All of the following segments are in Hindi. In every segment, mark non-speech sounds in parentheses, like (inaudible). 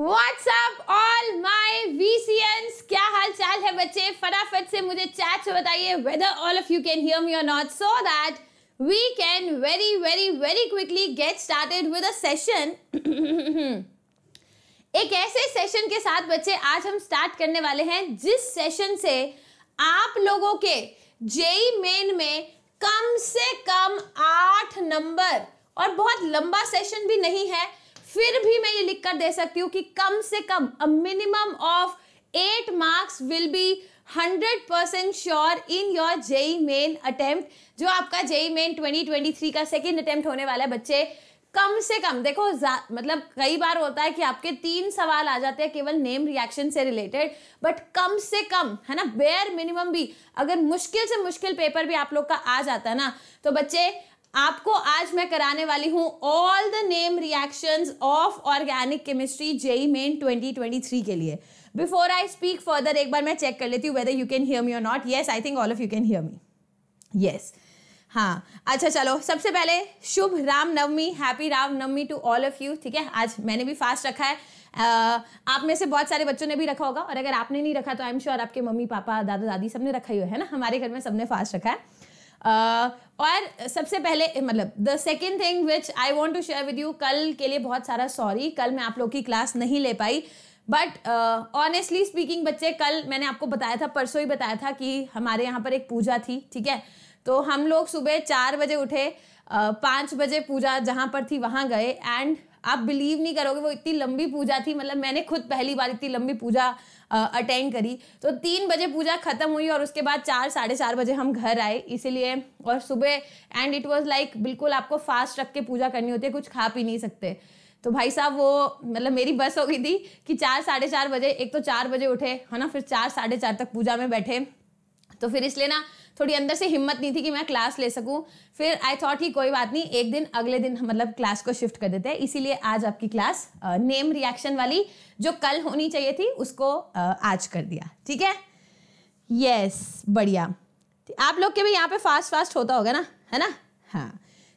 What's up all my VCNs? क्या हाल चाल है बच्चे फटाफट से मुझे चैट से बताइए whether all of you can hear me or not so that we can very very very quickly get started with a session. एक ऐसे सेशन के साथ बच्चे आज हम स्टार्ट करने वाले हैं जिस सेशन से आप लोगों के जेई मेन में कम से कम आठ नंबर और बहुत लंबा सेशन भी नहीं है फिर भी मैं ये लिख कर दे सकती हूँ कि कम से कम a minimum of eight marks will be hundred percent sure in your JEE Main attempt जो आपका जेई मेन थ्री का सेकेंड अटेम्प्ट होने वाला है बच्चे कम से कम देखो मतलब कई बार होता है कि आपके तीन सवाल आ जाते हैं केवल नेम रिएक्शन से रिलेटेड बट कम से कम है ना बेयर मिनिमम भी अगर मुश्किल से मुश्किल पेपर भी आप लोग का आ जाता है ना तो बच्चे आपको आज मैं कराने वाली हूं all the name reactions of organic chemistry JEE Main 2023 के लिए बिफोर आई स्पीक फर्दर एक बार मैं चेक कर लेती हूँ whether you can hear me और not yes I think all of you can hear me yes हाँ अच्छा चलो सबसे पहले शुभ Ram Navami happy Ram Navami to all of you ठीक है आज मैंने भी फास्ट रखा है uh, आप में से बहुत सारे बच्चों ने भी रखा होगा और अगर आपने नहीं रखा तो आई एम श्योर आपके मम्मी पापा दादा दादी सबने रखा ही है ना हमारे घर में सबने फास्ट रखा है uh, और सबसे पहले मतलब the second thing which I want to share with you कल के लिए बहुत सारा सॉरी कल मैं आप लोग की क्लास नहीं ले पाई बट ऑनेस्टली स्पीकिंग बच्चे कल मैंने आपको बताया था परसों ही बताया था कि हमारे यहाँ पर एक पूजा थी ठीक है तो हम लोग सुबह चार बजे उठे uh, पाँच बजे पूजा जहाँ पर थी वहाँ गए एंड आप बिलीव नहीं करोगे वो इतनी लंबी पूजा थी मतलब मैंने खुद पहली बार इतनी लंबी पूजा अटेंड करी तो तीन बजे पूजा ख़त्म हुई और उसके बाद चार साढ़े चार बजे हम घर आए इसीलिए और सुबह एंड इट वॉज़ लाइक बिल्कुल आपको फास्ट रख के पूजा करनी होती है कुछ खा पी नहीं सकते तो भाई साहब वो मतलब मेरी बस हो गई थी कि चार साढ़े चार बजे एक तो चार बजे उठे है ना फिर चार साढ़े चार तक पूजा में बैठे तो फिर इसलिए ना थोड़ी अंदर से हिम्मत नहीं थी कि मैं क्लास ले सकूं फिर आई थॉट कि कोई बात नहीं एक दिन अगले दिन मतलब क्लास को शिफ्ट कर देते हैं इसीलिए आज आपकी क्लास नेम रिएक्शन वाली जो कल होनी चाहिए थी उसको आज कर दिया ठीक है यस बढ़िया आप लोग के भी यहाँ पे फास्ट फास्ट होता होगा ना है ना हाँ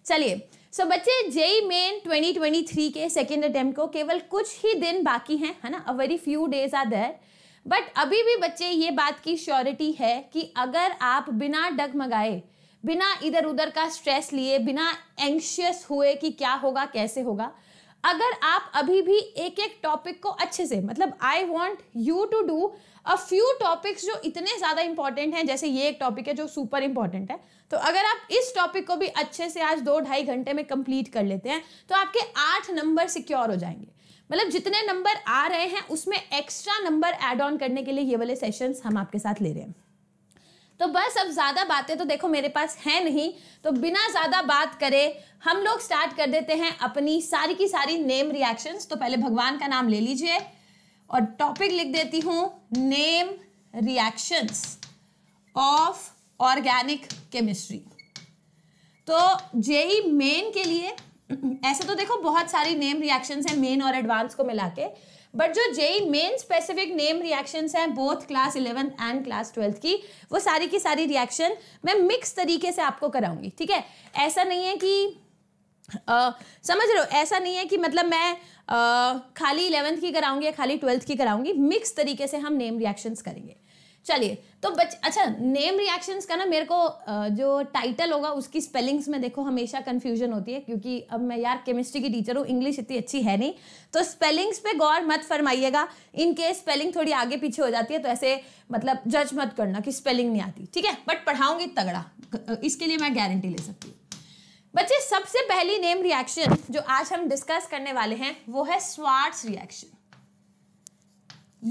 चलिए सो so, बच्चे जेई मेन 2023 के सेकेंड अटेम्प्ट को केवल कुछ ही दिन बाकी हैं है ना a very few days are there but अभी भी बच्चे ये बात की श्योरिटी है कि अगर आप बिना डगमगाए बिना इधर उधर का स्ट्रेस लिए बिना एंशियस हुए कि क्या होगा कैसे होगा अगर आप अभी भी एक एक टॉपिक को अच्छे से मतलब I want you to do a few topics जो इतने ज़्यादा इंपॉर्टेंट हैं जैसे ये एक टॉपिक है जो सुपर इंपॉर्टेंट है तो अगर आप इस टॉपिक को भी अच्छे से आज दो ढाई घंटे में कंप्लीट कर लेते हैं तो आपके आठ नंबर सिक्योर हो जाएंगे मतलब जितने नंबर आ रहे हैं उसमें एक्स्ट्रा नंबर एड ऑन करने के लिए ये वाले सेशंस हम आपके साथ ले रहे हैं तो बस अब ज़्यादा बातें तो देखो मेरे पास है नहीं तो बिना ज़्यादा बात करे हम लोग स्टार्ट कर देते हैं अपनी सारी की सारी नेम रिएक्शंस तो पहले भगवान का नाम ले लीजिए और टॉपिक लिख देती हूं name reactions of organic chemistry तो जेई मेन के लिए ऐसे तो देखो बहुत सारी नेम रिएक्शन है मेन और एडवांस को मिला के बट जो JEE Main specific name reaction हैं both class eleventh and class twelfth की वो सारी की सारी रिएक्शन मैं मिक्स तरीके से आपको कराऊंगी ठीक है ऐसा नहीं है कि आ, समझ रहे हो ऐसा नहीं है कि मतलब मैं आ, खाली इलेवेंथ की कराऊंगी या खाली ट्वेल्थ की कराऊंगी मिक्स तरीके से हम नेम रिएक्शंस करेंगे चलिए तो बच अच्छा नेम रिएक्शंस का ना मेरे को जो टाइटल होगा उसकी स्पेलिंग्स में देखो हमेशा कन्फ्यूजन होती है क्योंकि अब मैं यार केमिस्ट्री की टीचर हूँ इंग्लिश इतनी अच्छी है नहीं तो स्पेलिंग्स पे गौर मत फरमाइएगा इन केस स्पेलिंग थोड़ी आगे पीछे हो जाती है तो ऐसे मतलब जज मत करना कि स्पेलिंग नहीं आती ठीक है बट पढ़ाऊंगी तगड़ा इसके लिए मैं गारंटी ले सकती हूँ बच्चे सबसे पहली नेम रिएक्शन जो आज हम डिस्कस करने वाले हैं वो है स्वार्ट्स रिएक्शन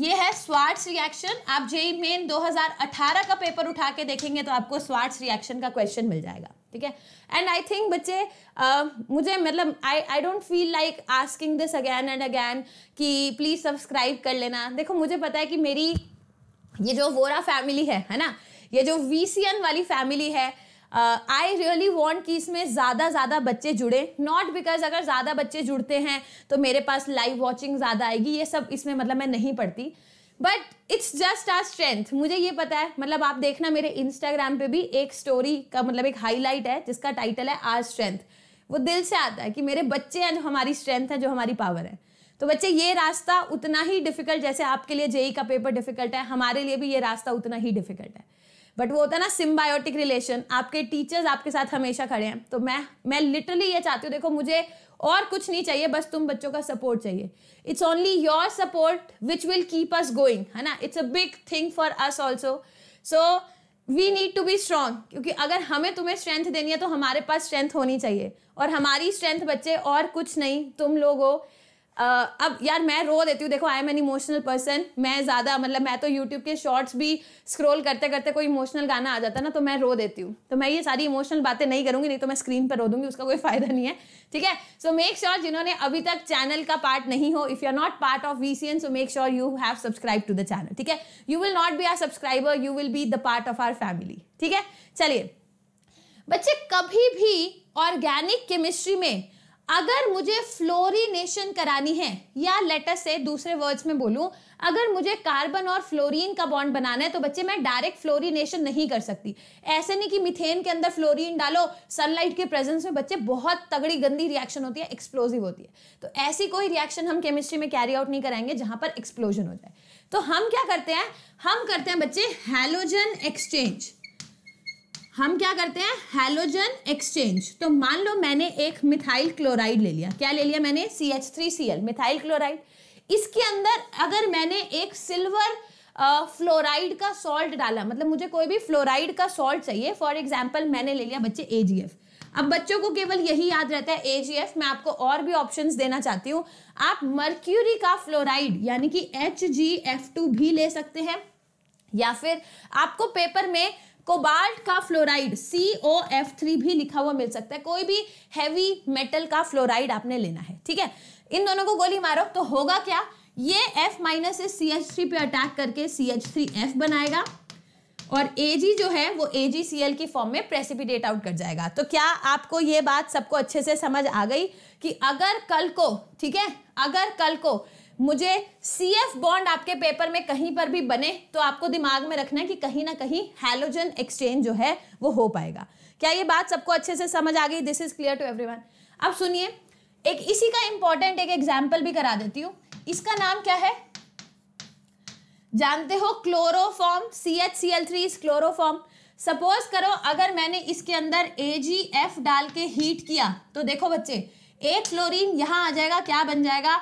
ये है स्वार्ट्स रिएक्शन आप जेई मेन 2018 का पेपर उठा के देखेंगे तो आपको स्वार्ट्स रिएक्शन का क्वेश्चन मिल जाएगा ठीक है एंड आई थिंक बच्चे uh, मुझे मतलब I I don't feel like asking this again and again कि प्लीज़ सब्सक्राइब कर लेना देखो मुझे पता है कि मेरी ये जो वोरा फैमिली है है ना ये जो वी वाली फैमिली है आई रियली वॉन्ट कि इसमें ज़्यादा ज़्यादा बच्चे जुड़े नॉट बिकॉज अगर ज़्यादा बच्चे जुड़ते हैं तो मेरे पास लाइव वॉचिंग ज़्यादा आएगी ये सब इसमें मतलब मैं नहीं पढ़ती but it's just our strength मुझे ये पता है मतलब आप देखना मेरे इंस्टाग्राम पे भी एक स्टोरी का मतलब एक हाईलाइट है जिसका टाइटल है आर स्ट्रेंथ वो दिल से आता है कि मेरे बच्चे हैं जो हमारी स्ट्रेंथ है जो हमारी पावर है तो बच्चे ये रास्ता उतना ही डिफिकल्ट जैसे आपके लिए जेई e e का पेपर डिफिकल्ट है हमारे लिए भी ये रास्ता उतना ही डिफिकल्ट है बट वो होता है ना सिम्बायोटिक रिलेशन आपके टीचर्स आपके साथ हमेशा खड़े हैं तो मैं मैं लिटरली ये चाहती हूँ देखो मुझे और कुछ नहीं चाहिए बस तुम बच्चों का सपोर्ट चाहिए it's only your support which will keep us going है ना it's a big thing for us also so we need to be strong क्योंकि अगर हमें तुम्हें स्ट्रेंथ देनी है तो हमारे पास स्ट्रेंथ होनी चाहिए और हमारी स्ट्रेंथ बच्चे और कुछ नहीं तुम लोग हो अब यार मैं रो देती हूँ देखो I am an emotional person मैं ज़्यादा मतलब मैं तो यूट्यूब के शॉर्ट्स भी स्क्रॉल करते करते कोई इमोशनल गाना आ जाता है ना तो मैं रो देती हूँ तो मैं ये सारी इमोशनल बातें नहीं करूँगी नहीं तो मैं स्क्रीन पर रो दूंगी उसका कोई फ़ायदा नहीं है ठीक है सो मेक श्योर जिन्होंने अभी तक चैनल का पार्ट नहीं हो if you are not part of V C N so make sure you have subscribe to the channel ठीक है you will not be our subscriber you will be the part of our family ठीक है चलिए बच्चे कभी भी ऑर्गेनिक केमिस्ट्री में अगर मुझे फ्लोरीनेशन करानी है या लेटर से दूसरे वर्ड्स में बोलूं अगर मुझे कार्बन और फ्लोरीन का बॉन्ड बनाना है तो बच्चे मैं डायरेक्ट फ्लोरीनेशन नहीं कर सकती ऐसे नहीं कि मिथेन के अंदर फ्लोरीन डालो सनलाइट के प्रेजेंस में बच्चे बहुत तगड़ी गंदी रिएक्शन होती है एक्सप्लोजिव होती है तो ऐसी कोई रिएक्शन हम केमिस्ट्री में कैरी आउट नहीं कराएंगे जहां पर एक्सप्लोजन हो जाए तो हम क्या करते हैं हम करते हैं बच्चे हेलोजन एक्सचेंज हम क्या करते हैं हेलोजन एक्सचेंज तो मान लो मैंने एक मिथाइल क्लोराइड ले लिया क्या ले लिया मैंने C H three C L methyl chloride इसके अंदर अगर मैंने एक सिल्वर फ्लोराइड का सॉल्ट डाला मतलब मुझे कोई भी फ्लोराइड का सॉल्ट चाहिए फॉर एग्जाम्पल मैंने ले लिया बच्चे ए जी एफ अब बच्चों को केवल यही याद रहता है एजीएफ मैं आपको और भी ऑप्शंस देना चाहती हूँ आप मर्क्यूरी का फ्लोराइड यानी कि एच जी एफ टू भी ले सकते हैं या फिर आपको पेपर में कोबाल्ट का fluoride C O F three भी लिखा हुआ मिल सकता है कोई भी हैवी मेटल का फ्लोराइड आपने लेना है ठीक है इन दोनों को गोली मारो तो होगा क्या ये एफ माइनस इस सी एच थ्री पे अटैक करके सी एच थ्री एफ बनाएगा और ए जी जो है वो ए जी सी एल की फॉर्म में प्रेसिपिटेट आउट कर जाएगा तो क्या आपको ये बात सबको अच्छे से समझ आ गई कि अगर कल को ठीक है अगर कल को मुझे सी एफ बॉन्ड आपके पेपर में कहीं पर भी बने तो आपको दिमाग में रखना है कि कहीं ना कहीं हेलोजन एक्सचेंज जो है वो हो पाएगा क्या ये बात सबको अच्छे से समझ आ गई this is clear to every अब सुनिए एक इसी का इंपॉर्टेंट एक एग्जाम्पल भी करा देती हूँ इसका नाम क्या है जानते हो chloroform C H C L three is chloroform suppose करो अगर मैंने इसके अंदर ए जी एफ डाल के हीट किया तो देखो बच्चे एक क्लोरीन यहां आ जाएगा क्या बन जाएगा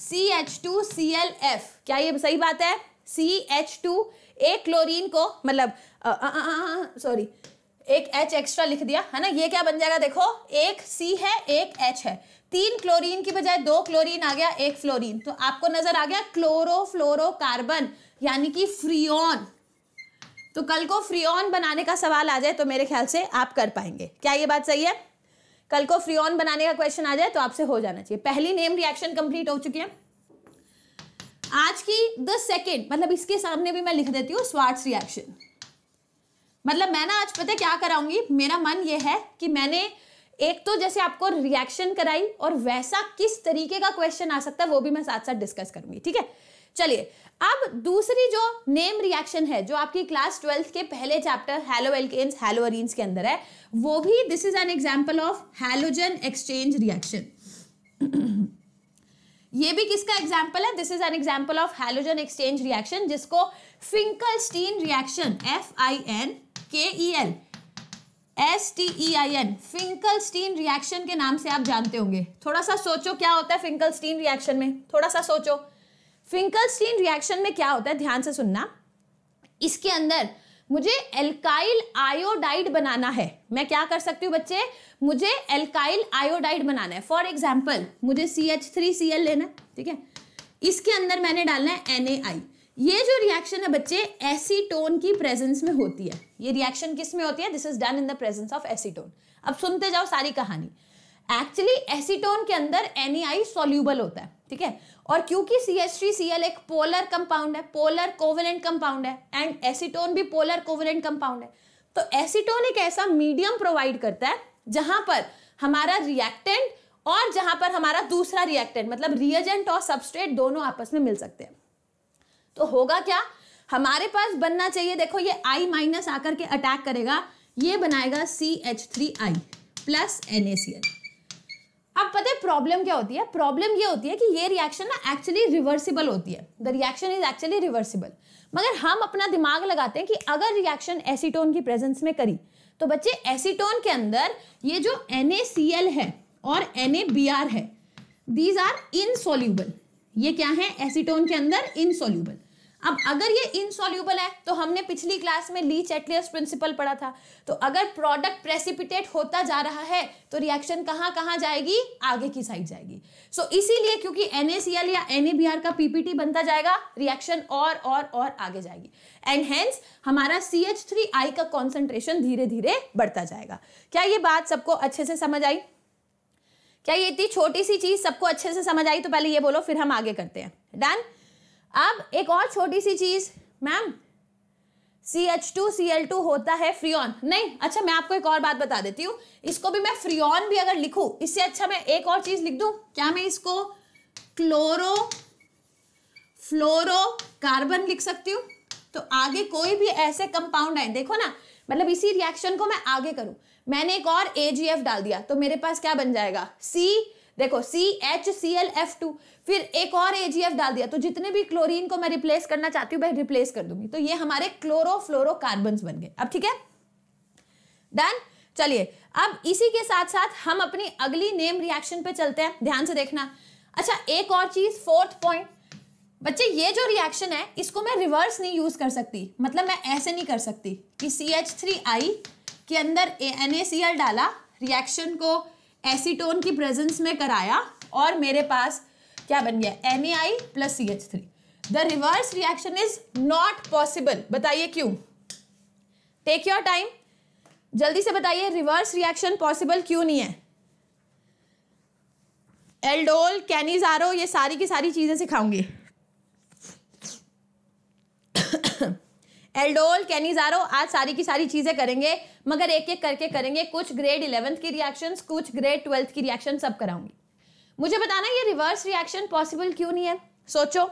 C H two C L F क्या ये सही बात है सी एच टू एक क्लोरीन को मतलब सॉरी एक एच एक्स्ट्रा लिख दिया है ना ये क्या बन जाएगा देखो एक सी है एक एच है तीन क्लोरीन की बजाय दो क्लोरीन आ गया एक फ्लोरीन तो आपको नजर आ गया क्लोरो फ्लोरो कार्बन यानी कि फ्रियोन तो कल को फ्रियोन बनाने का सवाल आ जाए तो मेरे ख्याल से आप कर पाएंगे क्या ये बात सही है कल को फ्रियन बनाने का क्वेश्चन आ जाए तो आपसे हो जाना चाहिए पहली नेम रिएक्शन कंप्लीट हो चुकी है आज की द सेकेंड मतलब इसके सामने भी मैं लिख देती हूँ स्वार्ट रिएक्शन मतलब मैं ना आज पता क्या कराऊंगी मेरा मन ये है कि मैंने एक तो जैसे आपको रिएक्शन कराई और वैसा किस तरीके का क्वेश्चन आ सकता है वो भी मैं साथ साथ डिस्कस करूंगी ठीक है चलिए अब दूसरी जो नेम रिएक्शन है जो आपकी क्लास ट्वेल्थ के पहले chapter haloalkanes haloarenes के अंदर है वो भी this is an example of halogen exchange reaction ये भी किसका एग्जाम्पल है this is an example of halogen exchange reaction जिसको Finkelstein reaction F I N K E L S T E I N Finkelstein reaction के नाम से आप जानते होंगे थोड़ा सा सोचो क्या होता है फिंकल स्टीन रिएक्शन में थोड़ा सा सोचो फिंकलस्टीन रिएक्शन में क्या होता है ध्यान से सुनना इसके अंदर मुझे एल्काइल आयोडाइड बनाना है मैं क्या कर सकती हूँ बच्चे मुझे एल्काइल आयोडाइड बनाना है फॉर एग्जाम्पल मुझे C H three C L लेना है ठीक है इसके अंदर मैंने डालना है एन ए आई ये जो रिएक्शन है बच्चे एसीटोन की प्रेजेंस में होती है ये रिएक्शन किस में होती है this is done in the presence of acetone अब सुनते जाओ सारी कहानी एक्चुअली एसीटोन के अंदर एन ए आई सोल्यूबल होता है ठीक है और क्योंकि C H three C L एक पोलर कंपाउंड है पोलर कोवेलेंट कंपाउंड है एंड एसीटोन भी पोलर कोवेलेंट कंपाउंड है तो एसीटोन एक ऐसा मीडियम प्रोवाइड करता है जहां पर हमारा रिएक्टेंट और जहां पर हमारा दूसरा रिएक्टेंट मतलब रिएजेंट और सबस्ट्रेट दोनों आपस में मिल सकते हैं तो होगा क्या हमारे पास बनना चाहिए देखो ये आई माइनस आकर के अटैक करेगा ये बनाएगा C H three I plus N A C L अब पता है प्रॉब्लम क्या होती है प्रॉब्लम ये होती है कि ये रिएक्शन ना एक्चुअली रिवर्सिबल होती है the reaction is actually reversible मगर हम अपना दिमाग लगाते हैं कि अगर रिएक्शन एसीटोन की प्रेजेंस में करी तो बच्चे एसीटोन के अंदर ये जो एन है और एन है दीज आर इनसोल्यूबल ये क्या है एसीटोन के अंदर इनसोल्यूबल अब अगर ये इनसॉल्यूबल है तो हमने पिछली क्लास में ली चैटलियस प्रिंसिपल पढ़ा था तो अगर प्रोडक्ट प्रेसिपिटेट होता जा रहा है तो रिएक्शन कहाँ कहाँ जाएगी आगे की साइड जाएगी सो so, इसीलिए क्योंकि एनएसीएल या एन का पीपीटी बनता जाएगा रिएक्शन और और और आगे जाएगी एंड हेंस हमारा सी आई का कॉन्सेंट्रेशन धीरे धीरे बढ़ता जाएगा क्या ये बात सबको अच्छे से समझ आई क्या ये इतनी छोटी सी चीज सबको अच्छे से समझ आई तो पहले ये बोलो फिर हम आगे करते हैं डन अब एक और छोटी सी चीज ma'am C H two C L two होता है फ्रियॉन नहीं अच्छा मैं आपको एक और बात बता देती हूँ इसको भी मैं फ्रियॉन भी अगर लिखू इससे अच्छा मैं एक और चीज़ लिख दू क्या मैं इसको क्लोरो फ्लोरो कार्बन लिख सकती हूँ तो आगे कोई भी ऐसे कंपाउंड आए देखो ना मतलब इसी रिएक्शन को मैं आगे करूं मैंने एक और ए डाल दिया तो मेरे पास क्या बन जाएगा सी देखो C H C L F two फिर एक और ए जी एफ डाल दिया तो जितने भी क्लोरीन को मैं रिप्लेस करना चाहती हूँ मैं रिप्लेस कर दूंगी तो ये हमारे क्लोरोफ्लोरोकार्बन बन गए अब ठीक है डन चलिए अब इसी के साथ साथ हम अपनी अगली नेम रिएक्शन पे चलते हैं ध्यान से देखना अच्छा एक और चीज फोर्थ पॉइंट बच्चे ये जो रिएक्शन है इसको मैं रिवर्स नहीं यूज कर सकती मतलब मैं ऐसे नहीं कर सकती कि सी एच थ्री आई के अंदर A N A C L डाला रिएक्शन को एसीटोन की प्रेजेंस में कराया और मेरे पास क्या बन गया N A I plus C H three the reverse reaction is not possible बताइए क्यों टेक योर टाइम जल्दी से बताइए रिवर्स रिएक्शन पॉसिबल क्यों नहीं है एल्डोल कैनिजारो ये सारी की सारी चीज़ें सिखाऊंगी एल्डोल कैनिजारो आज सारी की सारी चीजें करेंगे मगर एक एक करके करेंगे कुछ ग्रेड इलेवंथ की रिएक्शंस कुछ ग्रेड ट्वेल्थ की रिएक्शन सब कराऊंगी मुझे बताना ये रिवर्स रिएक्शन पॉसिबल क्यों नहीं है सोचो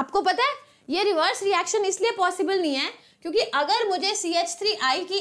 आपको पता है ये रिवर्स रिएक्शन इसलिए पॉसिबल नहीं है क्योंकि अगर मुझे सी एच थ्री आई की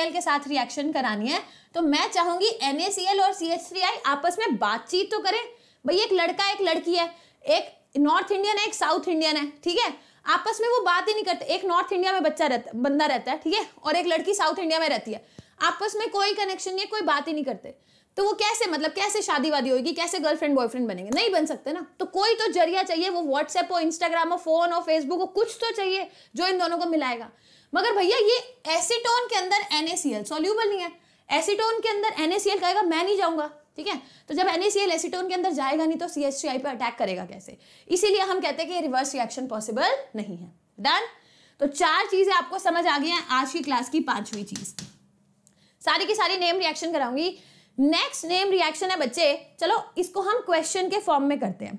एल के साथ रिएक्शन करानी है तो मैं चाहूंगी एल और सी एच थ्री आई आपस में बातचीत तो करें भाई एक लड़का एक लड़की है एक नॉर्थ इंडियन है एक साउथ इंडियन है ठीक है आपस में वो बात ही नहीं करते एक नॉर्थ इंडिया में बच्चा रहता बंदा रहता है ठीक है और एक लड़की साउथ इंडिया में रहती है आपस में कोई कनेक्शन नहीं कोई बात ही नहीं करते तो वो कैसे मतलब कैसे शादी वादी होगी कैसे गर्लफ्रेंड बॉयफ्रेंड बनेंगे नहीं बन सकते ना तो कोई तो जरिया चाहिए वो व्हाट्सएप हो इंस्टाग्राम हो फोन हो फेसबुक हो कुछ तो चाहिए जो इन दोनों को मिलाएगा मगर भैया ये एसीटोन के अंदर एनएसीएल सोल्यूबल नहीं है एसीटोन के अंदर एनएसीएल कहेगा मैं नहीं जाऊंगा ठीक है तो जब एन एसिटोन के अंदर जाएगा नहीं तो सी एच सी आई पर अटैक करेगा कैसे इसीलिए हम कहते हैं कि रिवर्स रिएक्शन पॉसिबल नहीं है डन तो चार चीजें आपको समझ आ गई हैं आज की क्लास की पांचवी चीज सारी की सारी नेम रिएक्शन कराऊंगी नेक्स्ट नेम रिएक्शन है बच्चे चलो इसको हम क्वेश्चन के फॉर्म में करते हैं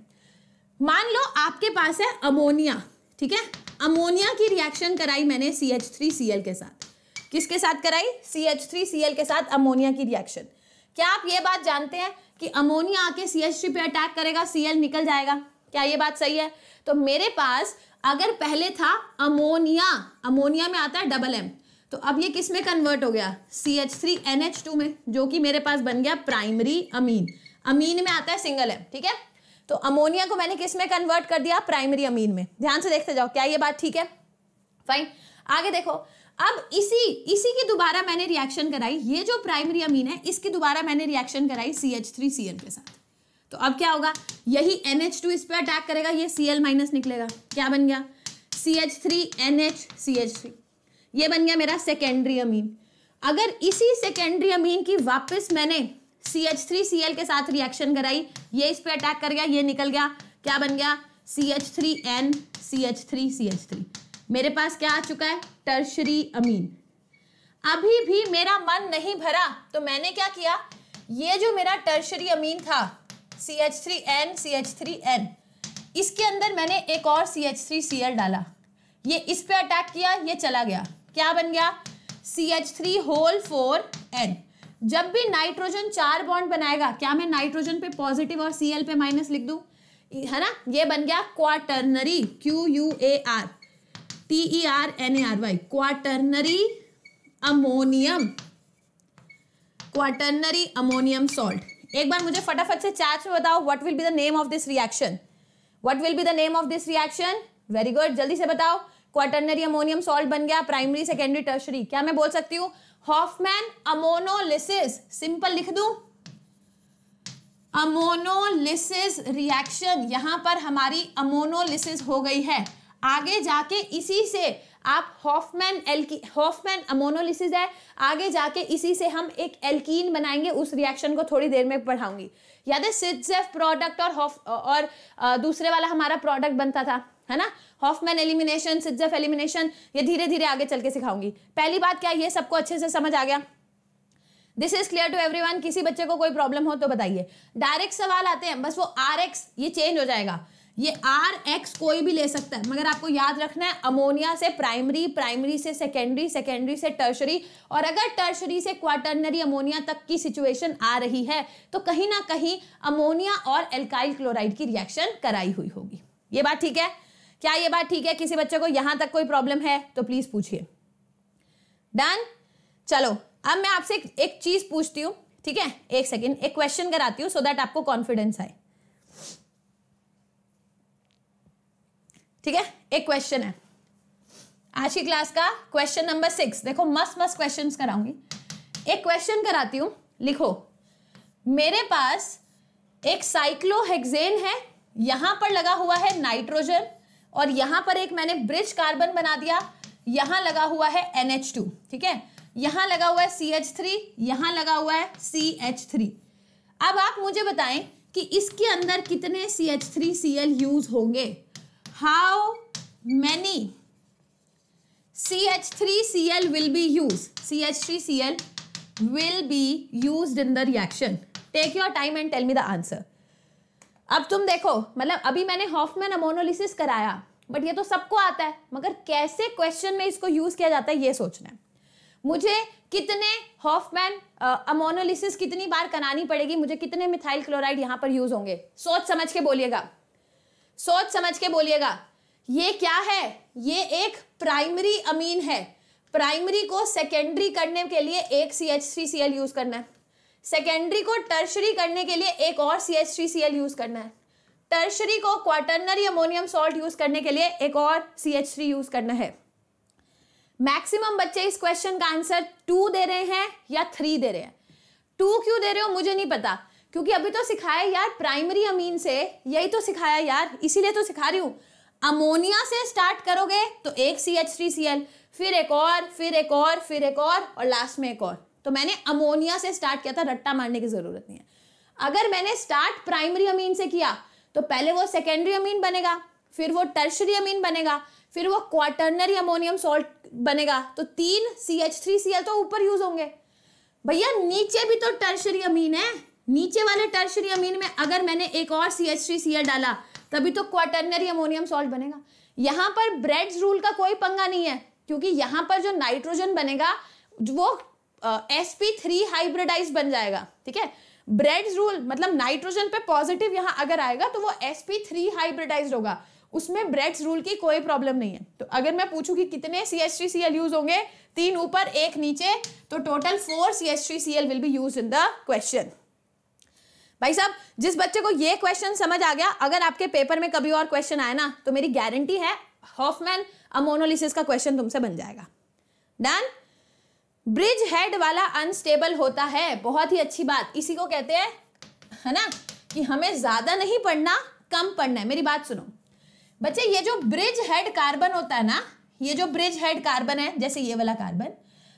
मान लो आपके पास है अमोनिया ठीक है अमोनिया की रिएक्शन कराई मैंने C H three C L के साथ किसके साथ कराई C H three C L के साथ अमोनिया की रिएक्शन क्या आप ये बात जानते हैं कि अमोनिया आके सी एच पे अटैक करेगा सी एल निकल जाएगा क्या ये बात सही है तो मेरे पास अगर पहले था अमोनिया अमोनिया में आता है डबल एम तो अब ये किस में कन्वर्ट हो गया C H three N H two में जो कि मेरे पास बन गया प्राइमरी अमीन अमीन में आता है सिंगल एम ठीक है तो अमोनिया को मैंने किस में कन्वर्ट कर दिया प्राइमरी अमीन में ध्यान से देखते जाओ क्या ये बात ठीक है फाइन आगे देखो अब इसी इसी की दोबारा मैंने रिएक्शन कराई ये जो प्राइमरी अमीन है इसकी दोबारा मैंने रिएक्शन कराई C H three C N के साथ तो अब क्या होगा यही एन एच टू इस पर अटैक करेगा ये सी एल माइनस निकलेगा क्या बन गया C H three N H C H three ये बन गया मेरा सेकेंडरी अमीन अगर इसी सेकेंडरी अमीन की वापस मैंने C H three C L के साथ रिएक्शन कराई ये इस पर अटैक कर गया ये निकल गया क्या बन गया C H three N C H three C H three मेरे पास क्या आ चुका है टर्शरी अमीन अभी भी मेरा मन नहीं भरा तो मैंने क्या किया ये जो मेरा टर्शरी अमीन था C H three N C H three N इसके अंदर मैंने एक और C H three C L डाला ये इस पे अटैक किया ये चला गया क्या बन गया C H three whole four N जब भी नाइट्रोजन चार बॉन्ड बनाएगा क्या मैं नाइट्रोजन पे पॉजिटिव और सी एल पे माइनस लिख दू है ना ये बन गया quaternary Q U A R T E R N A R Y quaternary ammonium quaternary ammonium salt एक बार मुझे फटाफट से चार्ज में बताओ what will be the name of this reaction what will be the name of this reaction very good जल्दी से बताओ क्वाटरनरी अमोनियम सॉल्ट बन गया प्राइमरी सेकेंडरी टर्शरी क्या मैं बोल सकती हूँ हॉफमैन अमोनोलिसिस सिंपल लिख दू अमोनोलिसिस रिएक्शन यहां पर हमारी अमोनोलिसिस हो गई है आगे जाके इसी से आप हॉफमैन एल्की हॉफमैन मोनोलिसिस है आगे जाके इसी से हम एक एल्कीन बनाएंगे उस रिएक्शन को थोड़ी देर में पढ़ाऊंगी याद है सिजेफ प्रोडक्ट और हॉफ और दूसरे वाला हमारा प्रोडक्ट बनता था है ना हॉफमैन एलिमिनेशन सिजेफ एलिमिनेशन ये धीरे धीरे आगे चल के सिखाऊंगी पहली बात क्या ये सबको अच्छे से समझ आ गया this is clear to every किसी बच्चे को कोई प्रॉब्लम हो तो बताइए डायरेक्ट सवाल आते हैं बस वो आर एक्स ये चेंज हो जाएगा ये आर एक्स कोई भी ले सकता है मगर आपको याद रखना है अमोनिया से प्राइमरी प्राइमरी से सेकेंडरी सेकेंडरी से टर्शरी और अगर टर्शरी से क्वाटर्नरी अमोनिया तक की सिचुएशन आ रही है तो कहीं ना कहीं अमोनिया और एल्काइल क्लोराइड की रिएक्शन कराई हुई होगी ये बात ठीक है क्या ये बात ठीक है किसी बच्चे को यहां तक कोई प्रॉब्लम है तो प्लीज पूछिए डन चलो अब मैं आपसे एक चीज पूछती हूँ ठीक है एक सेकेंड एक क्वेश्चन कराती हूँ सो दैट आपको कॉन्फिडेंस आए ठीक है एक क्वेश्चन है आज की क्लास का क्वेश्चन नंबर सिक्स देखो मस्त मस्त क्वेश्चंस कराऊंगी एक क्वेश्चन कराती हूँ लिखो मेरे पास एक साइक्लोहेक्सेन है यहां पर लगा हुआ है नाइट्रोजन और यहां पर एक मैंने ब्रिज कार्बन बना दिया यहां लगा हुआ है NH2 ठीक है यहां लगा हुआ है CH3 यहां लगा हुआ है CH3 अब आप मुझे बताएं कि इसके अंदर कितने CH3Cl यूज होंगे how many C C H three L will be use C H three C L will be use in the reaction take your time and tell me the answer अब तुम देखो मतलब अभी मैंने हॉफमैन अमोनोलिसिस कराया बट ये तो सबको आता है मगर कैसे क्वेश्चन में इसको यूज किया जाता है ये सोचना है मुझे कितने हॉफमैन अमोनोलिसिस कितनी बार करानी पड़ेगी मुझे कितने मिथाइल क्लोराइड यहां पर यूज होंगे सोच समझ के बोलिएगा सोच समझ के बोलिएगा ये क्या है ये एक प्राइमरी अमीन है प्राइमरी को सेकेंडरी करने के लिए एक C H three C L use करना है सेकेंडरी को टर्शरी करने के लिए एक और C H three C L use करना है टर्शरी को क्वार्टनरी अमोनियम सॉल्ट यूज करने के लिए एक और सी एच थ्री यूज करना है मैक्सिमम बच्चे इस क्वेश्चन का आंसर टू दे रहे हैं या थ्री दे रहे हैं टू क्यों दे रहे हो मुझे नहीं पता क्योंकि अभी तो सिखाया यार प्राइमरी अमीन से यही तो सिखाया यार इसीलिए तो सिखा रही हूँ अमोनिया से स्टार्ट करोगे तो एक C H three C L फिर एक और फिर एक और फिर एक और और लास्ट में एक और तो मैंने अमोनिया से स्टार्ट किया था रट्टा मारने की ज़रूरत नहीं है अगर मैंने स्टार्ट प्राइमरी अमीन से किया तो पहले वो सेकेंडरी अमीन बनेगा फिर वो टर्शरी अमीन बनेगा फिर वो क्वार्टरनरी अमोनियम सॉल्ट बनेगा तो तीन C H three C L तो ऊपर यूज होंगे भैया नीचे भी तो टर्शरी अमीन है नीचे वाले टर्शरी अमीन में अगर मैंने एक और C H three C L डाला तभी तो क्वाटर्नरी अमोनियम सॉल्ट बनेगा यहाँ पर ब्रेड्स रूल का कोई पंगा नहीं है क्योंकि यहां पर जो नाइट्रोजन बनेगा वो एस पी थ्री हाइब्रिडाइज बन जाएगा ठीक है ब्रेड्स रूल मतलब नाइट्रोजन पे पॉजिटिव यहाँ अगर आएगा तो वो एस पी थ्री हाइब्रिडाइज होगा उसमें ब्रेड्स रूल की कोई प्रॉब्लम नहीं है तो अगर मैं पूछूं कि कितने C S three C L use होंगे तीन ऊपर एक नीचे तो total four C S three C L will be use in the question भाई साहब जिस बच्चे को ये क्वेश्चन समझ आ गया अगर आपके पेपर में कभी और क्वेश्चन आए ना तो मेरी गारंटी है हॉफमैन अमोनोलिसिस का क्वेश्चन तुमसे बन जाएगा डन ब्रिज हेड वाला अनस्टेबल होता है बहुत ही अच्छी बात इसी को कहते हैं है ना कि हमें ज्यादा नहीं पढ़ना कम पढ़ना है मेरी बात सुनो बच्चे ये जो ब्रिज हेड कार्बन होता है ना ये जो ब्रिज हेड कार्बन है जैसे ये वाला कार्बन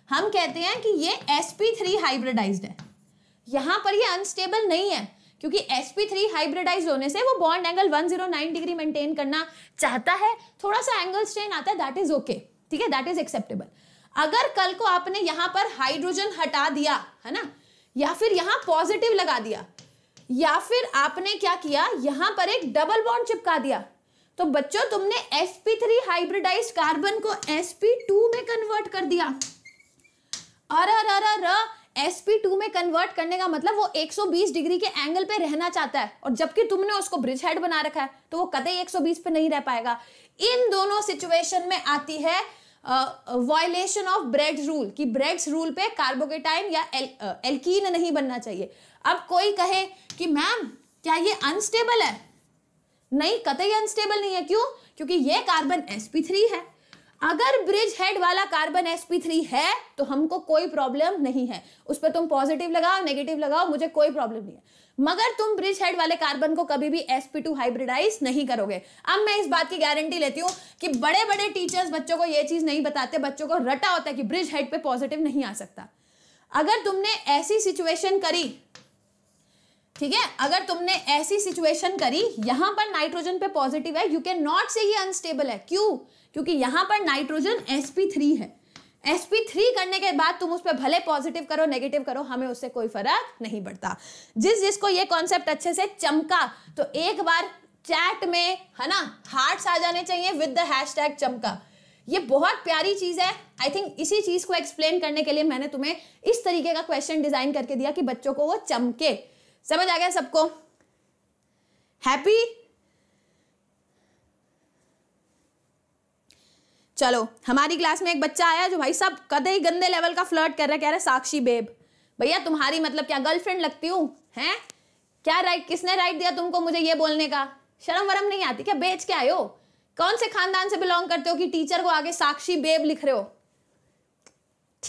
हम कहते हैं कि ये sp3 हाइब्रिडाइज्ड है यहाँ पर ये अनस्टेबल नहीं है क्योंकि sp3 हाइब्रिडाइज होने से वो बॉन्ड एंगल 109 डिग्री मेंटेन करना चाहता है थोड़ा सा एंगल स्ट्रेन आता है दैट इज ओके ठीक है दैट इज एक्सेप्टेबल अगर कल को आपने यहां पर हाइड्रोजन हटा दिया है ना या फिर यहां पॉजिटिव लगा दिया या फिर आपने क्या किया यहां पर एक डबल बॉन्ड चिपका दिया तो बच्चों तुमने sp3 हाइब्रिडाइज कार्बन को sp2 में कन्वर्ट कर दिया अरे अरे अरे sp2 में कन्वर्ट करने का मतलब वो 120 डिग्री के एंगल पे रहना चाहता है और जबकि तुमने उसको ब्रिज हेड बना रखा है तो वो कतई 120 पे नहीं रह पाएगा इन दोनों सिचुएशन में आती है वॉयलेशन ऑफ ब्रेड रूल कि ब्रेड्स रूल पे कार्बोकेटाइन या एल, नहीं बनना चाहिए अब कोई कहे कि मैम क्या ये अनस्टेबल है नहीं कतई अनस्टेबल नहीं है क्यों क्योंकि ये कार्बन sp3 है अगर ब्रिज हेड वाला कार्बन sp3 है तो हमको कोई प्रॉब्लम नहीं है उस पर तुम पॉजिटिव लगाओ नेगेटिव लगाओ मुझे कोई प्रॉब्लम नहीं है मगर तुम ब्रिज हेड वाले कार्बन को कभी भी sp2 हाइब्रिडाइज नहीं करोगे अब मैं इस बात की गारंटी लेती हूँ कि बड़े बड़े टीचर्स बच्चों को ये चीज़ नहीं बताते बच्चों को रटा होता है कि ब्रिज हेड पे पॉजिटिव नहीं आ सकता अगर तुमने ऐसी सिचुएशन करी ठीक है अगर तुमने ऐसी सिचुएशन करी यहां पर नाइट्रोजन पे पॉजिटिव है यू कैन नॉट से ये अनस्टेबल है क्यों क्योंकि यहां पर नाइट्रोजन sp3 है sp3 करने के बाद तुम उस पर भले पॉजिटिव करो नेगेटिव करो हमें उससे कोई फर्क नहीं पड़ता जिस जिसको ये कॉन्सेप्ट अच्छे से चमका तो एक बार चैट में है ना हार्ट्स आ जाने चाहिए विद द हैश चमका ये बहुत प्यारी चीज है आई थिंक इसी चीज को एक्सप्लेन करने के लिए मैंने तुम्हें इस तरीके का क्वेश्चन डिजाइन करके दिया कि बच्चों को वो चमके समझ आ गया सबको हैप्पी चलो हमारी क्लास में एक बच्चा आया जो भाई साहब ही गंदे लेवल का फ्लर्ट कर रहा है कह रहा है साक्षी बेब भैया तुम्हारी मतलब क्या गर्लफ्रेंड लगती हूँ हैं क्या राइट किसने राइट दिया तुमको मुझे ये बोलने का शर्म वरम नहीं आती क्या बेच के आयो कौन से खानदान से बिलोंग करते हो कि टीचर को आगे साक्षी बेब लिख रहे हो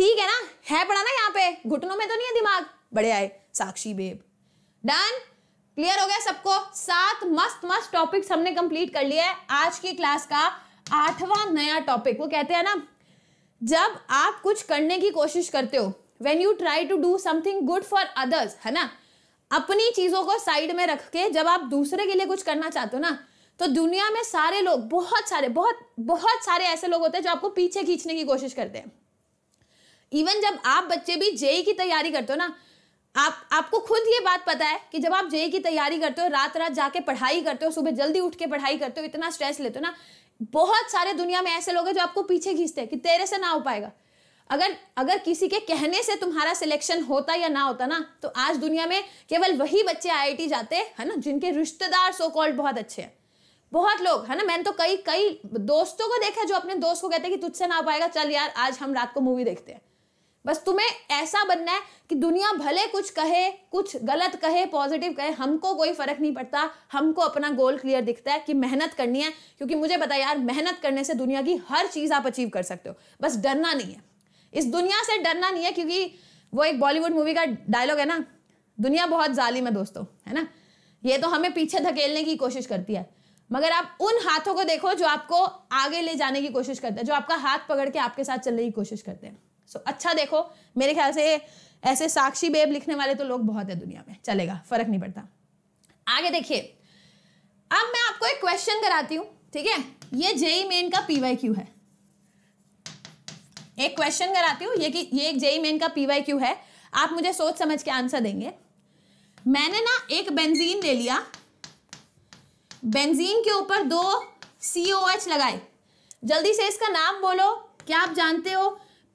ठीक है ना है पड़ा ना यहाँ पे घुटनों में तो नहीं है दिमाग बड़े आए साक्षी बेब डन क्लियर हो गया सबको सात मस्त मस्त टॉपिक्स हमने कंप्लीट कर लिया है आज की क्लास का आठवां नया टॉपिक वो कहते हैं ना जब आप कुछ करने की कोशिश करते हो when you try to do something good for others है ना अपनी चीज़ों को साइड में रख के जब आप दूसरे के लिए कुछ करना चाहते हो ना तो दुनिया में सारे लोग बहुत सारे बहुत बहुत सारे ऐसे लोग होते हैं जो आपको पीछे खींचने की कोशिश करते हैं इवन जब आप बच्चे भी जेई e की तैयारी करते हो ना आप आपको खुद ये बात पता है कि जब आप जेई e की तैयारी करते हो रात रात जाके पढ़ाई करते हो सुबह जल्दी उठ के पढ़ाई करते हो इतना स्ट्रेस लेते हो ना बहुत सारे दुनिया में ऐसे लोग हैं जो आपको पीछे खींचते हैं कि तेरे से ना हो पाएगा अगर अगर किसी के कहने से तुम्हारा सिलेक्शन होता या ना होता ना तो आज दुनिया में केवल वही बच्चे आई जाते हैं ना जिनके रिश्तेदार सो कॉल्ड बहुत अच्छे हैं बहुत लोग है ना मैंने तो कई कई दोस्तों को देखा जो अपने दोस्त को कहते हैं कि तुझसे ना हो पाएगा चल यार आज हम रात को मूवी देखते हैं बस तुम्हें ऐसा बनना है कि दुनिया भले कुछ कहे कुछ गलत कहे पॉजिटिव कहे हमको कोई फर्क नहीं पड़ता हमको अपना गोल क्लियर दिखता है कि मेहनत करनी है क्योंकि मुझे पता यार मेहनत करने से दुनिया की हर चीज़ आप अचीव कर सकते हो बस डरना नहीं है इस दुनिया से डरना नहीं है क्योंकि वो एक बॉलीवुड मूवी का डायलॉग है ना दुनिया बहुत जालिम है दोस्तों है ना ये तो हमें पीछे धकेलने की कोशिश करती है मगर आप उन हाथों को देखो जो आपको आगे ले जाने की कोशिश करते हैं जो आपका हाथ पकड़ के आपके साथ चलने की कोशिश करते हैं सो so, अच्छा देखो मेरे ख्याल से ऐसे साक्षी बेब लिखने वाले तो लोग बहुत है दुनिया में चलेगा फर्क नहीं पड़ता आगे देखिए अब मैं आपको एक क्वेश्चन कराती हूँ ठीक है ये जेई मेन e का पीवाई क्यू है एक क्वेश्चन कराती हूँ ये कि ये एक जेई मेन e का पीवाई क्यू है आप मुझे सोच समझ के आंसर देंगे मैंने ना एक बेंजीन ले लिया बेंजीन के ऊपर दो सी लगाए जल्दी से इसका नाम बोलो क्या आप जानते हो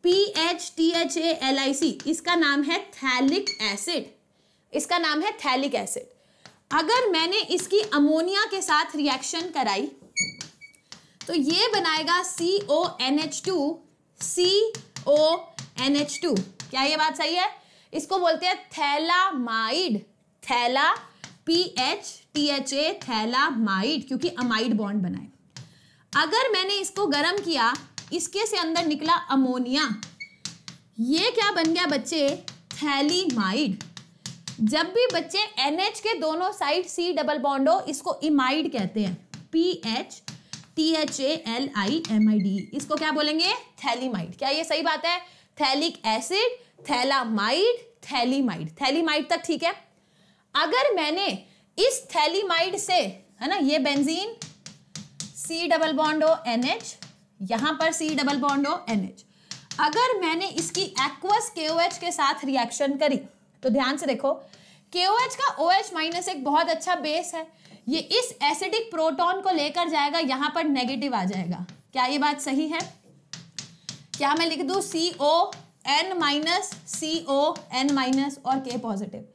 P H T H A L I C इसका नाम है थैलिक एसिड इसका नाम है थैलिक एसिड अगर मैंने इसकी अमोनिया के साथ रिएक्शन कराई तो ये बनाएगा C O N H two C O N H two क्या ये बात सही है इसको बोलते हैं थैलामाइड थैला P H T H A phthalamide क्योंकि अमाइड बॉन्ड बनाए अगर मैंने इसको गर्म किया इसके से अंदर निकला अमोनिया ये क्या बन गया बच्चे थैलीमाइड जब भी बच्चे एनएच के दोनों साइड सी डबल बॉन्ड हो इसको इमाइड कहते हैं P H T H A L I M I D इसको क्या बोलेंगे थैलीमाइड क्या ये सही बात है phthalic acid phthalamide phthalimide phthalimide तक ठीक है अगर मैंने इस थैलीमाइड से है ना ये बेंजीन सी डबल बॉन्ड हो एन एच यहां पर सी डबल बॉन्ड हो एनएच अगर मैंने इसकी एक्वस केओएच के साथ रिएक्शन करी तो ध्यान से देखो एच का एच माइनस एक बहुत अच्छा बेस है ये इस एसिडिक प्रोटॉन को लेकर जाएगा यहां पर नेगेटिव आ जाएगा क्या ये बात सही है क्या मैं लिख दू C O N minus C O N minus और के पॉजिटिव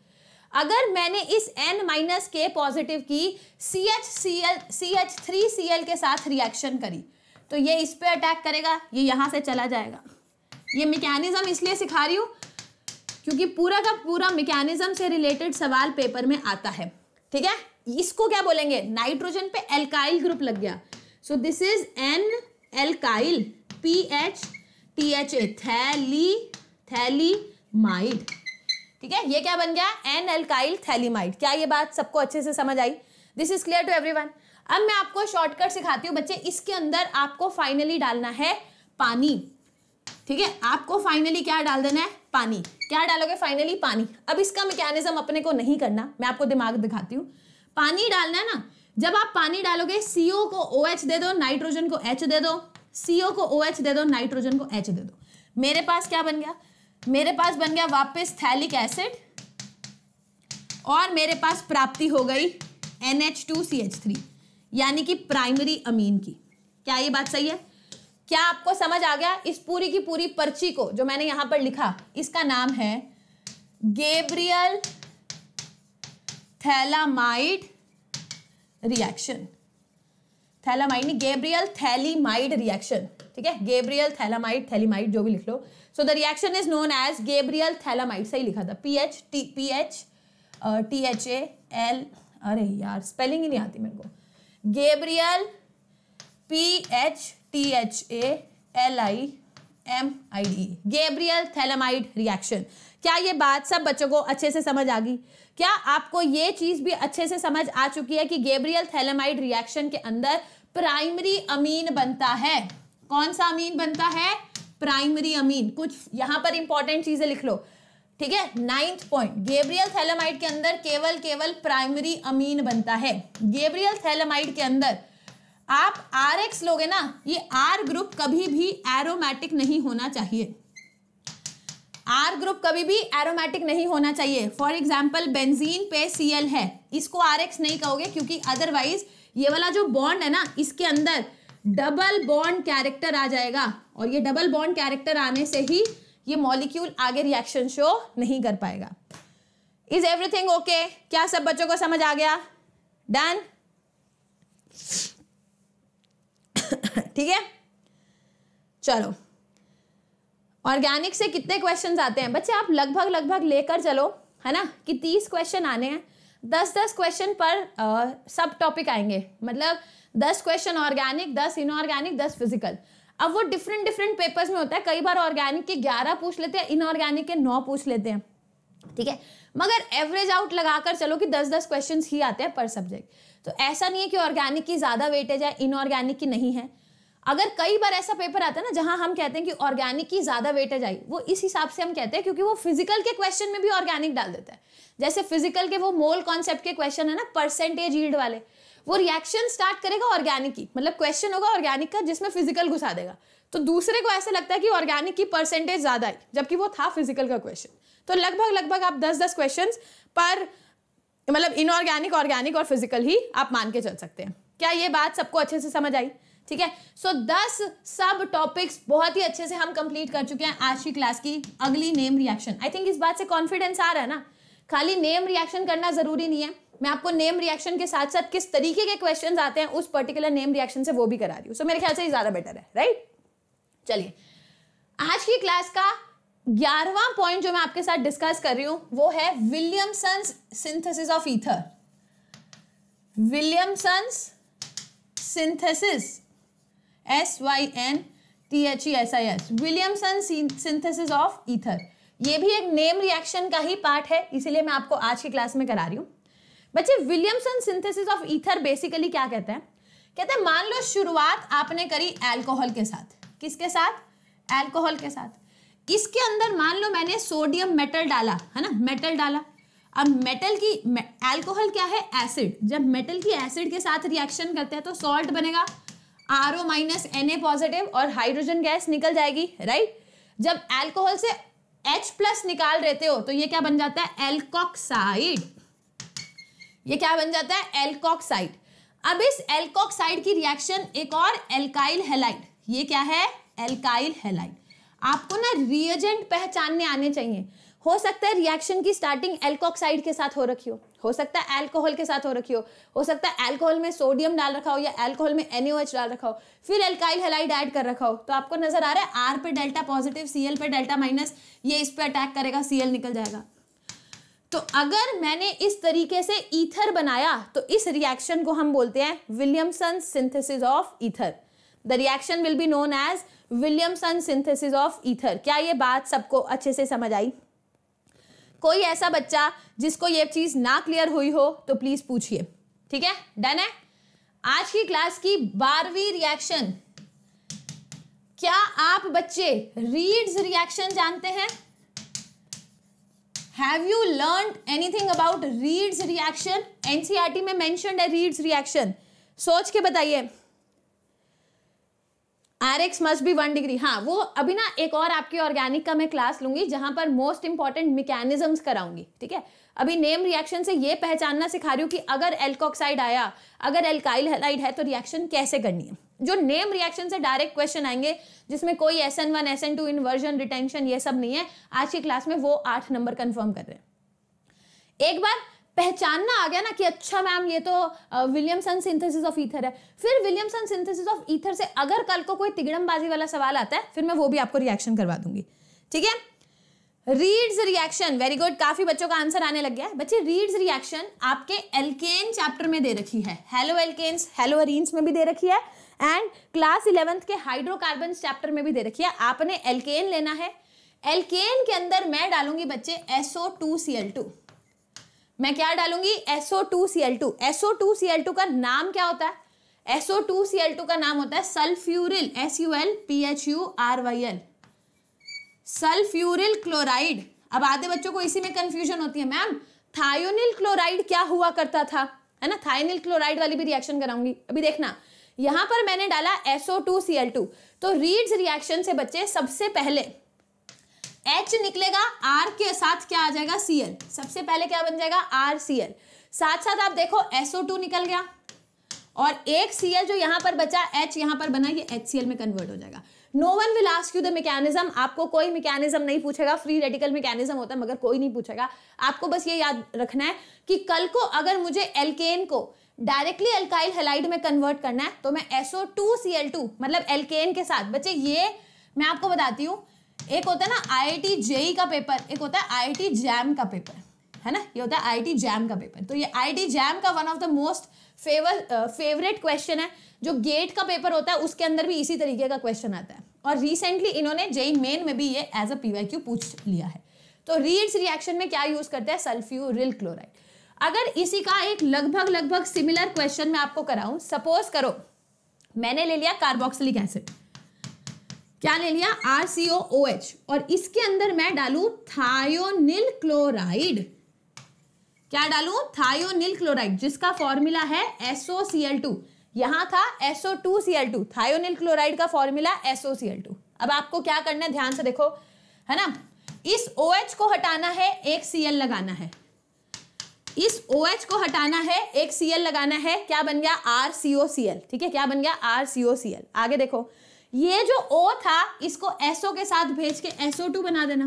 अगर मैंने इस एन माइनस के पॉजिटिव की C H C L C H three C L के साथ रिएक्शन करी तो ये इस पर अटैक करेगा ये यहाँ से चला जाएगा ये मेकेनिज़्म इसलिए सिखा रही हूँ क्योंकि पूरा का पूरा मैकेनिज्म से रिलेटेड सवाल पेपर में आता है ठीक है इसको क्या बोलेंगे नाइट्रोजन पे एल्काइल ग्रुप लग गया so this is an alkyl P H T H A phthalimide ठीक है ये क्या बन गया एन एल्काइल माइड क्या ये बात सबको अच्छे से समझ आई this is clear to one अब मैं आपको शॉर्टकट सिखाती हूँ बच्चे इसके अंदर आपको फाइनली डालना है पानी ठीक है आपको फाइनली क्या डाल देना है पानी क्या डालोगे फाइनली पानी अब इसका मैकेनिज्म अपने को नहीं करना मैं आपको दिमाग दिखाती हूँ पानी डालना है ना जब आप पानी डालोगे सीओ को ओ OH दे दो नाइट्रोजन को एच दे दो सीओ को ओ OH दे दो नाइट्रोजन को एच दे दो मेरे पास क्या बन गया मेरे पास बन गया वापस थैलिक एसिड और मेरे पास प्राप्ति हो गई N H two C H three यानी कि प्राइमरी अमीन की क्या ये बात सही है क्या आपको समझ आ गया इस पूरी की पूरी पर्ची को जो मैंने यहां पर लिखा इसका नाम है गेब्रियल थैलामाइड रिएक्शन थैलामाइड नहीं गेब्रियल थैलीमाइड रिएक्शन ठीक है गेब्रियल थैलामाइड थैलीमाइड जो भी लिख लो so the reaction is known as Gabriel phthalamide सही लिखा था P H T P H T H A L अरे यार स्पेलिंग ही नहीं आती मेरे को Gabriel P H T H A L I M I D Gabriel phthalimide reaction क्या ये बात सब बच्चों को अच्छे से समझ आ गई क्या आपको ये चीज भी अच्छे से समझ आ चुकी है कि गेब्रियल थैलेमाइड रिएक्शन के अंदर प्राइमरी अमीन बनता है कौन सा अमीन बनता है प्राइमरी अमीन कुछ यहां पर इंपॉर्टेंट चीजें लिख लो ठीक है नाइन्थ पॉइंट गेब्रियल थैलेमाइड के अंदर केवल केवल प्राइमरी अमीन बनता है गेब्रियल थैलेमाइड के अंदर आप आर एक्स लोगे ना ये आर ग्रुप कभी भी एरोमेटिक नहीं होना चाहिए आर ग्रुप कभी भी एरोमेटिक नहीं होना चाहिए फॉर एग्जाम्पल बेंजीन पे सी एल है इसको आर एक्स नहीं कहोगे क्योंकि अदरवाइज ये वाला जो बॉन्ड है ना इसके अंदर डबल बॉन्ड कैरेक्टर आ जाएगा और ये डबल बॉन्ड कैरेक्टर आने से ही ये मॉलिक्यूल आगे रिएक्शन शो नहीं कर पाएगा इज एवरीथिंग ओके क्या सब बच्चों को समझ आ गया डन ठीक है चलो ऑर्गेनिक से कितने क्वेश्चंस आते हैं बच्चे आप लगभग लगभग लेकर चलो है ना कि तीस क्वेश्चन आने हैं दस दस क्वेश्चन पर आ, सब टॉपिक आएंगे मतलब दस क्वेश्चन ऑर्गेनिक दस इनऑर्गेनिक दस फिजिकल अब वो डिफरेंट डिफरेंट पेपर्स में होता है कई बार ऑर्गेनिक के ग्यारह पूछ लेते हैं इनऑर्गेनिक के नौ पूछ लेते हैं ठीक है मगर एवरेज आउट लगाकर चलो कि दस दस क्वेश्चन ही आते हैं पर सब्जेक्ट तो ऐसा नहीं है कि ऑर्गेनिक की ज़्यादा वेटेज है इनऑर्गेनिक की नहीं है अगर कई बार ऐसा पेपर आता है ना जहां हम कहते हैं कि ऑर्गेनिक की ज्यादा वेटेज आई वो इस हिसाब से हम कहते हैं क्योंकि वो फिजिकल के क्वेश्चन में भी ऑर्गेनिक डाल देता है जैसे फिजिकल के वो मोल कॉन्सेप्ट के क्वेश्चन है ना परसेंटेज ईल्ड वाले वो रिएक्शन स्टार्ट करेगा ऑर्गेनिक की मतलब क्वेश्चन होगा ऑर्गेनिक का जिसमें फिजिकल घुसा देगा तो दूसरे को ऐसे लगता है कि ऑर्गेनिक की परसेंटेज ज़्यादा आई जबकि वो था फिजिकल का क्वेश्चन तो लगभग लगभग आप दस दस क्वेश्चन पर मतलब इनऑर्गेनिक ऑर्गेनिक और फिजिकल ही आप मान के चल सकते हैं क्या ये बात सबको अच्छे से समझ आई ठीक है सो दस सब टॉपिक्स बहुत ही अच्छे से हम कंप्लीट कर चुके हैं आज की क्लास की अगली नेम रिएक्शन आई थिंक इस बात से कॉन्फिडेंस आ रहा है ना खाली नेम रिएक्शन करना जरूरी नहीं है मैं आपको नेम रिएक्शन के साथ साथ किस तरीके के क्वेश्चन आते हैं उस पर्टिकुलर नेम रिएक्शन से वो भी करा रही हूँ सो so, मेरे ख्याल से ज़्यादा बेटर है राइट चलिए आज की क्लास का ग्यारहवा पॉइंट जो मैं आपके साथ डिस्कस कर रही हूं वो है Williamson synthesis of ether Williamson synthesis S Y N T H E S I S Williamson synthesis of ether ये भी एक नेम रिएक्शन का ही पार्ट है इसीलिए मैं आपको आज की क्लास में करा रही हूँ बच्चे Williamson synthesis of ether basically क्या कहते हैं कहते हैं मान लो शुरुआत आपने करी एल्कोहल के साथ किसके साथ एल्कोहल के साथ इसके अंदर मान लो मैंने सोडियम मेटल डाला है ना मेटल डाला अब मेटल की एल्कोहल क्या है एसिड जब मेटल की एसिड के साथ रिएक्शन करते हैं तो सॉल्ट बनेगा R O minus N A positive और हाइड्रोजन गैस निकल जाएगी राइट जब एल्कोहल से H प्लस निकाल रहते हो तो ये क्या बन जाता है एल्कोक्साइड ये क्या बन जाता है एल्कॉक्साइड अब इस एल्कॉक्साइड की रिएक्शन एक और एल्काइल हेलाइड ये क्या है एल्काइल हेलाइड आपको ना रिएजेंट पहचानने आने चाहिए हो सकता है रिएक्शन की स्टार्टिंग एल्कोक्साइड के साथ हो रखी हो हो सकता है अल्कोहल के साथ हो रखी हो हो सकता है अल्कोहल में सोडियम डाल रखा हो या अल्कोहल में एन डाल रखा हो फिर एल्काइल हेलाइड ऐड कर रखा हो तो आपको नजर आ रहा है आर पे डेल्टा पॉजिटिव सी पे डेल्टा माइनस ये इस पर अटैक करेगा सी निकल जाएगा तो अगर मैंने इस तरीके से ईथर बनाया तो इस रिएक्शन को हम बोलते हैं Williamson synthesis of ether the reaction will be known as Williamson synthesis of ether क्या ये बात सबको अच्छे से समझ आई कोई ऐसा बच्चा जिसको ये चीज़ ना क्लियर हुई हो तो प्लीज़ पूछिए ठीक है डन है आज की क्लास की बारहवीं रिएक्शन क्या आप बच्चे रीड्स रिएक्शन जानते हैं have you learn anything about Reed's reaction NCERT में मेंशनड है रीड्स रिएक्शन सोच के बताइए R X must be one degree हाँ वो अभी ना एक और आपके ऑर्गेनिक का मैं क्लास लूंगी जहां पर मोस्ट इंपॉर्टेंट मैकेनिज्म्स कराऊंगी ठीक है अभी नेम रिएक्शन से ये पहचानना सिखा रही हूँ कि अगर एल्कोक्साइड आया अगर एल्काइल हेलाइड है तो रिएक्शन कैसे करनी है जो नेम रिएक्शन से डायरेक्ट क्वेश्चन आएंगे जिसमें कोई S N one S N two inversion retention ये सब नहीं है आज की क्लास में वो आठ नंबर कन्फर्म कर रहे हैं एक बार पहचानना आ गया ना कि अच्छा मैम ये तो विलियमसन सिंथेसिस ऑफ ईथर है फिर विलियमसन सिंथेसिस ऑफ ईथर से अगर कल को कोई तिगड़मबाजी वाला सवाल आता है फिर मैं वो भी आपको रिएक्शन करवा दूंगी ठीक है रीड्स रिएक्शन वेरी गुड काफी बच्चों का आंसर आने लग गया है बच्चे रीड्स रिएक्शन आपके एलकेन चैप्टर में दे रखी है हेलो एलकेन्स हेलो अरीन्स में भी दे रखी है एंड क्लास इलेवेंथ के हाइड्रोकार्बन चैप्टर में भी दे रखिए आपने एल्केन लेना है एल्केन के अंदर मैं डालूंगी बच्चे SO two C L two मैं क्या डालूंगी SO two C L two SO two C L two का नाम क्या होता है SO two C L two का नाम होता है sulphuryl S U L P H U R Y L sulphuryl chloride अब आधे बच्चों को इसी में कंफ्यूजन होती है मैम थायोनिल क्लोराइड क्या हुआ करता था है ना थायोनिल क्लोराइड वाली भी रिएक्शन कराऊंगी अभी देखना यहां पर मैंने डाला SO2Cl2 तो रीड्स रिएक्शन से बच्चे सबसे पहले H निकलेगा R के साथ क्या आ जाएगा Cl सबसे पहले क्या बन जाएगा आर RCl साथ साथ आप देखो SO2 निकल गया और एक Cl जो यहां पर बचा H यहां पर बना ये HCl में कन्वर्ट हो जाएगा no one will ask you the mechanism आपको कोई मैकेनिज्म नहीं पूछेगा फ्री रेडिकल मैकेनिज्म होता है मगर कोई नहीं पूछेगा आपको बस ये याद रखना है कि कल को अगर मुझे एल्केन को डायरेक्टली अल्काइल हेलाइड में कन्वर्ट करना है तो मैं SO two C L two मतलब एलकेन के साथ बच्चे ये मैं आपको बताती हूँ एक होता है ना आई आई टी जेई का पेपर एक होता है आई आई टी जैम का पेपर है ना ये होता है आई आई टी जैम का पेपर तो ये आई आई टी जैम का one of the most favour favourite question है जो गेट का पेपर होता है उसके अंदर भी इसी तरीके का क्वेश्चन आता है और रिसेंटली इन्होंने जेई मेन e में भी ये as a P Y Q पूछ लिया है तो रीड्स रिएक्शन में क्या यूज करते हैं सल्फ्यूरिल क्लोराइड अगर इसी का एक लगभग लगभग सिमिलर क्वेश्चन मैं आपको कराऊं सपोज करो मैंने ले लिया कार्बोक्सिलिक एसिड क्या ले लिया are C O O H और इसके अंदर मैं डालू थायोनिल क्लोराइड क्या डालू थायोनिल क्लोराइड जिसका फॉर्मूला है एसओ सी एल टू यहां था SO two C two thionyl chloride का formula SO C L two अब आपको क्या करना है ध्यान से देखो है ना इस ओ OH को हटाना है एक एल लगाना है इस ओ OH को हटाना है एक सी लगाना है क्या बन गया R C O C L ठीक है क्या बन गया R C O C L आगे देखो ये जो ओ था इसको एसओ के साथ भेज के SO2 बना देना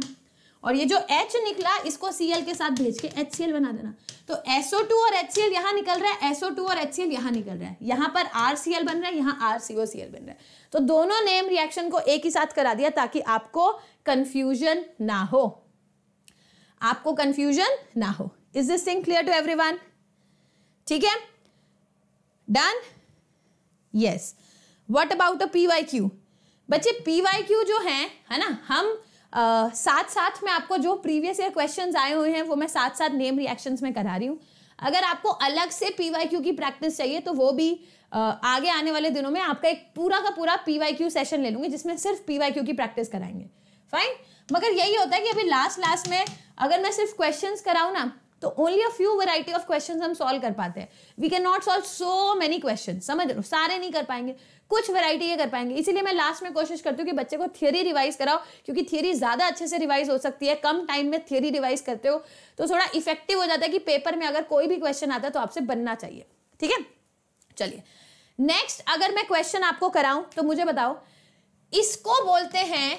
और ये जो एच निकला इसको Cl के साथ भेज के HCl बना देना तो SO2 और HCl यहाँ निकल रहा है SO2 और सी यहाँ निकल रहा है यहाँ पर RCl बन रहा है यहाँ RCOCl बन रहा है तो दोनों नेम रिएक्शन को एक ही साथ करा दिया ताकि आपको कंफ्यूजन ना हो आपको कंफ्यूजन ना हो is this thing clear to one ठीक है done yes what about a P Y Q बच्चे पी वाई क्यू जो है है ना हम Uh, साथ साथ में आपको जो प्रीवियस ईयर क्वेश्चन आए हुए हैं वो मैं साथ साथ नेम रिएक्शन में करा रही हूँ अगर आपको अलग से पी वाई क्यू की प्रैक्टिस चाहिए तो वो भी uh, आगे आने वाले दिनों में आपका एक पूरा का पूरा पी वाई क्यू सेशन ले लूंगी जिसमें सिर्फ पी वाई क्यू की प्रैक्टिस कराएंगे फाइन मगर यही होता है कि अभी लास्ट लास्ट में अगर मैं सिर्फ क्वेश्चन कराऊँ ना तो only a few variety of question हम सॉल्व कर पाते हैं we can not solve so many question समझ लो सारे नहीं कर पाएंगे कुछ वैरायटी ये कर पाएंगे इसीलिए मैं लास्ट में कोशिश करती हूँ कि बच्चे को थियोरी रिवाइज कराओ क्योंकि थियोरी ज़्यादा अच्छे से रिवाइज हो सकती है कम टाइम में थियोरी रिवाइज करते हो तो थोड़ा इफेक्टिव हो जाता है कि पेपर में अगर कोई भी क्वेश्चन आता है तो आपसे बनना चाहिए ठीक है चलिए नेक्स्ट अगर मैं क्वेश्चन आपको कराऊं तो मुझे बताओ इसको बोलते हैं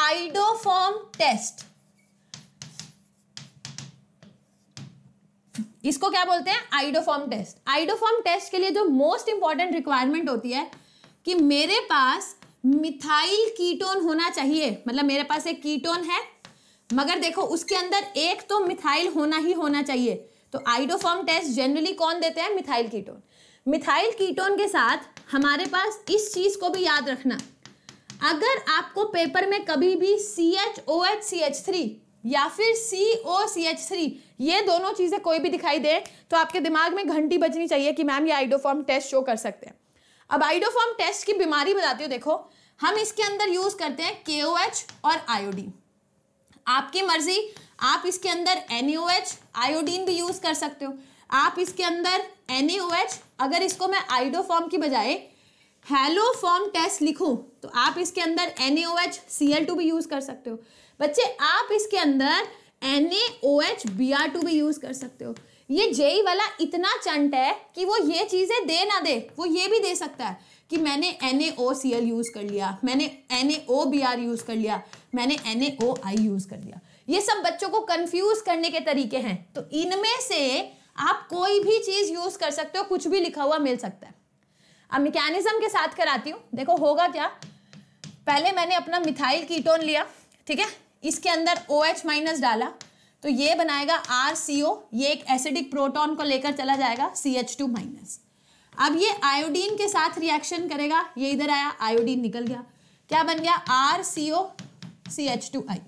आइडोफॉर्म टेस्ट इसको क्या बोलते हैं आइडोफॉर्म टेस्ट आइडोफॉर्म टेस्ट के लिए जो मोस्ट इंपॉर्टेंट रिक्वायरमेंट होती है कि मेरे पास मिथाइल कीटोन होना चाहिए मतलब मेरे पास एक कीटोन है मगर देखो उसके अंदर एक तो मिथाइल होना ही होना चाहिए तो आइडोफॉर्म टेस्ट जनरली कौन देते हैं मिथाइल कीटोन मिथाइल कीटोन के साथ हमारे पास इस चीज़ को भी याद रखना अगर आपको पेपर में कभी भी C H O H C H three या फिर सी ओ सी एच थ्री ये दोनों चीज़ें कोई भी दिखाई दे तो आपके दिमाग में घंटी बजनी चाहिए कि मैम ये आइडोफॉर्म टेस्ट शो कर सकते हैं अब आइडोफॉर्म टेस्ट की बीमारी बताती हूँ देखो हम इसके अंदर यूज़ करते हैं के ओ एच और आयोडीन आपकी मर्जी आप इसके अंदर एन ओ एच आयोडीन भी यूज़ कर सकते हो आप इसके अंदर एन ओ एच अगर इसको मैं आइडोफॉर्म की बजाय हेलोफॉर्म टेस्ट लिखूं तो आप इसके अंदर N O H C L two भी यूज़ कर सकते हो बच्चे आप इसके अंदर N A O H B R two भी यूज कर सकते हो ये जेई e वाला इतना चंट है कि वो ये चीजें दे ना दे वो ये भी दे सकता है कि मैंने N A O C L use कर लिया मैंने N A O B R use कर लिया मैंने N A O I use कर लिया ये सब बच्चों को कंफ्यूज करने के तरीके हैं तो इनमें से आप कोई भी चीज यूज कर सकते हो कुछ भी लिखा हुआ मिल सकता है अब मैकेनिज्म के साथ कराती हूँ देखो होगा क्या पहले मैंने अपना मिथाइल कीटोन लिया ठीक है इसके अंदर ओ OH माइनस डाला तो ये बनाएगा आर सी ओ ये एक एसिडिक प्रोटॉन को लेकर चला जाएगा सी एच टू माइनस अब ये आयोडीन के साथ रिएक्शन करेगा ये इधर आया आयोडीन निकल गया क्या बन गया R C O C H two I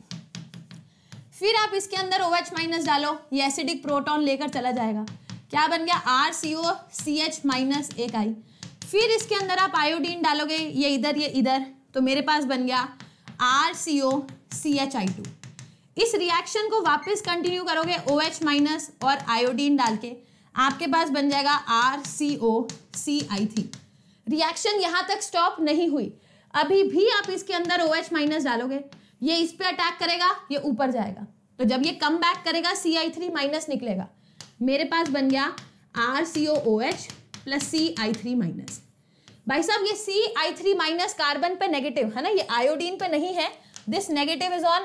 फिर आप इसके अंदर ओ एच माइनस डालो ये एसिडिक प्रोटॉन लेकर चला जाएगा क्या बन गया R C O C H minus एक आई फिर इसके अंदर आप आयोडीन डालोगे ये इधर ये इधर तो मेरे पास बन गया R C O C H I two इस रिएक्शन को वापस कंटिन्यू करोगे ओ एच माइनस और आयोडीन डाल के आपके पास बन जाएगा R C O C I three reaction यहां तक स्टॉप नहीं हुई अभी भी आप इसके अंदर ओ एच माइनस डालोगे ये इस पर अटैक करेगा ये ऊपर जाएगा तो जब ये कम बैक करेगा सी आई थ्री माइनस निकलेगा मेरे पास बन गया R C O O H plus C I three minus भाई साहब ये C I three minus carbon पे नेगेटिव है ना ये आयोडीन पे नहीं है दिस नेगेटिव इज ऑन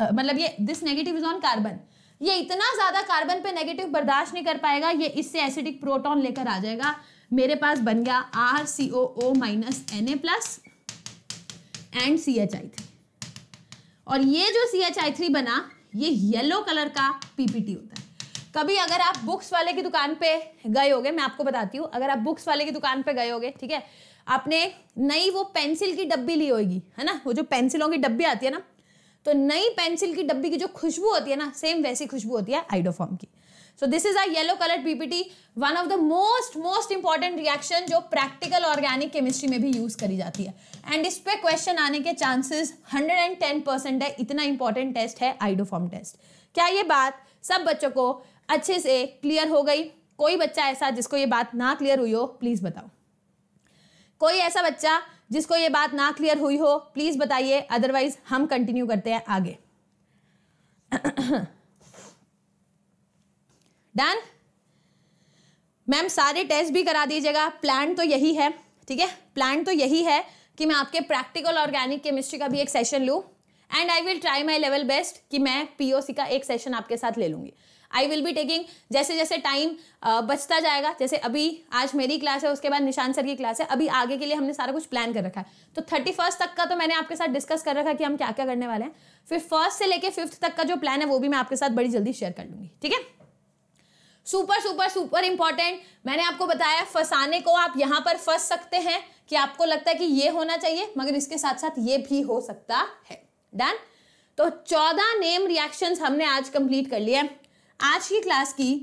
मतलब ये this negative is on carbon ये इतना ज़्यादा कार्बन पे नेगेटिव बर्दाश्त नहीं कर पाएगा ये इससे एसिडिक प्रोटॉन लेकर आ जाएगा मेरे पास बन गया R C O O minus N A plus and C H I three और ये जो सी एच आई थ्री बना ये येलो कलर का पीपीटी होता है कभी अगर आप बुक्स वाले की दुकान पे गए होगे मैं आपको बताती हूँ अगर आप बुक्स वाले की दुकान पे गए होगे ठीक है आपने नई वो पेंसिल की डब्बी ली होगी है ना वो जो पेंसिलों की डब्बी आती है ना तो नई पेंसिल की डब्बी की जो खुशबू होती है ना सेम वैसी खुशबू होती है आइडोफॉर्म की so this is are yellow colour PPT one of the most most important reaction जो प्रैक्टिकल ऑर्गेनिक केमिस्ट्री में भी यूज करी जाती है एंड इस पे क्वेश्चन आने के चांसेस टेन परसेंट है इतना इंपॉर्टेंट टेस्ट है आइडोफॉर्म टेस्ट क्या ये बात सब बच्चों को अच्छे से क्लियर हो गई कोई बच्चा ऐसा जिसको ये बात ना क्लियर हुई हो प्लीज बताओ कोई ऐसा बच्चा जिसको ये बात ना क्लियर हुई हो प्लीज़ बताइए अदरवाइज हम कंटिन्यू करते हैं आगे डन (coughs) मैम सारे टेस्ट भी करा दीजिएगा प्लान तो यही है ठीक है प्लान तो यही है कि मैं आपके प्रैक्टिकल ऑर्गेनिक केमिस्ट्री का भी एक सेशन लूँ and I will try my level best कि मैं पीओसी का एक सेशन आपके साथ ले लूंगी आई विल बी टेकिंग जैसे जैसे टाइम बचता जाएगा जैसे अभी आज मेरी क्लास है उसके बाद निशान सर की क्लास है अभी आगे के लिए हमने सारा कुछ प्लान कर रखा है तो थर्टी फर्स्ट तक का तो मैंने आपके साथ डिस्कस कर रखा कि हम क्या क्या करने वाले हैं फिर फर्स्ट से लेकर फिफ्थ तक का जो प्लान है वो भी मैं आपके साथ बड़ी जल्दी शेयर कर लूंगी ठीक है सुपर सुपर सुपर इंपॉर्टेंट मैंने आपको बताया फंसाने को आप यहाँ पर फंस सकते हैं कि आपको लगता है कि ये होना चाहिए मगर इसके साथ साथ ये भी हो सकता है डन तो चौदह नेम रिएक्शंस हमने आज कंप्लीट कर लिया आज की क्लास की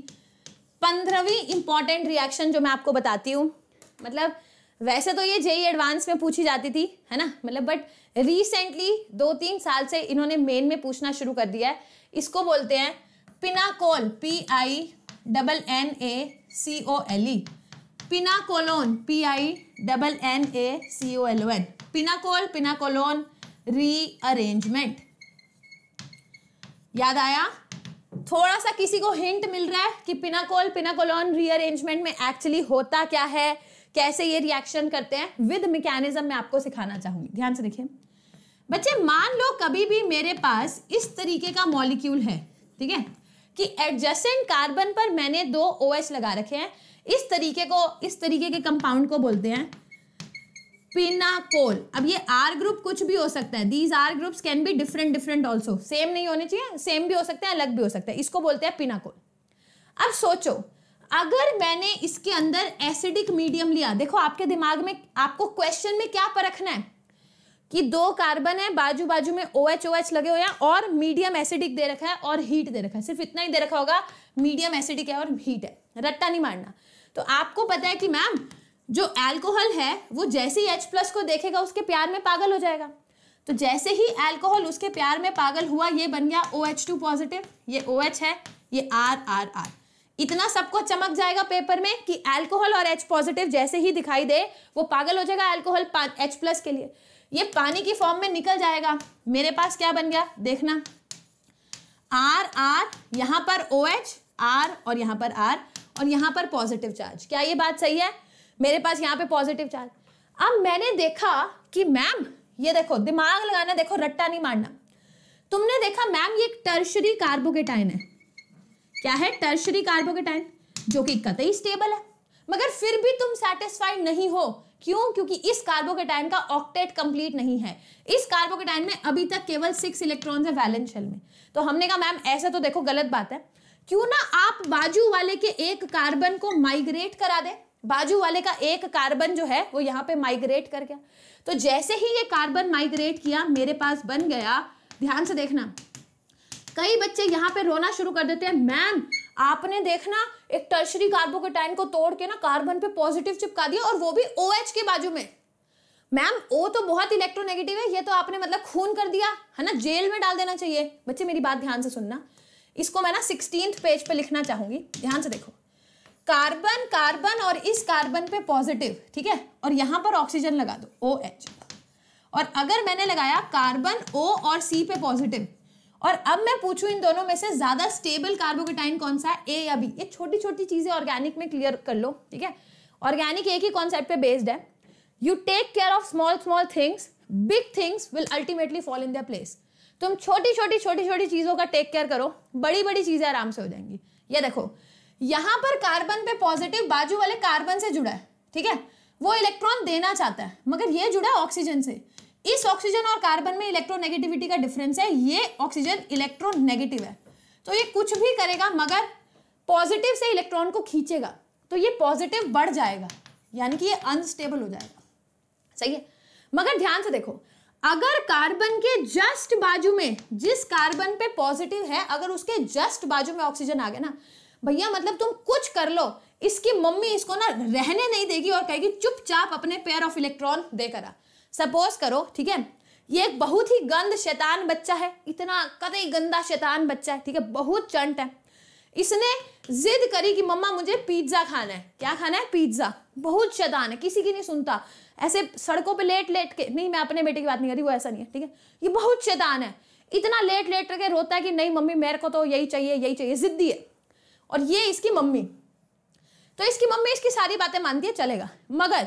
पंद्रहवीं इंपॉर्टेंट रिएक्शन जो मैं आपको बताती हूँ मतलब वैसे तो ये जेई एडवांस में पूछी जाती थी है ना मतलब बट रिसेंटली दो तीन साल से इन्होंने मेन में पूछना शुरू कर दिया है इसको बोलते हैं pinacol P I double N A C O L E pinacolone P I double N A C O L O N pinacol pinacolone rearrangement याद आया थोड़ा सा किसी को हिंट मिल रहा है कि पिनाकोल पिनाकोलॉन रीअरेंजमेंट में एक्चुअली होता क्या है कैसे ये रिएक्शन करते हैं विद मैकेनिज्म मैं आपको सिखाना चाहूंगी ध्यान से देखिए बच्चे मान लो कभी भी मेरे पास इस तरीके का मॉलिक्यूल है ठीक है कि एडजसेंट कार्बन पर मैंने दो ओ लगा रखे हैं इस तरीके को इस तरीके के कंपाउंड को बोलते हैं पिनाकोल अब ये आर ग्रुप कुछ भी हो सकता है these are groups can be different different also same नहीं होने चाहिए सेम भी हो सकते हैं अलग भी हो सकता है इसको बोलते हैं पिनाकोल अब सोचो अगर मैंने इसके अंदर एसिडिक मीडियम लिया देखो आपके दिमाग में आपको क्वेश्चन में क्या परखना है कि दो कार्बन है बाजू बाजू में ओ एच ओ एच लगे हुए हैं और मीडियम एसिडिक दे रखा है और हीट दे रखा है सिर्फ इतना ही दे रखा होगा मीडियम एसिडिक है और हीट है रट्टा नहीं मारना तो आपको पता है कि मैम जो एल्कोहल है वो जैसे ही एच प्लस को देखेगा उसके प्यार में पागल हो जाएगा तो जैसे ही एल्कोहल उसके प्यार में पागल हुआ ये बन गया ओ एच टू पॉजिटिव ये ओ OH एच है ये आर आर आर इतना सबको चमक जाएगा पेपर में कि एल्कोहल और एच पॉजिटिव जैसे ही दिखाई दे वो पागल हो जाएगा एल्कोहल एच प्लस के लिए ये पानी की फॉर्म में निकल जाएगा मेरे पास क्या बन गया देखना आर आर यहां पर ओ OH, एच आर और यहां पर आर और यहां पर पॉजिटिव चार्ज क्या ये बात सही है मेरे पास यहाँ पे पॉजिटिव चार्ज अब मैंने देखा कि मैम ये देखो दिमाग लगाना देखो रट्टा नहीं मारना तुमने देखा मैम ये एक टर्शरी कार्बोकेटाइन है क्या है टर्शरी कार्बोकेटाइन जो कि कतई स्टेबल है मगर फिर भी तुम सेटिस्फाइड नहीं हो क्यों क्योंकि इस कार्बोकेटाइन का ऑक्टेट कंप्लीट नहीं है इस कार्बोकेटाइन में अभी तक केवल सिक्स इलेक्ट्रॉन्स है वैलेंस शेल में तो हमने कहा मैम ऐसा तो देखो गलत बात है क्यों ना आप बाजू वाले के एक कार्बन को माइग्रेट करा दें बाजू वाले का एक कार्बन जो है वो यहां पे माइग्रेट कर गया तो जैसे ही ये कार्बन माइग्रेट किया मेरे पास बन गया ध्यान से देखना कई बच्चे यहां पे रोना शुरू कर देते हैं मैम आपने देखना एक टर्शरी कार्बोकेटाइन को तोड़ के ना कार्बन पे पॉजिटिव चिपका दिया और वो भी ओ OH के बाजू में मैम ओ तो बहुत इलेक्ट्रोनेगेटिव है ये तो आपने मतलब खून कर दिया है ना जेल में डाल देना चाहिए बच्चे मेरी बात ध्यान से सुनना इसको मैं ना सिक्सटीन पेज पे लिखना चाहूंगी ध्यान से देखो कार्बन कार्बन और इस कार्बन पे पॉजिटिव ठीक है और यहां पर ऑक्सीजन लगा दो ओ एच और अगर मैंने लगाया कार्बन ओ और सी पे पॉजिटिव और अब मैं पूछूं इन दोनों में से ज़्यादा स्टेबल कार्बोकेटाइन कौन सा है ए या बी ये छोटी छोटी चीज़ें ऑर्गेनिक में क्लियर कर लो ठीक है ऑर्गेनिक एक ही कॉन्सेप्ट पे बेस्ड है you take care of small small things big things will ultimately fall in the place तुम छोटी छोटी छोटी छोटी चीज़ों का टेक केयर करो बड़ी बड़ी चीज़ें आराम से हो जाएंगी ये देखो यहां पर कार्बन पे पॉजिटिव बाजू वाले कार्बन से जुड़ा है ठीक है वो इलेक्ट्रॉन देना चाहता है मगर ये जुड़ा है ऑक्सीजन से इस ऑक्सीजन और कार्बन में इलेक्ट्रोनेगेटिविटी का डिफरेंस है ये ऑक्सीजन इलेक्ट्रोनेगेटिव है तो ये कुछ भी करेगा मगर पॉजिटिव से इलेक्ट्रॉन को खींचेगा तो ये पॉजिटिव बढ़ जाएगा यानी कि ये अनस्टेबल हो जाएगा सही है मगर ध्यान से देखो अगर कार्बन के जस्ट बाजू में जिस कार्बन पे पॉजिटिव है अगर उसके जस्ट बाजू में ऑक्सीजन आ गया ना भैया मतलब तुम कुछ कर लो इसकी मम्मी इसको ना रहने नहीं देगी और कहेगी चुपचाप अपने पेयर ऑफ इलेक्ट्रॉन देकर आ सपोज करो ठीक है ये एक बहुत ही गंद शैतान बच्चा है इतना कतई गंदा शैतान बच्चा है ठीक है बहुत चंट है इसने जिद करी कि मम्मा मुझे पिज्ज़ा खाना है क्या खाना है पिज्ज़ा बहुत शैतान है किसी की नहीं सुनता ऐसे सड़कों पे लेट लेट के नहीं मैं अपने बेटे की बात नहीं करी वो ऐसा नहीं है ठीक है ये बहुत शैतान है इतना लेट लेट करके रोता है कि नहीं मम्मी मेरे को तो यही चाहिए यही चाहिए जिद्दी है और ये इसकी मम्मी तो इसकी मम्मी इसकी सारी बातें मानती है चलेगा मगर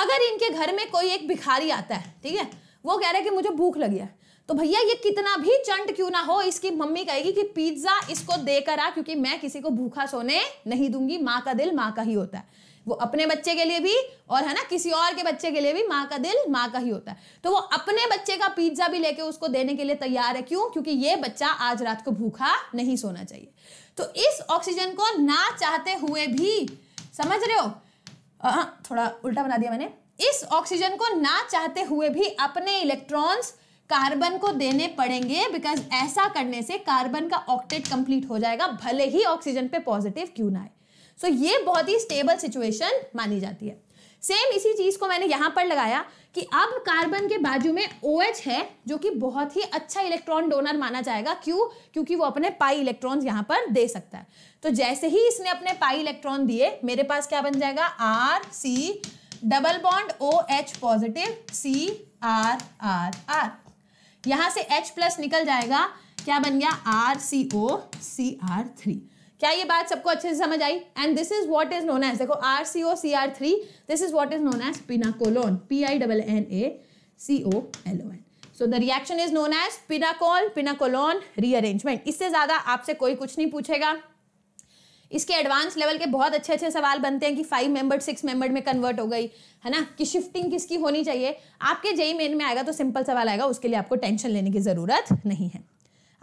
अगर इनके घर में कोई एक भिखारी आता है ठीक है वो कह रहे हैं कि मुझे भूख लगी है तो भैया ये कितना भी चंट क्यों ना हो इसकी मम्मी कहेगी कि पिज्जा इसको देकर आ क्योंकि मैं किसी को भूखा सोने नहीं दूंगी माँ का दिल माँ का ही होता है वो अपने बच्चे के लिए भी और है ना किसी और के बच्चे के लिए भी माँ का दिल माँ का ही होता है तो वो अपने बच्चे का पिज्जा भी लेके उसको देने के लिए तैयार है क्यों क्योंकि ये बच्चा आज रात को भूखा नहीं सोना चाहिए तो इस ऑक्सीजन को ना चाहते हुए भी समझ रहे हो आ, थोड़ा उल्टा बना दिया मैंने इस ऑक्सीजन को ना चाहते हुए भी अपने इलेक्ट्रॉन्स कार्बन को देने पड़ेंगे बिकॉज ऐसा करने से कार्बन का ऑक्टेट कंप्लीट हो जाएगा भले ही ऑक्सीजन पे पॉजिटिव क्यों ना आए सो so, ये बहुत ही स्टेबल सिचुएशन मानी जाती है सेम इसी चीज़ को मैंने यहां पर लगाया कि अब कार्बन के बाजू में ओ OH है जो कि बहुत ही अच्छा इलेक्ट्रॉन डोनर माना जाएगा क्यों क्योंकि वो अपने पाई इलेक्ट्रॉन यहां पर दे सकता है तो जैसे ही इसने अपने पाई इलेक्ट्रॉन दिए मेरे पास क्या बन जाएगा R C double bond O H positive C R R R यहां से H प्लस निकल जाएगा क्या बन गया R C O C R three क्या ये बात सबको अच्छे से समझ आई and this is what is known as देखो R C O C R three this is what is known as pinacolone P I double N A C O L O N so the reaction is known as pinacol pinacolone rearrangement इससे ज़्यादा आपसे कोई कुछ नहीं पूछेगा इसके एडवांस लेवल के बहुत अच्छे अच्छे सवाल बनते हैं कि फाइव मेंबर सिक्स मेंबर में कन्वर्ट हो गई है ना कि शिफ्टिंग किसकी होनी चाहिए आपके जेई मेन में आएगा तो सिंपल सवाल आएगा उसके लिए आपको टेंशन लेने की ज़रूरत नहीं है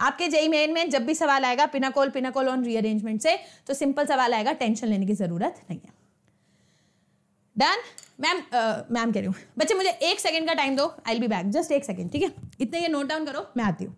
आपके जेई मेन में जब भी सवाल आएगा पिनाकोल पिनाकोल ऑन रीअरेंजमेंट से तो सिंपल सवाल आएगा टेंशन लेने की ज़रूरत नहीं है डन मैम मैम कह रही हूँ बच्चे मुझे एक सेकंड का टाइम दो I will be back just एक सेकंड ठीक है इतने ये नोट डाउन करो मैं आती हूँ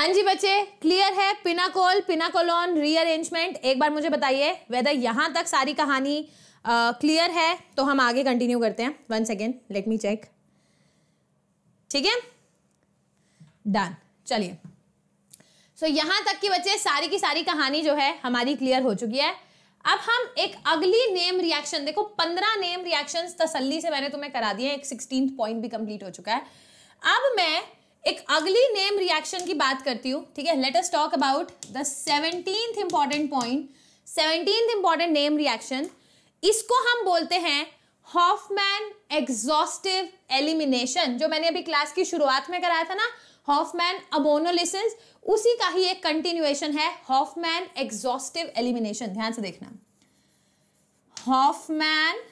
हाँ जी बच्चे क्लियर है पिनाकोल पिनाकोलॉन रीअरेंजमेंट एक बार मुझे बताइए वेदर यहाँ तक सारी कहानी क्लियर uh, है तो हम आगे कंटिन्यू करते हैं one second let me check ठीक है डन चलिए सो so, यहाँ तक की बच्चे सारी की सारी कहानी जो है हमारी क्लियर हो चुकी है अब हम एक अगली नेम रिएक्शन देखो पंद्रह नेम रिएक्शंस तसल्ली से मैंने तुम्हें करा दिए एक सिक्सटीन पॉइंट भी कंप्लीट हो चुका है अब मैं एक अगली नेम रिएक्शन की बात करती हूँ ठीक है let us talk about the seventeenth important point seventeenth important name reaction इसको हम बोलते हैं हॉफमैन एग्जॉस्टिव एलिमिनेशन जो मैंने अभी क्लास की शुरुआत में कराया था ना हॉफमैन अमोनोलिसिस उसी का ही एक कंटिन्यूएशन है हॉफमैन एग्जॉस्टिव एलिमिनेशन ध्यान से देखना Hofmann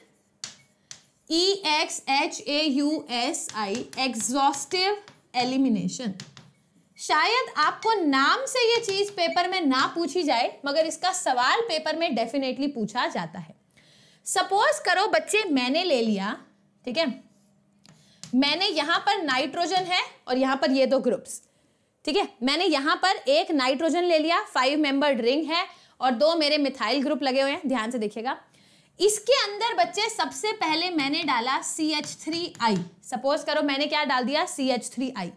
E X H A U S I exhaustive elimination शायद आपको नाम से ये चीज पेपर में ना पूछी जाए मगर इसका सवाल पेपर में डेफिनेटली पूछा जाता है सपोज करो बच्चे मैंने ले लिया ठीक है मैंने यहां पर नाइट्रोजन है और यहां पर ये दो ग्रुप्स ठीक है मैंने यहां पर एक नाइट्रोजन ले लिया फाइव मेंबर रिंग है और दो मेरे मिथाइल ग्रुप लगे हुए हैं ध्यान से देखिएगा इसके अंदर बच्चे सबसे पहले मैंने डाला C H three I suppose करो मैंने क्या डाल दिया सी एच थ्री आई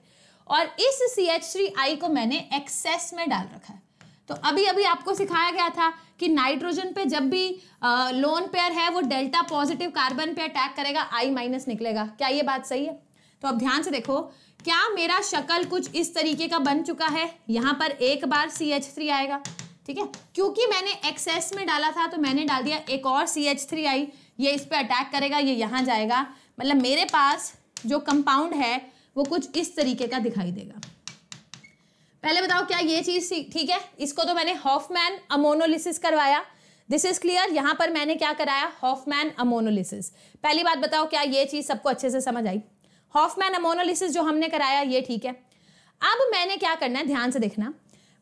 और इस सी एच थ्री आई को मैंने एक्सेस में डाल रखा है तो अभी अभी आपको सिखाया गया था कि नाइट्रोजन पे जब भी लोन पेयर है वो डेल्टा पॉजिटिव कार्बन पे अटैक करेगा आई माइनस निकलेगा क्या ये बात सही है तो अब ध्यान से देखो क्या मेरा शक्ल कुछ इस तरीके का बन चुका है यहां पर एक बार सी एच थ्री आएगा ठीक है क्योंकि मैंने एक्सेस में डाला था तो मैंने डाल दिया एक और सी एच थ्री आई ये इस पर अटैक करेगा ये यहाँ जाएगा मतलब मेरे पास जो कंपाउंड है वो कुछ इस तरीके का दिखाई देगा पहले बताओ क्या ये चीज़ ठीक है इसको तो मैंने हॉफमैन अमोनोलिसिस करवाया दिस इज क्लियर यहां पर मैंने क्या कराया हॉफमैन अमोनोलिसिस पहली बात बताओ क्या ये चीज़ सबको अच्छे से समझ आई हॉफमैन अमोनोलिसिस जो हमने कराया ये ठीक है अब मैंने क्या करना है ध्यान से देखना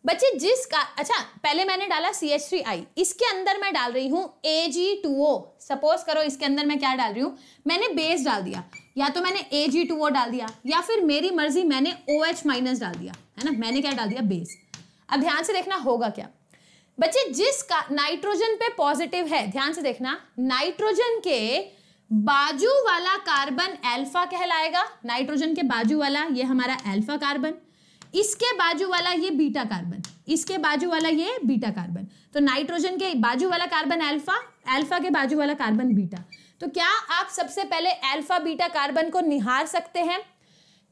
बच्चे जिस का अच्छा पहले मैंने डाला सी एच थ्री आई इसके अंदर मैं डाल रही हूँ ए जी टू ओ सपोज करो इसके अंदर मैं क्या डाल रही हूँ मैंने बेस डाल दिया या तो मैंने ए जी टू ओ डाल दिया या फिर मेरी मर्जी मैंने ओ एच माइनस डाल दिया है ना मैंने क्या डाल दिया बेस अब ध्यान से देखना होगा क्या बच्चे जिस का नाइट्रोजन पे पॉजिटिव है ध्यान से देखना नाइट्रोजन के बाजू वाला कार्बन एल्फा कहलाएगा नाइट्रोजन के बाजू वाला ये हमारा एल्फा कार्बन इसके बाजू वाला ये बीटा कार्बन इसके बाजू वाला ये बीटा कार्बन तो नाइट्रोजन के बाजू वाला कार्बन अल्फा अल्फा के बाजू वाला कार्बन बीटा तो क्या आप सबसे पहले अल्फा बीटा कार्बन को निहार सकते हैं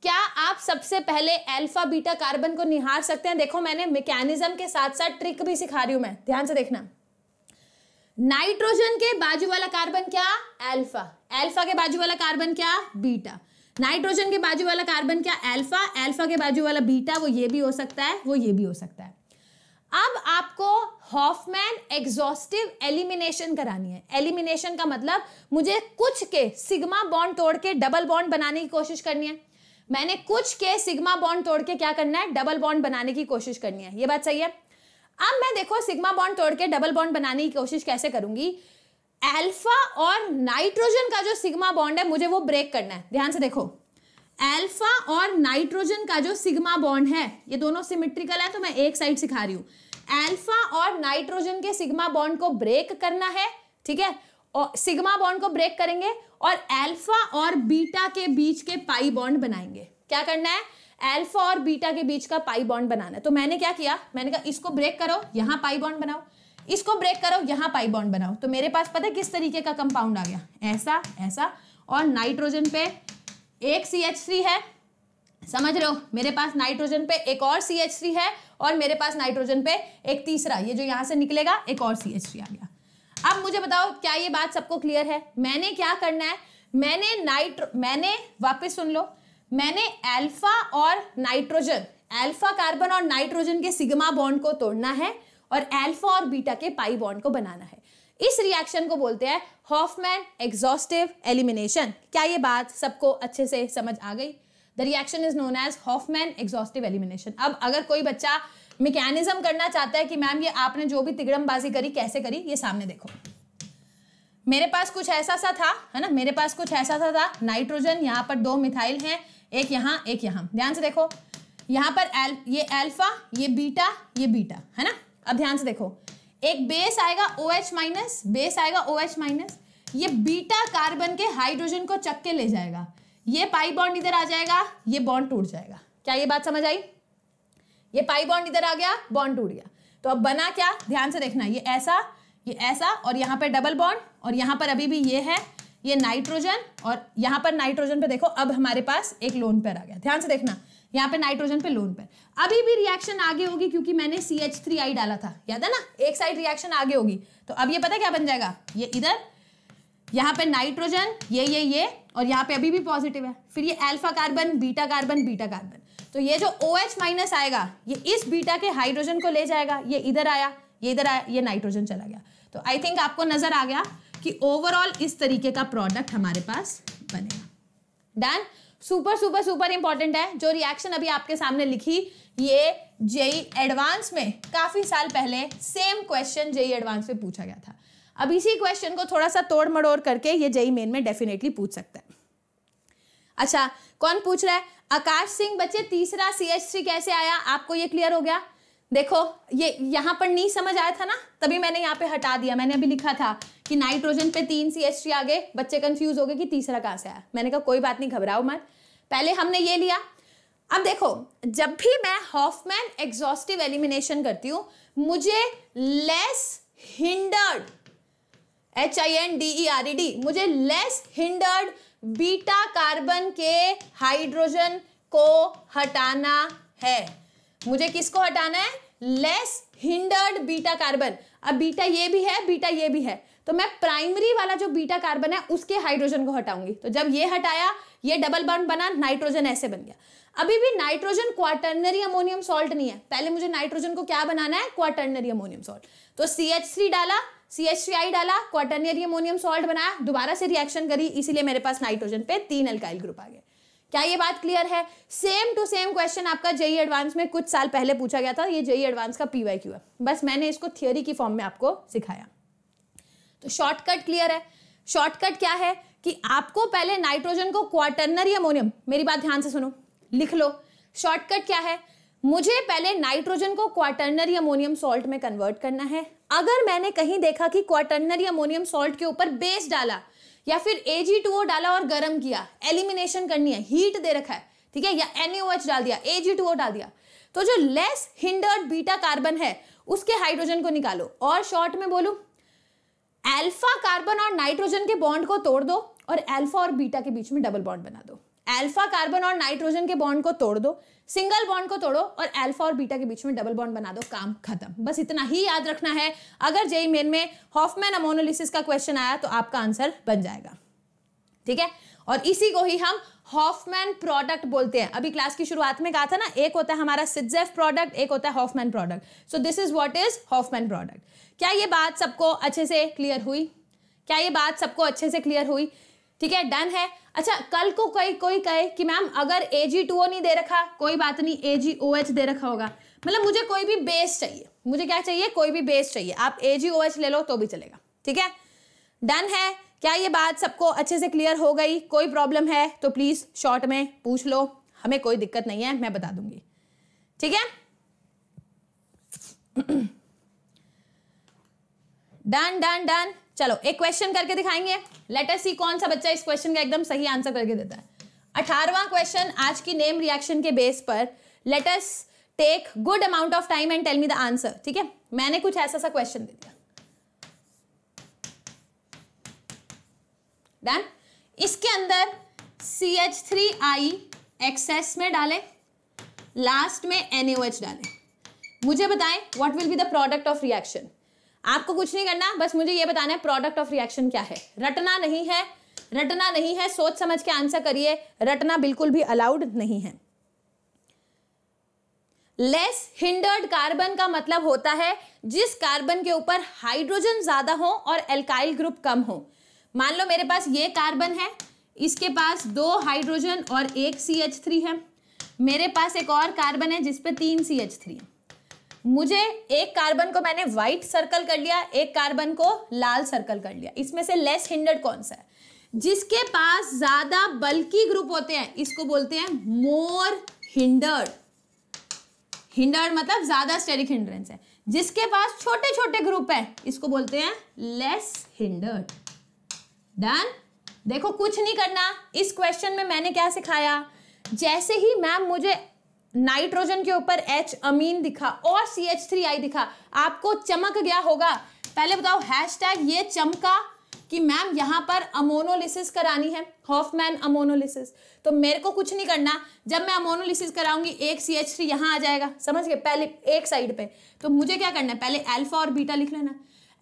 क्या आप सबसे पहले अल्फा बीटा कार्बन को निहार सकते हैं देखो मैंने मैकेनिज्म के साथ साथ ट्रिक भी सिखा रही हूं मैं ध्यान से देखना नाइट्रोजन के बाजू वाला कार्बन क्या अल्फा अल्फा के बाजू वाला कार्बन क्या बीटा नाइट्रोजन के बाजू वाला कार्बन क्या एल्फा एल्फा के बाजू वाला बीटा वो ये भी हो सकता है वो ये भी हो सकता है अब आपको हॉफमैन एग्जॉस्टिव एलिमिनेशन करानी है एलिमिनेशन का मतलब मुझे कुछ के सिग्मा बॉन्ड तोड़ के डबल बॉन्ड बनाने की कोशिश करनी है मैंने कुछ के सिग्मा बॉन्ड तोड़ के क्या करना है डबल बॉन्ड बनाने की कोशिश करनी है ये बात सही है अब मैं देखो सिग्मा बॉन्ड तोड़ के डबल बॉन्ड बनाने की कोशिश कैसे करूंगी अल्फा और नाइट्रोजन का जो सिग्मा बॉन्ड है मुझे वो ब्रेक करना है ध्यान से देखो अल्फा और नाइट्रोजन का जो सिग्मा बॉन्ड है ये दोनों सिमेट्रिकल है तो मैं एक साइड सिखा रही हूं अल्फा और नाइट्रोजन के सिग्मा बॉन्ड को ब्रेक करना है ठीक है और सिग्मा बॉन्ड को ब्रेक करेंगे और अल्फा और बीटा के बीच के पाई बॉन्ड बनाएंगे क्या करना है अल्फा और बीटा के बीच का पाई बॉन्ड बनाना है तो मैंने क्या किया मैंने कहा इसको ब्रेक करो यहां पाई बॉन्ड बनाओ इसको ब्रेक करो यहाँ पाई बॉन्ड बनाओ तो मेरे पास पता है किस तरीके का कंपाउंड आ गया ऐसा ऐसा और नाइट्रोजन पे एक सी एच थ्री है समझ रहे हो मेरे पास नाइट्रोजन पे एक और सी एच थ्री है और मेरे पास नाइट्रोजन पे एक तीसरा ये जो यहाँ से निकलेगा एक और सी एच थ्री आ गया अब मुझे बताओ क्या ये बात सबको क्लियर है मैंने क्या करना है मैंने नाइट्रो मैंने वापस सुन लो मैंने अल्फा और नाइट्रोजन अल्फा कार्बन और नाइट्रोजन के सिग्मा बॉन्ड को तोड़ना है और एल्फा और बीटा के पाई बॉन्ड को बनाना है इस रिएक्शन को बोलते हैं हॉफमैन एग्जॉस्टिव एलिमिनेशन क्या ये बात सबको अच्छे से समझ आ गई the reaction is known as Hofmann exhaustive elimination अब अगर कोई बच्चा मैकेनिज्म करना चाहता है कि मैम ये आपने जो भी तिगड़मबाजी करी कैसे करी ये सामने देखो मेरे पास कुछ ऐसा सा था है ना मेरे पास कुछ ऐसा सा था नाइट्रोजन यहाँ पर दो मिथाइल हैं एक यहाँ एक यहाँ ध्यान से देखो यहाँ पर एल ये अल्फा ये बीटा ये बीटा है ना अब ध्यान से देखो एक बेस आएगा ओ एच माइनस बेस आएगा ओ एच माइनस ये बीटा कार्बन के हाइड्रोजन को चक के ले जाएगा ये पाई बॉन्ड इधर आ जाएगा ये बॉन्ड टूट जाएगा क्या ये बात समझ आई ये पाई बॉन्ड इधर आ गया बॉन्ड टूट गया तो अब बना क्या ध्यान से देखना ये ऐसा ये ऐसा और यहाँ पर डबल बॉन्ड और यहाँ पर अभी भी ये है ये नाइट्रोजन और यहाँ पर नाइट्रोजन पे देखो अब हमारे पास एक लोन पेयर आ गया ध्यान से देखना यहाँ पे नाइट्रोजन पे लोन पे अभी भी रिएक्शन आगे होगी क्योंकि मैंने सी एच थ्री आई डाला था याद है ना एक साइड रिएक्शन आगे होगी तो अब ये पता क्या बन जाएगा ये इधर यहाँ पे नाइट्रोजन ये ये ये और यहाँ पे अभी भी पॉजिटिव है फिर ये alpha carbon beta carbon beta carbon तो ये जो ओ एच माइनस आएगा ये इस बीटा के हाइड्रोजन को ले जाएगा ये इधर आया ये इधर आया ये नाइट्रोजन चला गया तो आई थिंक आपको नजर आ गया कि ओवरऑल इस तरीके का प्रोडक्ट हमारे पास बनेगा done super super super important है जो रिएक्शन अभी आपके सामने लिखी ये जेई एडवांस e में काफी साल पहले सेम क्वेश्चन जेई एडवांस में पूछा गया था अब इसी क्वेश्चन को थोड़ा सा तोड़ मड़ोड़ करके ये जेई मेन e में डेफिनेटली पूछ सकता है अच्छा कौन पूछ रहा है आकाश सिंह बच्चे तीसरा सी एच थ्री कैसे आया आपको ये क्लियर हो गया देखो ये यहाँ पर नहीं समझ आया था ना तभी मैंने यहाँ पे हटा दिया मैंने अभी लिखा था कि नाइट्रोजन पे तीन सी एच थ्री आ गए बच्चे कंफ्यूज हो गए कि तीसरा कहाँ से आया मैंने कहा कोई बात नहीं घबराओ मत पहले हमने ये लिया अब देखो जब भी मैं हॉफमैन एग्जॉस्टिव एलिमिनेशन करती हूं मुझे less hindered H I N D E R E D मुझे लेस हिंडर्ड बीटा कार्बन के हाइड्रोजन को हटाना है मुझे किसको हटाना है लेस हिंडर्ड बीटा कार्बन अब बीटा ये भी है बीटा ये भी है तो मैं प्राइमरी वाला जो बीटा कार्बन है उसके हाइड्रोजन को हटाऊंगी तो जब ये हटाया ये डबल बॉन्ड बना नाइट्रोजन ऐसे बन गया अभी भी नाइट्रोजन क्वार्टनरी अमोनियम सॉल्ट नहीं है पहले मुझे नाइट्रोजन को क्या बनाना है क्वार्टनरी अमोनियम सॉल्ट तो सी एच डाला सी एच आई डाला क्वार्टनरी अमोनियम सॉल्ट बनाया दोबारा से रिएक्शन करी इसीलिए मेरे पास नाइट्रोजन पे तीन अल्काइल ग्रुप आ गए क्या ये बात क्लियर है सेम टू सेम क्वेश्चन आपका जेई एडवांस e में कुछ साल पहले पूछा गया था ये जेई एडवांस e का पीवाई क्यू है बस मैंने इसको थियोरी की फॉर्म में आपको सिखाया तो शॉर्टकट क्लियर है शॉर्टकट क्या है कि आपको पहले नाइट्रोजन को क्वाटर्नरी अमोनियम मेरी बात ध्यान से सुनो लिख लो शॉर्टकट क्या है मुझे पहले नाइट्रोजन को क्वाटर्नरी अमोनियम सॉल्ट में कन्वर्ट करना है अगर मैंने कहीं देखा कि क्वाटर्नरी अमोनियम सॉल्ट के ऊपर बेस डाला या फिर ए डाला और गर्म किया एलिमिनेशन करनी है हीट दे रखा है ठीक है या एन डाल दिया एजी डाल दिया तो जो लेस हिंडर्ड बीटा कार्बन है उसके हाइड्रोजन को निकालो और शॉर्ट में बोलूं अल्फा कार्बन और नाइट्रोजन के बॉन्ड को तोड़ दो और अल्फा और बीटा के बीच में डबल बॉन्ड बना दो अल्फा कार्बन और नाइट्रोजन के बॉन्ड को तोड़ दो सिंगल बॉन्ड को तोड़ो और अल्फा और बीटा के बीच में डबल बॉन्ड बना दो काम खत्म बस इतना ही याद रखना है अगर जेई मेन e e में हॉफमैन अमोनोलिसिस का क्वेश्चन आया तो आपका आंसर बन जाएगा ठीक है और इसी को ही हम हॉफमैन प्रोडक्ट बोलते हैं अभी क्लास की शुरुआत में कहा था ना एक होता है हमारा सिज्जेफ प्रोडक्ट एक होता है Hofmann product so this is what is Hofmann product क्या ये बात सबको अच्छे से क्लियर हुई क्या ये बात सबको अच्छे से क्लियर हुई ठीक है डन है अच्छा कल को कोई कोई कहे कि मैम अगर ए जी टू ओ नहीं दे रखा कोई बात नहीं ए जी ओ एच दे रखा होगा मतलब मुझे कोई भी बेस चाहिए मुझे क्या चाहिए कोई भी बेस चाहिए आप ए जी ओ एच ले लो तो भी चलेगा ठीक है डन है क्या ये बात सबको अच्छे से क्लियर हो गई कोई प्रॉब्लम है तो प्लीज़ शॉर्ट में पूछ लो हमें कोई दिक्कत नहीं है मैं बता दूंगी ठीक है डन डन डन चलो एक क्वेश्चन करके दिखाएंगे लेटर सी कौन सा बच्चा इस क्वेश्चन का एकदम सही आंसर करके देता है अठारवा क्वेश्चन आज की नेम रिएक्शन के बेस पर let's take good amount of time and tell me the answer ठीक है मैंने कुछ ऐसा सा क्वेश्चन दे दिया डन इसके अंदर C H three I excess में डालें लास्ट में एन डालें मुझे बताएं what will be the product of reaction आपको कुछ नहीं करना बस मुझे ये बताना है प्रोडक्ट ऑफ रिएक्शन क्या है रटना नहीं है रटना नहीं है सोच समझ के आंसर करिए रटना बिल्कुल भी अलाउड नहीं है लेस हिंडर्ड कार्बन का मतलब होता है जिस कार्बन के ऊपर हाइड्रोजन ज्यादा हो और एल्काइल ग्रुप कम हो मान लो मेरे पास ये कार्बन है इसके पास दो हाइड्रोजन और एक सी एच थ्री है मेरे पास एक और कार्बन है जिसपे तीन सी एच थ्री मुझे एक कार्बन को मैंने व्हाइट सर्कल कर लिया एक कार्बन को लाल सर्कल कर लिया इसमें से लेस हिंडर्ड कौन सा है जिसके पास ज्यादा बल्कि ग्रुप होते हैं इसको बोलते हैं मोर हिंडर्ड हिंडर्ड मतलब ज्यादा स्टेरिक हिंड्रेंस है जिसके पास छोटे छोटे ग्रुप है इसको बोलते हैं लेस हिंडर्ड डन देखो कुछ नहीं करना इस क्वेश्चन में मैंने क्या सिखाया जैसे ही मैम मुझे नाइट्रोजन के ऊपर एच अमीन दिखा और सी एच थ्री आई दिखा आपको चमक गया होगा पहले बताओ हैश टैग ये चमका कि मैम यहाँ पर अमोनोलिसिस करानी है हॉफमैन अमोनोलिसिस तो मेरे को कुछ नहीं करना जब मैं अमोनोलिसिस कराऊंगी एक सी एच थ्री यहाँ आ जाएगा समझ गए पहले एक साइड पे तो मुझे क्या करना है पहले एल्फा और बीटा लिख लेना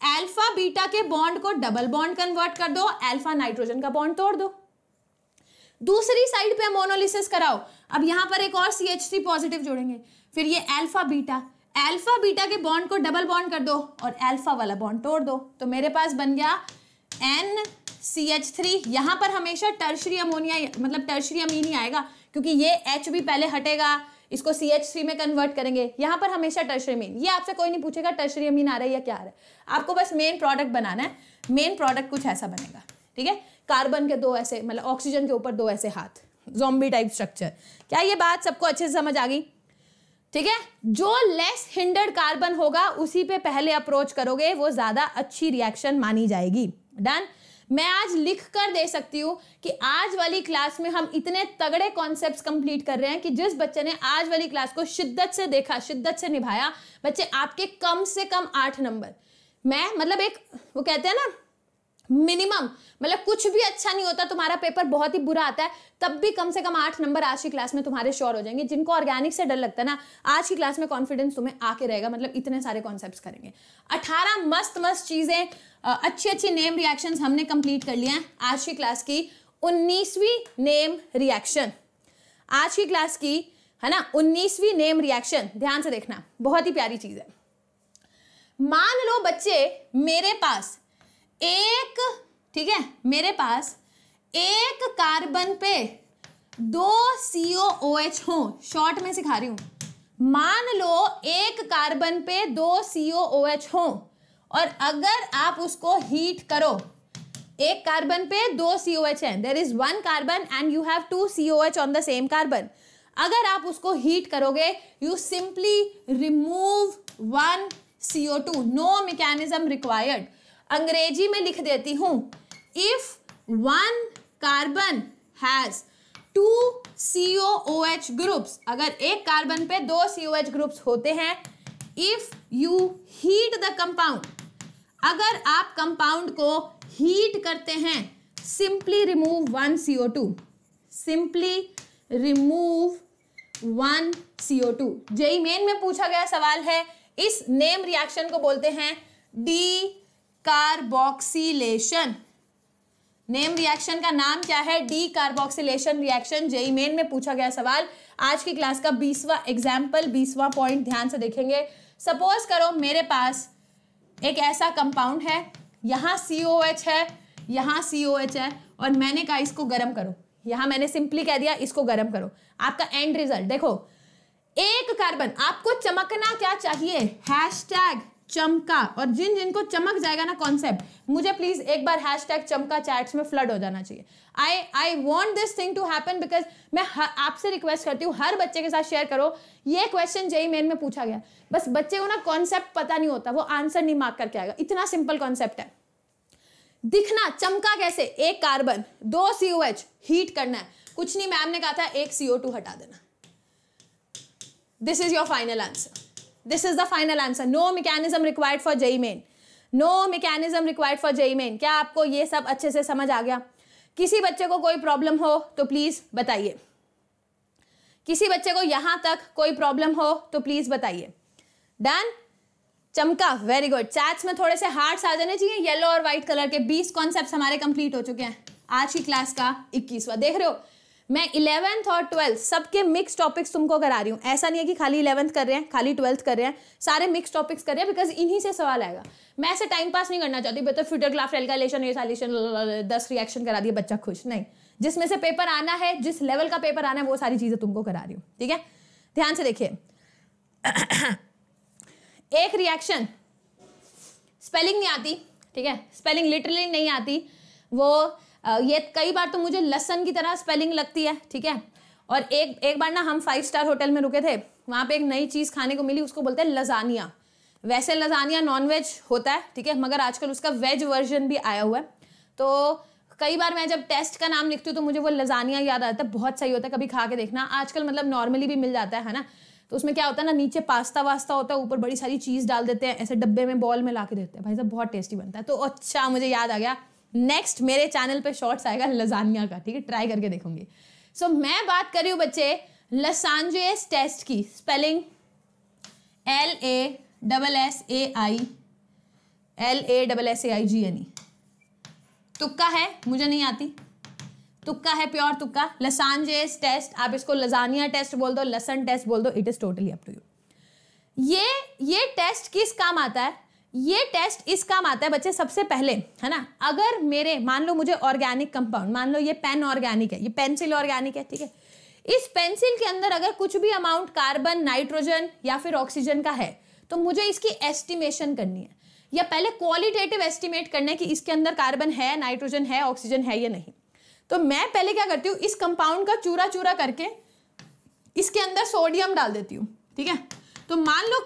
अल्फा बीटा के बॉन्ड को डबल बॉन्ड कन्वर्ट कर दो अल्फा नाइट्रोजन का बॉन्ड तोड़ दो दूसरी साइड पे मोनोलिसिस कराओ अब यहां पर एक और सी एच थ्री पॉजिटिव जोड़ेंगे फिर ये अल्फा बीटा अल्फा बीटा के बॉन्ड को डबल बॉन्ड कर दो और अल्फा वाला बॉन्ड तोड़ दो तो मेरे पास बन गया एन सी एच थ्री यहां पर हमेशा टर्शरी अमोनिया मतलब टर्शरी अमीनी आएगा क्योंकि ये एच भी पहले हटेगा इसको सी एच थ्री में कन्वर्ट करेंगे यहाँ पर हमेशा टर्शरी अमीन ये आपसे कोई नहीं पूछेगा टर्शरी अमीन आ रहा है या क्या आ रहा है आपको बस मेन प्रोडक्ट बनाना है मेन प्रोडक्ट कुछ ऐसा बनेगा ठीक है कार्बन के दो ऐसे मतलब ऑक्सीजन के ऊपर दो ऐसे हाथ जोम्बी टाइप स्ट्रक्चर क्या ये बात सबको अच्छे से समझ आ गई ठीक है जो लेस हिंडर्ड कार्बन होगा उसी पे पहले अप्रोच करोगे वो ज़्यादा अच्छी रिएक्शन मानी जाएगी डन मैं आज लिख कर दे सकती हूँ कि आज वाली क्लास में हम इतने तगड़े कॉन्सेप्ट कंप्लीट कर रहे हैं कि जिस बच्चे ने आज वाली क्लास को शिद्दत से देखा शिद्दत से निभाया बच्चे आपके कम से कम आठ नंबर मैं मतलब एक वो कहते हैं ना मिनिमम मतलब कुछ भी अच्छा नहीं होता तुम्हारा पेपर बहुत ही बुरा आता है तब भी कम से कम आठ नंबर आज की क्लास में तुम्हारे श्योर हो जाएंगे जिनको ऑर्गेनिक से डर लगता है ना आज की क्लास में कॉन्फिडेंस तुम्हें आके रहेगा मतलब इतने सारे कॉन्सेप्ट करेंगे अठारह मस्त मस्त चीज़ें अच्छी अच्छी नेम रिएक्शन हमने कंप्लीट कर लिया है आज की क्लास की उन्नीसवीं नेम रिएक्शन आज की क्लास की है ना उन्नीसवीं नेम रिएक्शन ध्यान से देखना बहुत ही प्यारी चीज़ है मान लो बच्चे मेरे पास एक ठीक है मेरे पास एक कार्बन पे दो सी ओ एच हो शॉर्ट में सिखा रही हूं मान लो एक कार्बन पे दो सी ओ एच हो और अगर आप उसको हीट करो एक कार्बन पे दो सी ओ एच है there is one carbon and you have two C O H on the same carbon अगर आप उसको हीट करोगे you simply remove one C O two no mechanism required अंग्रेजी में लिख देती हूं if one carbon has two C O H groups अगर एक कार्बन पे दो सी ओ एच ग्रुप्स होते हैं if you heat the compound अगर आप कंपाउंड को हीट करते हैं simply remove one C O two simply remove one C O two JEE Main में पूछा गया सवाल है इस नेम रिएक्शन को बोलते हैं डी कार्बोक्सीलेशन नेम रिएक्शन का नाम क्या है decarboxylation reaction JEE Main में पूछा गया सवाल आज की क्लास का बीसवा एग्जाम्पल बीसवा पॉइंट ध्यान से देखेंगे सपोज करो मेरे पास एक ऐसा कंपाउंड है यहाँ सी ओ एच है यहाँ सी ओ एच है और मैंने कहा इसको गर्म करो यहाँ मैंने सिंपली कह दिया इसको गर्म करो आपका एंड रिजल्ट देखो एक कार्बन आपको चमकना क्या चाहिए हैश टैग चमका और जिन जिनको चमक जाएगा ना कॉन्सेप्ट मुझे प्लीज एक बार हैश टैग चमका चैट्स में फ्लड हो जाना चाहिए I I want this thing to happen because मैं आपसे रिक्वेस्ट करती हूँ हर बच्चे के साथ शेयर करो ये क्वेश्चन जेई मेन में पूछा गया बस बच्चे को ना कॉन्सेप्ट पता नहीं होता वो आंसर नहीं मार्क करके आएगा इतना सिंपल कॉन्सेप्ट है दिखना चमका कैसे एक कार्बन दो सी हीट करना है कुछ नहीं मैम ने कहा था एक सीओ हटा देना this is your final answer this is the final answer no mechanism required for JEE Main no mechanism required for JEE Main क्या आपको ये सब अच्छे से समझ आ गया किसी बच्चे को कोई प्रॉब्लम हो तो प्लीज़ बताइए किसी बच्चे को यहां तक कोई प्रॉब्लम हो तो प्लीज़ बताइए डन चमका वेरी गुड चैट्स में थोड़े से हार्ट्स आ जाने चाहिए येलो और व्हाइट कलर के बीस कॉन्सेप्ट हमारे कंप्लीट हो चुके हैं आज की क्लास का इक्कीसवा देख रहे हो मैं इलेवेंथ और ट्वेल्थ सबके मिक्स टॉपिक्स तुमको करा रही हूँ ऐसा नहीं है कि खाली इलेवंथ कर रहे हैं खाली ट्वेल्थ कर रहे हैं सारे मिक्स टॉपिक्स कर रहे हैं बिकॉज इन्हीं से सवाल आएगा मैं ऐसे टाइम पास नहीं करना चाहती बेहतर फ्यूटर ग्राफ एल्कालेशन ये सालेशन दस रिएक्शन करा दिए बच्चा खुश नहीं जिसमें से पेपर आना है जिस लेवल का पेपर आना है वो सारी चीज़ें तुमको करा रही हूँ ठीक है ध्यान से देखिए (coughs) एक रिएक्शन स्पेलिंग नहीं आती ठीक है स्पेलिंग लिटरली नहीं आती वो ये कई बार तो मुझे लसन की तरह स्पेलिंग लगती है ठीक है और एक एक बार ना हम फाइव स्टार होटल में रुके थे वहाँ पे एक नई चीज़ खाने को मिली उसको बोलते हैं लजानिया वैसे लजानिया नॉनवेज होता है ठीक है मगर आजकल उसका वेज वर्जन भी आया हुआ है तो कई बार मैं जब टेस्ट का नाम लिखती हूँ तो मुझे वो लजानिया याद आता है बहुत सही होता है कभी खा के देखना आजकल मतलब नॉर्मली भी मिल जाता है ना तो उसमें क्या होता है ना नीचे पास्ता वास्ता होता है ऊपर बड़ी सारी चीज़ डाल देते हैं ऐसे डब्बे में बॉल में ला के देते हैं भाई साहब बहुत टेस्टी बनता है तो अच्छा मुझे याद आ गया नेक्स्ट मेरे चैनल पे शॉर्ट्स आएगा लजानिया का ठीक है ट्राई करके देखूंगी सो so, मैं बात कर रही हूँ बच्चे लसानजेस टेस्ट की spelling L A double S A I L A double S A I G N E तुक्का है मुझे नहीं आती तुक्का है प्योर तुक्का लसानजेस टेस्ट आप इसको लजानिया टेस्ट बोल दो लसन टेस्ट बोल दो it is totally up to you ये ये टेस्ट किस काम आता है ये टेस्ट इस काम आता है बच्चे सबसे पहले है ना अगर मेरे मान लो मुझे ऑर्गेनिक कंपाउंड मान लो ये पेन ऑर्गेनिक है ये पेंसिल ऑर्गेनिक है ठीक है इस पेंसिल के अंदर अगर कुछ भी अमाउंट कार्बन नाइट्रोजन या फिर ऑक्सीजन का है तो मुझे इसकी एस्टिमेशन करनी है या पहले क्वालिटेटिव एस्टिमेट करना है कि इसके अंदर कार्बन है नाइट्रोजन है ऑक्सीजन है या नहीं तो मैं पहले क्या करती हूँ इस कंपाउंड का चूरा चूरा करके इसके अंदर सोडियम डाल देती हूँ ठीक है तो मान लो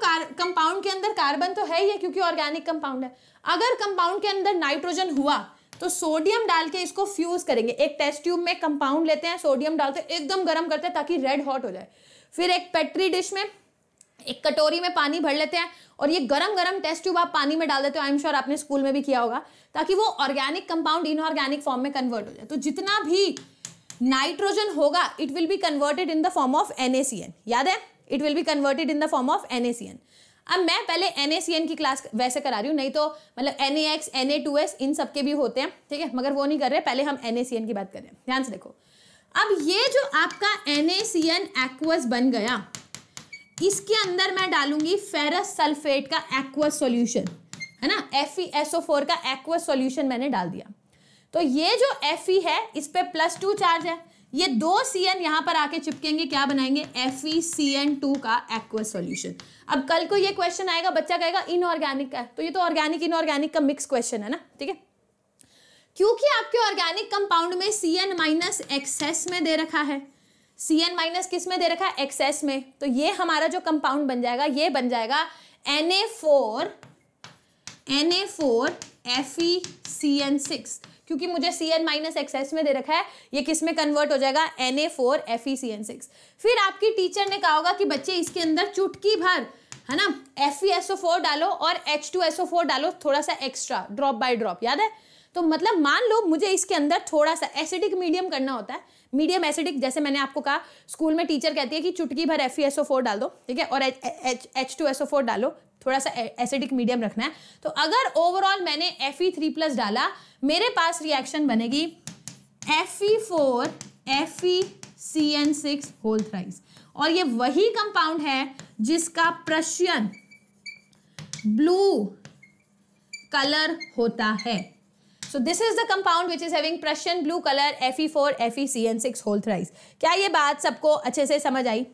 कंपाउंड के अंदर कार्बन तो है ही है क्योंकि ऑर्गेनिक कंपाउंड है अगर कंपाउंड के अंदर नाइट्रोजन हुआ तो सोडियम डाल के इसको फ्यूज करेंगे एक टेस्ट ट्यूब में कंपाउंड लेते हैं सोडियम डालते हैं एकदम गर्म करते हैं ताकि रेड हॉट हो जाए फिर एक पेट्री डिश में एक कटोरी में पानी भर लेते हैं और ये गरम गरम टेस्ट ट्यूब आप पानी में डाल देते हो आई एम श्योर आपने स्कूल में भी किया होगा ताकि वो ऑर्गेनिक कंपाउंड इनऑर्गेनिक फॉर्म में कन्वर्ट हो जाए तो जितना भी नाइट्रोजन होगा it will be converted in the form of N याद है it will be converted in the form of N अब मैं पहले एन की क्लास वैसे करा रही हूँ नहीं तो मतलब N A X N A two S इन सब के भी होते हैं ठीक है मगर वो नहीं कर रहे पहले हम एन की बात कर रहे हैं ध्यान से देखो अब ये जो आपका एन एक्वस बन गया इसके अंदर मैं डालूंगी फेरस सल्फेट का एक्वस सोल्यूशन है ना एफ ई e का एक्वस सोल्यूशन मैंने डाल दिया तो ये जो एफ e है इस पर प्लस टू चार्ज है ये दो सी एन यहाँ पर आके चिपकेंगे क्या बनाएंगे F E C N two का एक्वा सोल्यूशन अब कल को ये क्वेश्चन आएगा बच्चा कहेगा इनऑर्गेनिक का तो ये तो ऑर्गेनिक इनऑर्गेनिक का मिक्स क्वेश्चन है ना ठीक है क्योंकि आपके ऑर्गेनिक कंपाउंड में सी एन माइनस एक्सेस में दे रखा है सी एन माइनस किस में दे रखा है एक्सेस में तो ये हमारा जो कंपाउंड बन जाएगा ये बन जाएगा N A four N A four F E C N six क्योंकि मुझे सी एन माइनस एक्सएस में दे रखा है ये किस में कन्वर्ट हो जाएगा N A four F E C N six फिर आपकी टीचर ने कहा होगा कि बच्चे इसके अंदर चुटकी भर है ना F E S O four डालो और H two S O four डालो थोड़ा सा एक्स्ट्रा ड्रॉप बाय ड्रॉप याद है तो मतलब मान लो मुझे इसके अंदर थोड़ा सा एसिडिक मीडियम करना होता है मीडियम एसिडिक जैसे मैंने आपको कहा स्कूल में टीचर कहती है कि चुटकी भर एफ फोर डाल दो ठीक है और एच टू एस डालो थोड़ा सा एसिडिक मीडियम रखना है तो अगर ओवरऑल मैंने एफ ई थ्री प्लस डाला मेरे पास रिएक्शन बनेगी F E four F E C N six whole thrice और ये वही कंपाउंड है जिसका प्रशियन ब्लू कलर होता है so this is the compound which is having Prussian blue colour F E four F E C N six whole thrice क्या ये बात सबको अच्छे से समझ आई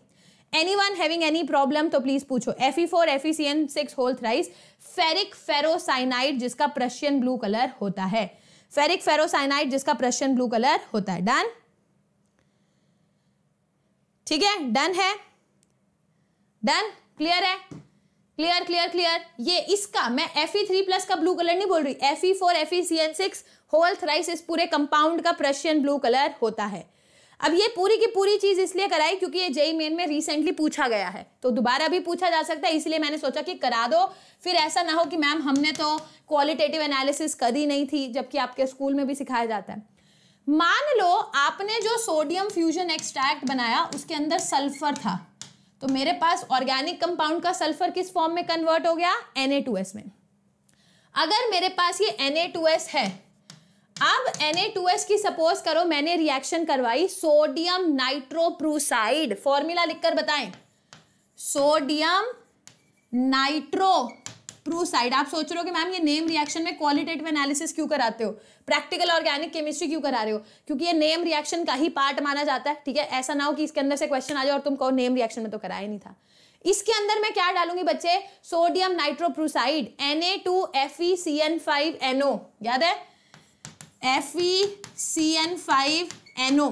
any one having any problem तो प्लीज पूछो F E four F E C N six whole thrice ferric ferrocyanide जिसका प्रशियन ब्लू कलर होता है फेरिक फेरोसाइनाइड जिसका प्रशियन ब्लू कलर होता है डन ठीक है डन है डन क्लियर है क्लियर क्लियर क्लियर ये इसका मैं एफ ई थ्री प्लस का ब्लू कलर नहीं बोल रही F E four F E C N six whole thrice इस पूरे कंपाउंड का प्रशियन ब्लू कलर होता है अब ये पूरी की पूरी चीज़ इसलिए कराई क्योंकि ये जेई मेन में रिसेंटली पूछा गया है तो दोबारा भी पूछा जा सकता है इसलिए मैंने सोचा कि करा दो फिर ऐसा ना हो कि मैम हमने तो क्वालिटेटिव एनालिसिस करी नहीं थी जबकि आपके स्कूल में भी सिखाया जाता है मान लो आपने जो सोडियम फ्यूजन एक्सट्रैक्ट बनाया उसके अंदर सल्फर था तो मेरे पास ऑर्गेनिक कंपाउंड का सल्फर किस फॉर्म में कन्वर्ट हो गया एन में अगर मेरे पास ये एन है अब Na2S की सपोज करो मैंने रिएक्शन करवाई सोडियम नाइट्रोप्रूसाइड फॉर्मूला लिखकर बताएं सोडियम नाइट्रो प्रूसाइड आप सोच रहे हो कि मैम ये नेम रिएक्शन में क्वालिटेटिव एनालिसिस क्यों कराते हो प्रैक्टिकल ऑर्गेनिक केमिस्ट्री क्यों करा रहे हो क्योंकि ये नेम रिएक्शन का ही पार्ट माना जाता है ठीक है ऐसा ना हो कि इसके अंदर से क्वेश्चन आ जाए और तुम कहो नेम रिएक्शन में तो कराया ही नहीं था इसके अंदर मैं क्या डालूंगी बच्चे सोडियम नाइट्रोप्रूसाइड Na2FeCN5NO याद है F E C N five N O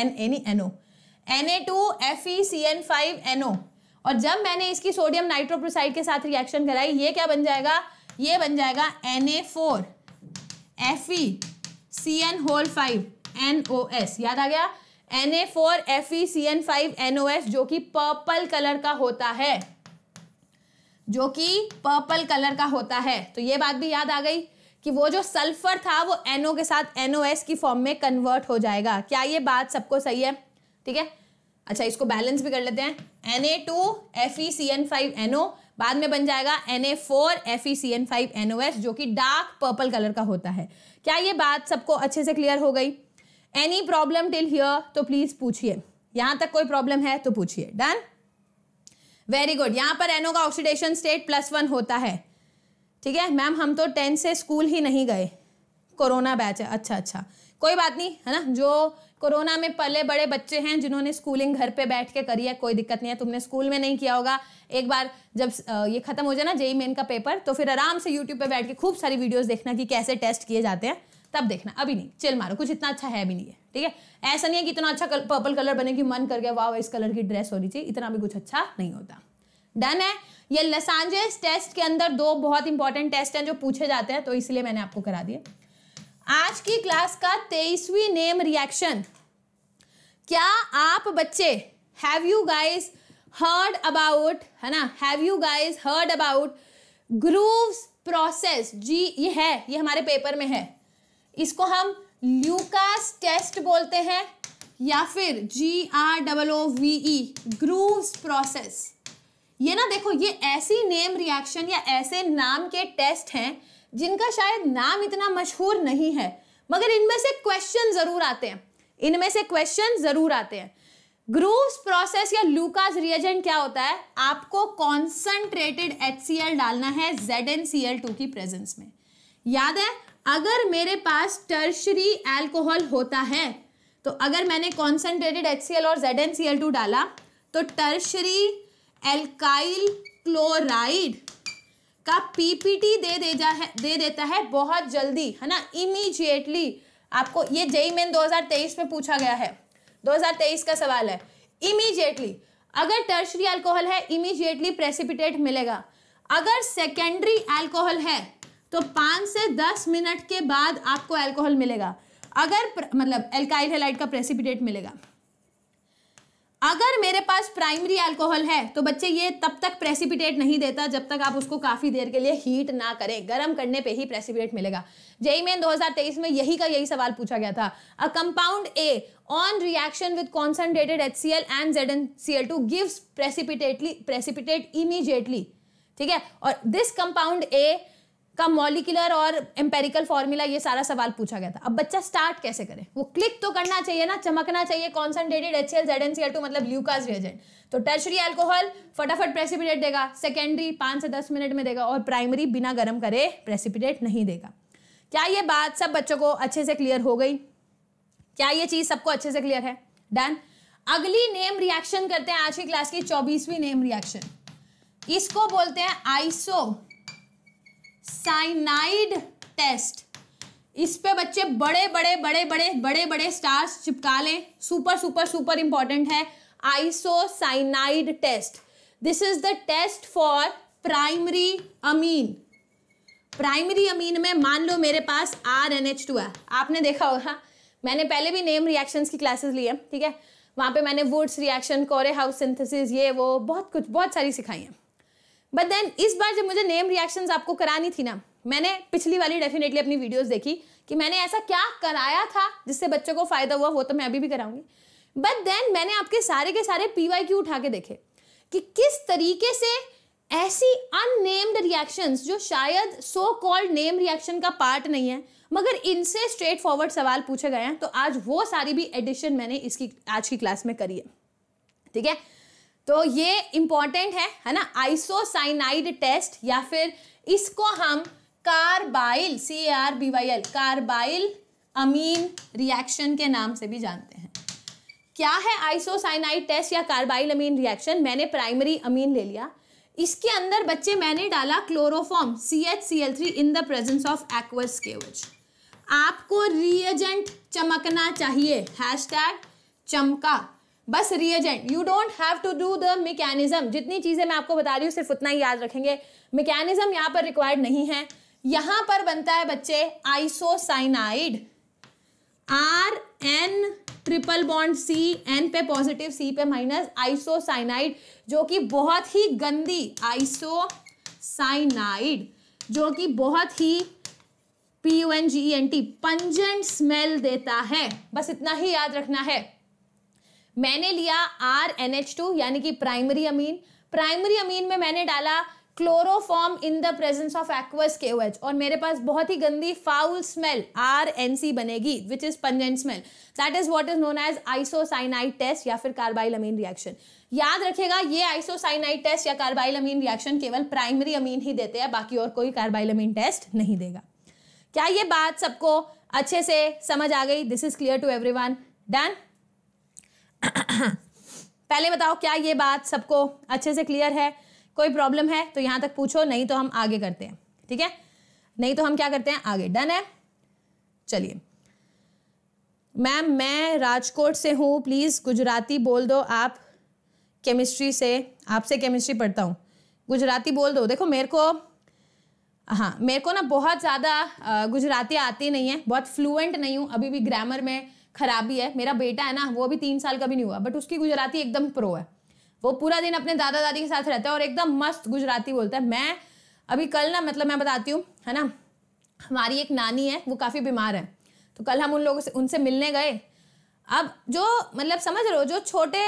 N any N O N A two F E C N five N O और जब मैंने इसकी सोडियम नाइट्रोप्रोसाइड के साथ रिएक्शन कराई ये क्या बन जाएगा ये बन जाएगा N A four F E C N whole five N O S याद आ गया N A four F E C N five N O S जो कि पर्पल कलर का होता है जो कि पर्पल कलर का होता है तो ये बात भी याद आ गई कि वो जो सल्फर था वो एनओ के साथ एनओएस की फॉर्म में कन्वर्ट हो जाएगा क्या ये बात सबको सही है ठीक है अच्छा इसको बैलेंस भी कर लेते हैं N A two F E C N five N O बाद में बन जाएगा N A four F E C N five N O S जो कि डार्क पर्पल कलर का होता है क्या ये बात सबको अच्छे से क्लियर हो गई एनी प्रॉब्लम टिल हियर तो प्लीज पूछिए यहां तक कोई प्रॉब्लम है तो पूछिए डन वेरी गुड यहां पर एनओ का ऑक्सीडेशन स्टेट प्लस वन होता है ठीक है मैम हम तो टेंथ से स्कूल ही नहीं गए कोरोना बैच है अच्छा अच्छा कोई बात नहीं है ना जो कोरोना में पले बड़े बच्चे हैं जिन्होंने स्कूलिंग घर पे बैठ के करी है कोई दिक्कत नहीं है तुमने स्कूल में नहीं किया होगा एक बार जब ये खत्म हो जाए ना जेई मेन का पेपर तो फिर आराम से यूट्यूब पे बैठ के खूब सारी वीडियोस देखना कि कैसे टेस्ट किए जाते हैं तब देखना अभी नहीं चिल मारो कुछ इतना अच्छा है भी नहीं है ठीक है ऐसा नहीं है कि इतना अच्छा कल, पर्पल कलर बने कि मन कर गया वाह इस कलर की ड्रेस होनी चाहिए इतना भी कुछ अच्छा नहीं होता डन है ये लसांजेस टेस्ट के अंदर दो बहुत इंपॉर्टेंट टेस्ट हैं जो पूछे जाते हैं तो इसलिए मैंने आपको करा दिए आज की क्लास का तेईसवी नेम रिएक्शन क्या आप बच्चे have you guys heard about है ना have you guys heard about Groove's process जी ये है ये हमारे पेपर में है इसको हम ल्यूकास टेस्ट बोलते हैं या फिर G R double O V E Groove's process ये ना देखो ये ऐसी नेम रिएक्शन या ऐसे नाम के टेस्ट हैं जिनका शायद नाम इतना मशहूर नहीं है मगर इनमें से क्वेश्चन ज़रूर आते हैं इनमें से क्वेश्चन ज़रूर आते हैं ग्रूव्स प्रोसेस या लूकाज रिएजेंट क्या होता है आपको कॉन्सेंट्रेटेड एच डालना है जेड की प्रेजेंस में याद है अगर मेरे पास टर्शरी एल्कोहल होता है तो अगर मैंने कॉन्सेंट्रेटेड एच और जेड डाला तो टर्शरी एल्काइल क्लोराइड का पीपीटी दे दे जा है दे देता है बहुत जल्दी है ना इमीजिएटली आपको ये जेई मेन 2023 में पूछा गया है 2023 का सवाल है इमीजिएटली अगर टर्शरी अल्कोहल है इमीजिएटली प्रेसिपिटेट मिलेगा अगर सेकेंडरी अल्कोहल है तो पाँच से दस मिनट के बाद आपको अल्कोहल मिलेगा अगर मतलब एल्काइल हेलाइट का प्रेसिपिटेट मिलेगा अगर मेरे पास प्राइमरी अल्कोहल है तो बच्चे ये तब तक प्रेसिपिटेट नहीं देता जब तक आप उसको काफ़ी देर के लिए हीट ना करें गर्म करने पे ही प्रेसिपिटेट मिलेगा जेई मेन 2023 में यही का यही सवाल पूछा गया था a compound A on on reaction with concentrated HCl and ZnCl2 gives precipitately precipitate immediately ठीक है और दिस कंपाउंड ए का मॉलिकुलर और एम्पेरिकल फॉर्मूला ये सारा सवाल पूछा गया था अब बच्चा स्टार्ट कैसे करे वो क्लिक तो करना चाहिए ना चमकना चाहिए concentrated H L Z N two मतलब ल्यूकाज रिएजेंट तो टर्शरी एल्कोहल फटाफट प्रेसिपिटेट देगा सेकेंडरी पाँच से दस मिनट में देगा और प्राइमरी बिना गर्म करे प्रेसिपिटेट नहीं देगा क्या ये बात सब बच्चों को अच्छे से क्लियर हो गई क्या ये चीज़ सबको अच्छे से क्लियर है डन अगली नेम रिएक्शन करते हैं आज की क्लास की चौबीसवीं नेम रिएक्शन इसको बोलते हैं आइसो साइनाइड टेस्ट इस पे बच्चे बड़े बड़े बड़े बड़े बड़े बड़े स्टार्स चिपका लें सुपर सुपर सुपर इंपॉर्टेंट है isocyanide test this is the test for primary amine primary amine में मान लो मेरे पास आर एन एच टू है आपने देखा होगा मैंने पहले भी नेम रिएक्शंस की क्लासेस ली है ठीक है वहाँ पे मैंने Wurtz reaction Corey House synthesis ये वो बहुत कुछ बहुत सारी सिखाई हैं बट देन इस बार जब मुझे नेम रिएक्शन आपको करानी थी ना मैंने पिछली वाली डेफिनेटली अपनी वीडियोस देखी कि मैंने ऐसा क्या कराया था जिससे बच्चों को फ़ायदा हुआ वो तो मैं अभी भी कराऊंगी बट देन मैंने आपके सारे के सारे पी वाई क्यू उठा के देखे कि किस तरीके से ऐसी अननेम्ड रिएक्शंस जो शायद सो कॉल्ड नेम रिएक्शन का पार्ट नहीं है मगर इनसे स्ट्रेट फॉरवर्ड सवाल पूछे गए हैं तो आज वो सारी भी एडिशन मैंने इसकी आज की क्लास में करी है ठीक है तो ये इंपॉर्टेंट है है ना आइसोसाइनाइड टेस्ट या फिर इसको हम carbyl C R B Y L carbyl amine reaction के नाम से भी जानते हैं क्या है आइसोसाइनाइड टेस्ट या कार्बाइल अमीन रिएक्शन मैंने प्राइमरी अमीन ले लिया इसके अंदर बच्चे मैंने डाला chloroform C H C L three in the presence of aqueous केवज आपको रिएजेंट चमकना चाहिए हैश टैग चमका बस reagent you don't have to do the mechanism जितनी चीज़ें मैं आपको बता रही हूँ सिर्फ उतना ही याद रखेंगे मैकेनिज्म यहाँ पर रिक्वायर्ड नहीं है यहां पर बनता है बच्चे isocyanide R N triple bond C N पे पॉजिटिव सी पे माइनस आइसोसाइनाइड जो कि बहुत ही गंदी आइसोसाइनाइड जो कि बहुत ही P U N G N T pungent smell देता है बस इतना ही याद रखना है मैंने लिया आर एन एच टू यानी कि प्राइमरी अमीन प्राइमरी अमीन में मैंने डाला chloroform in the presence of aqueous K H और मेरे पास बहुत ही गंदी foul smell R N C बनेगी which is pungent smell that is what is known as isocyanide test या फिर कार्बाइल अमीन रिएक्शन याद रखेगा ये आइसोसाइनाइड टेस्ट या कार्बाइल अमीन रिएक्शन केवल प्राइमरी अमीन ही देते हैं बाकी और कोई कार्बाइल अमीन टेस्ट नहीं देगा क्या ये बात सबको अच्छे से समझ आ गई this is clear to everyone done पहले बताओ क्या ये बात सबको अच्छे से क्लियर है कोई प्रॉब्लम है तो यहाँ तक पूछो नहीं तो हम आगे करते हैं ठीक है नहीं तो हम क्या करते हैं आगे डन है चलिए मैम मैं राजकोट से हूँ प्लीज़ गुजराती बोल दो आप केमिस्ट्री से आपसे केमिस्ट्री पढ़ता हूँ गुजराती बोल दो देखो मेरे को हाँ मेरे को ना बहुत ज़्यादा गुजराती आती नहीं है बहुत फ्लुएंट नहीं हूँ अभी भी ग्रामर में खराबी है मेरा बेटा है ना वो अभी तीन साल का भी नहीं हुआ बट उसकी गुजराती एकदम प्रो है वो पूरा दिन अपने दादा दादी के साथ रहता है और एकदम मस्त गुजराती बोलता है मैं अभी कल ना मतलब मैं बताती हूँ है ना हमारी एक नानी है वो काफ़ी बीमार है तो कल हम उन लोगों से उनसे मिलने गए अब जो मतलब समझ रहे हो जो छोटे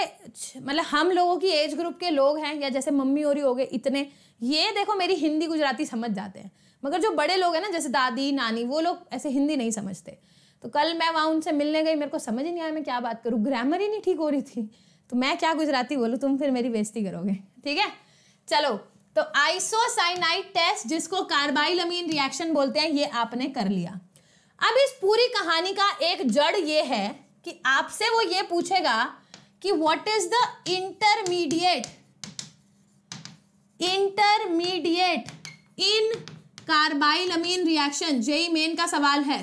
मतलब हम लोगों की एज ग्रुप के लोग हैं या जैसे मम्मी और ही हो गए इतने ये देखो मेरी हिंदी गुजराती समझ जाते हैं मगर जो बड़े लोग हैं ना जैसे दादी नानी वो लोग ऐसे हिंदी नहीं समझते तो कल मैं वहाँ उनसे मिलने गई मेरे को समझ ही नहीं आया मैं क्या बात करूँ ग्रामर ही नहीं ठीक हो रही थी तो मैं क्या गुजराती बोलूँ तुम फिर मेरी बेजती करोगे ठीक है चलो तो आइसोसाइनाइट टेस्ट जिसको कार्बाइल अमीन रिएक्शन बोलते हैं ये आपने कर लिया अब इस पूरी कहानी का एक जड़ ये है कि आपसे वो ये पूछेगा कि what is the intermediate intermediate in carbyl amine reaction JEE Main का सवाल है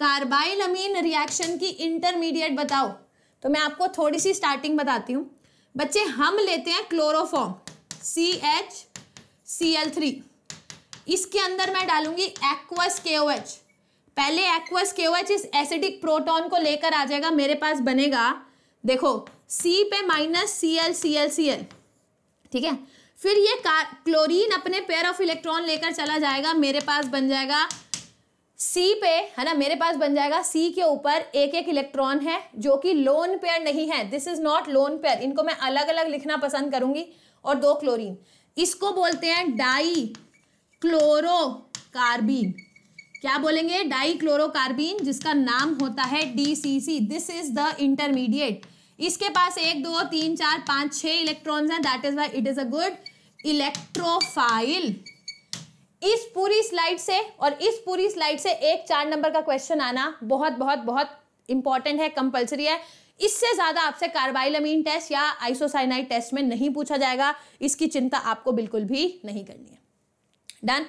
कार्बाइल अमीन रिएक्शन की इंटरमीडिएट बताओ तो मैं आपको थोड़ी सी स्टार्टिंग बताती हूँ बच्चे हम लेते हैं chloroform C H C L three इसके अंदर मैं डालूंगी एक्वस के ओ एच पहले एक्वस के ओ एच इस एसिडिक प्रोटॉन को लेकर आ जाएगा मेरे पास बनेगा देखो सी पे minus C L C L C L ठीक है फिर ये क्लोरीन अपने पेयर ऑफ इलेक्ट्रॉन लेकर चला जाएगा मेरे पास बन जाएगा सी पे है ना मेरे पास बन जाएगा सी के ऊपर एक एक इलेक्ट्रॉन है जो कि लोन पेयर नहीं है this is not lone pair इनको मैं अलग अलग लिखना पसंद करूंगी और दो क्लोरीन इसको बोलते हैं डाई क्लोरो कार्बीन क्या बोलेंगे डाई क्लोरो कार्बीन जिसका नाम होता है DCC this is the intermediate इसके पास एक दो तीन चार पाँच छः इलेक्ट्रॉन्स हैं that is why it is a good electrophile इस पूरी स्लाइड से और इस पूरी स्लाइड से एक चार नंबर का क्वेश्चन आना बहुत बहुत बहुत इंपॉर्टेंट है कंपलसरी है इससे ज्यादा आपसे कार्बाइलमीन टेस्ट या आइसोसाइनाइड टेस्ट में नहीं पूछा जाएगा इसकी चिंता आपको बिल्कुल भी नहीं करनी है डन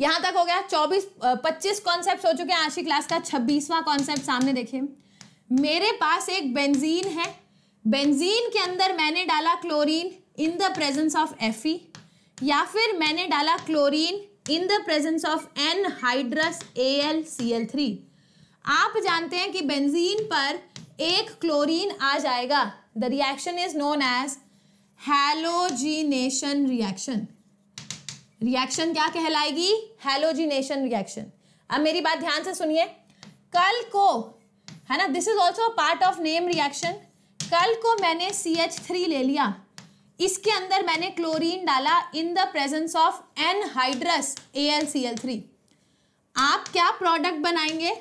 यहां तक हो गया 24 25 कॉन्सेप्ट हो चुके हैं आशी क्लास का 26वां कॉन्सेप्ट सामने देखें मेरे पास एक बेंजीन है बेंजीन के अंदर मैंने डाला chlorine in the presence of FE या फिर मैंने डाला chlorine in the presence of anhydrous A L C L three आप जानते हैं कि बेंजीन पर एक क्लोरीन आ जाएगा the reaction is known as halogenation reaction reaction क्या कहलाएगी हैलोजिनेशन रिएक्शन अब मेरी बात ध्यान से सुनिए कल को है ना this is also part of name reaction कल को मैंने सी एच थ्री ले लिया इसके अंदर मैंने क्लोरीन डाला in the presence of anhydrous three आप क्या प्रोडक्ट बनाएंगे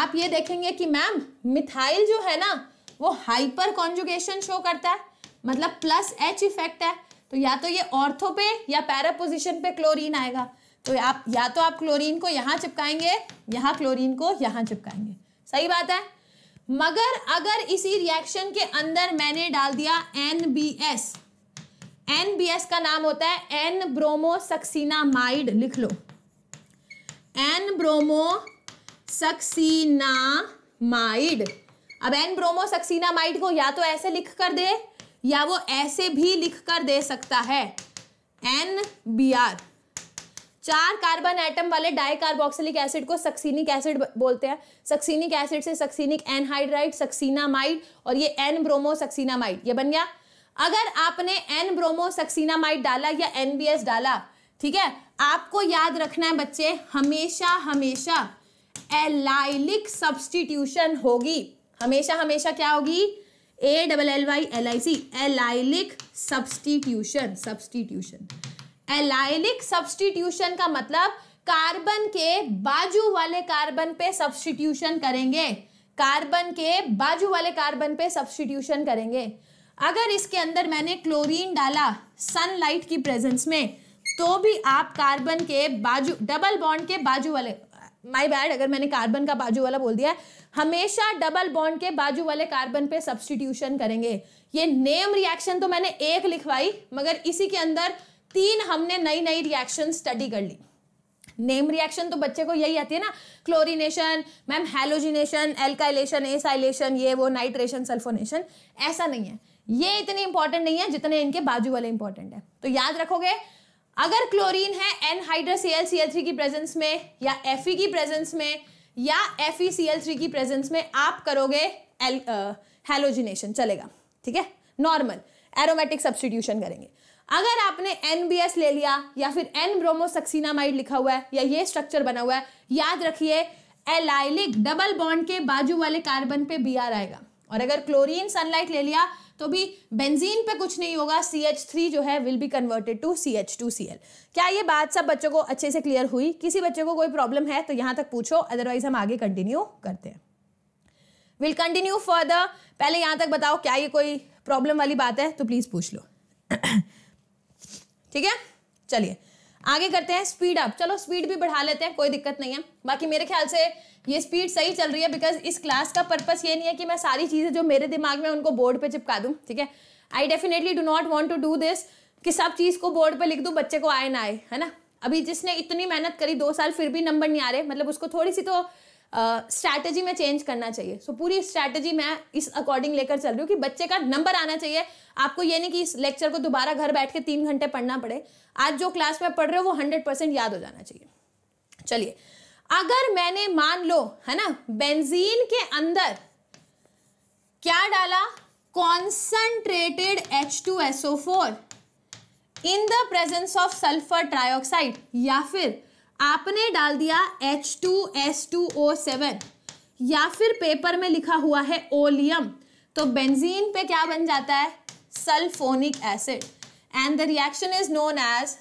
आप ये देखेंगे कि मैम मिथाइल जो है ना वो हाइपर कॉन्जुगेशन शो करता है मतलब प्लस एच इफेक्ट है तो या तो ये ऑर्थो पे या पैरा पोजिशन पे क्लोरीन आएगा तो आप या तो आप क्लोरीन को यहां चिपकाएंगे यहाँ क्लोरीन को यहां चिपकाएंगे सही बात है मगर अगर इसी रिएक्शन के अंदर मैंने डाल दिया एन बी एस एस का नाम होता है एन ब्रोमो सक्सीनामाइड लिख लो एन ब्रोमो सक्सीनामाइड अब एन ब्रोमो सक्सीनामाइड को या तो ऐसे लिख कर दे या वो ऐसे भी लिख कर दे सकता है एन बी आर चार कार्बन एटम वाले डाई कार्बोक्सिलिक एसिड को सक्सीनिक एसिड बोलते हैं सक्सीनिक एसिड से सक्सीनिक एनहाइड्राइड सक्सीनामाइड और ये एन ब्रोमो सक्सीनामाइड ये बन गया अगर आपने एन ब्रोमो सक्सीनामाइड डाला या एस डाला ठीक है आपको याद रखना है बच्चे हमेशा हमेशा एलाइलिक सब्सटीट्यूशन होगी हमेशा हमेशा क्या होगी A double L Y L I C allylic substitution substitution allylic substitution का मतलब कार्बन के बाजू वाले कार्बन पे सब्सटीट्यूशन करेंगे कार्बन के बाजू वाले कार्बन पे सब्सटीट्यूशन करेंगे अगर इसके अंदर मैंने क्लोरीन डाला सनलाइट की प्रेजेंस में तो भी आप कार्बन के बाजू डबल बॉन्ड के बाजू वाले माय बैड अगर मैंने कार्बन का बाजू वाला बोल दिया हमेशा डबल बॉन्ड के बाजू वाले कार्बन पे सब्सटीट्यूशन करेंगे ये नेम रिएक्शन तो मैंने एक लिखवाई मगर इसी के अंदर तीन हमने नई नई रिएक्शन स्टडी कर ली नेम रिएक्शन तो बच्चे को यही आती है ना chlorination ma'am halogenation alkylation acylation ये वो नाइट्रेशन सल्फोनेशन ऐसा नहीं है ये इतनी इंपॉर्टेंट नहीं है जितने इनके बाजू वाले इंपॉर्टेंट है तो याद रखोगे अगर क्लोरीन है एन हाइड्रोसीएल एनहाइड्रोसीएल थ्री की प्रेजेंस में या एफ की प्रेजेंस में या एफ थ्री की प्रेजेंस में आप करोगे हेलोजिनेशन चलेगा ठीक है नॉर्मल एरोमेटिक सब्सटीट्यूशन करेंगे अगर आपने एन ले लिया या फिर एन ब्रोमोसक्सीनामाइड लिखा हुआ है या ये स्ट्रक्चर बना हुआ है याद रखिए एलाइलिक डबल बॉन्ड के बाजू वाले कार्बन पे बी आएगा और अगर क्लोरीन सनलाइट ले लिया तो भी बेंजीन पे कुछ नहीं होगा सी एच थ्री जो है will be converted to C H two C L क्या ये बात सब बच्चों को अच्छे से क्लियर हुई किसी बच्चे को कोई प्रॉब्लम है तो यहां तक पूछो अदरवाइज हम आगे कंटिन्यू करते हैं विल कंटिन्यू फर्दर पहले यहां तक बताओ क्या ये कोई प्रॉब्लम वाली बात है तो प्लीज़ पूछ लो (clears throat) ठीक है चलिए आगे करते हैं स्पीड अप चलो स्पीड भी बढ़ा लेते हैं कोई दिक्कत नहीं है बाकी मेरे ख्याल से ये स्पीड सही चल रही है बिकॉज इस क्लास का पर्पस ये नहीं है कि मैं सारी चीज़ें जो मेरे दिमाग में उनको बोर्ड पे चिपका दूँ ठीक है I definitely do not want to do this कि सब चीज़ को बोर्ड पर लिख दूँ बच्चे को आए ना आए है ना अभी जिसने इतनी मेहनत करी दो साल फिर भी नंबर नहीं आ रहे मतलब उसको थोड़ी सी तो स्ट्रैटेजी uh, में चेंज करना चाहिए सो so, पूरी स्ट्रैटेजी मैं इस अकॉर्डिंग लेकर चल रही हूँ कि बच्चे का नंबर आना चाहिए आपको ये नहीं कि इस लेक्चर को दोबारा घर बैठ के तीन घंटे पढ़ना पड़े आज जो क्लास में पढ़ रहे हो वो हंड्रेड परसेंट याद हो जाना चाहिए चलिए अगर मैंने मान लो है ना बेंजीन के अंदर क्या डाला concentrated H two S O four in the presence of sulphur trioxide या फिर आपने डाल दिया H two S two O seven या फिर पेपर में लिखा हुआ है ओलियम तो बेंजीन पे क्या बन जाता है sulphonic acid and the reaction is known as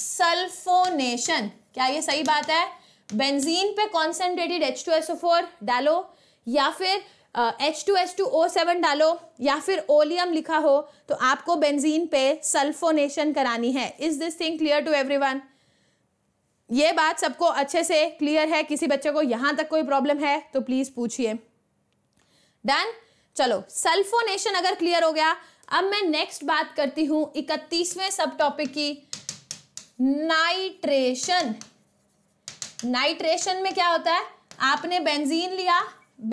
sulphonation क्या ये सही बात है बेंजीन पे concentrated H two S O four डालो या फिर H two S two O seven डालो या फिर ओलियम लिखा हो तो आपको बेंजीन पे सल्फोनेशन करानी है is this thing clear to everyone ये बात सबको अच्छे से क्लियर है किसी बच्चे को यहां तक कोई प्रॉब्लम है तो प्लीज़ पूछिए डन चलो सल्फोनेशन अगर क्लियर हो गया अब मैं नेक्स्ट बात करती हूं इकतीसवें सब टॉपिक की नाइट्रेशन नाइट्रेशन में क्या होता है आपने बेंजीन लिया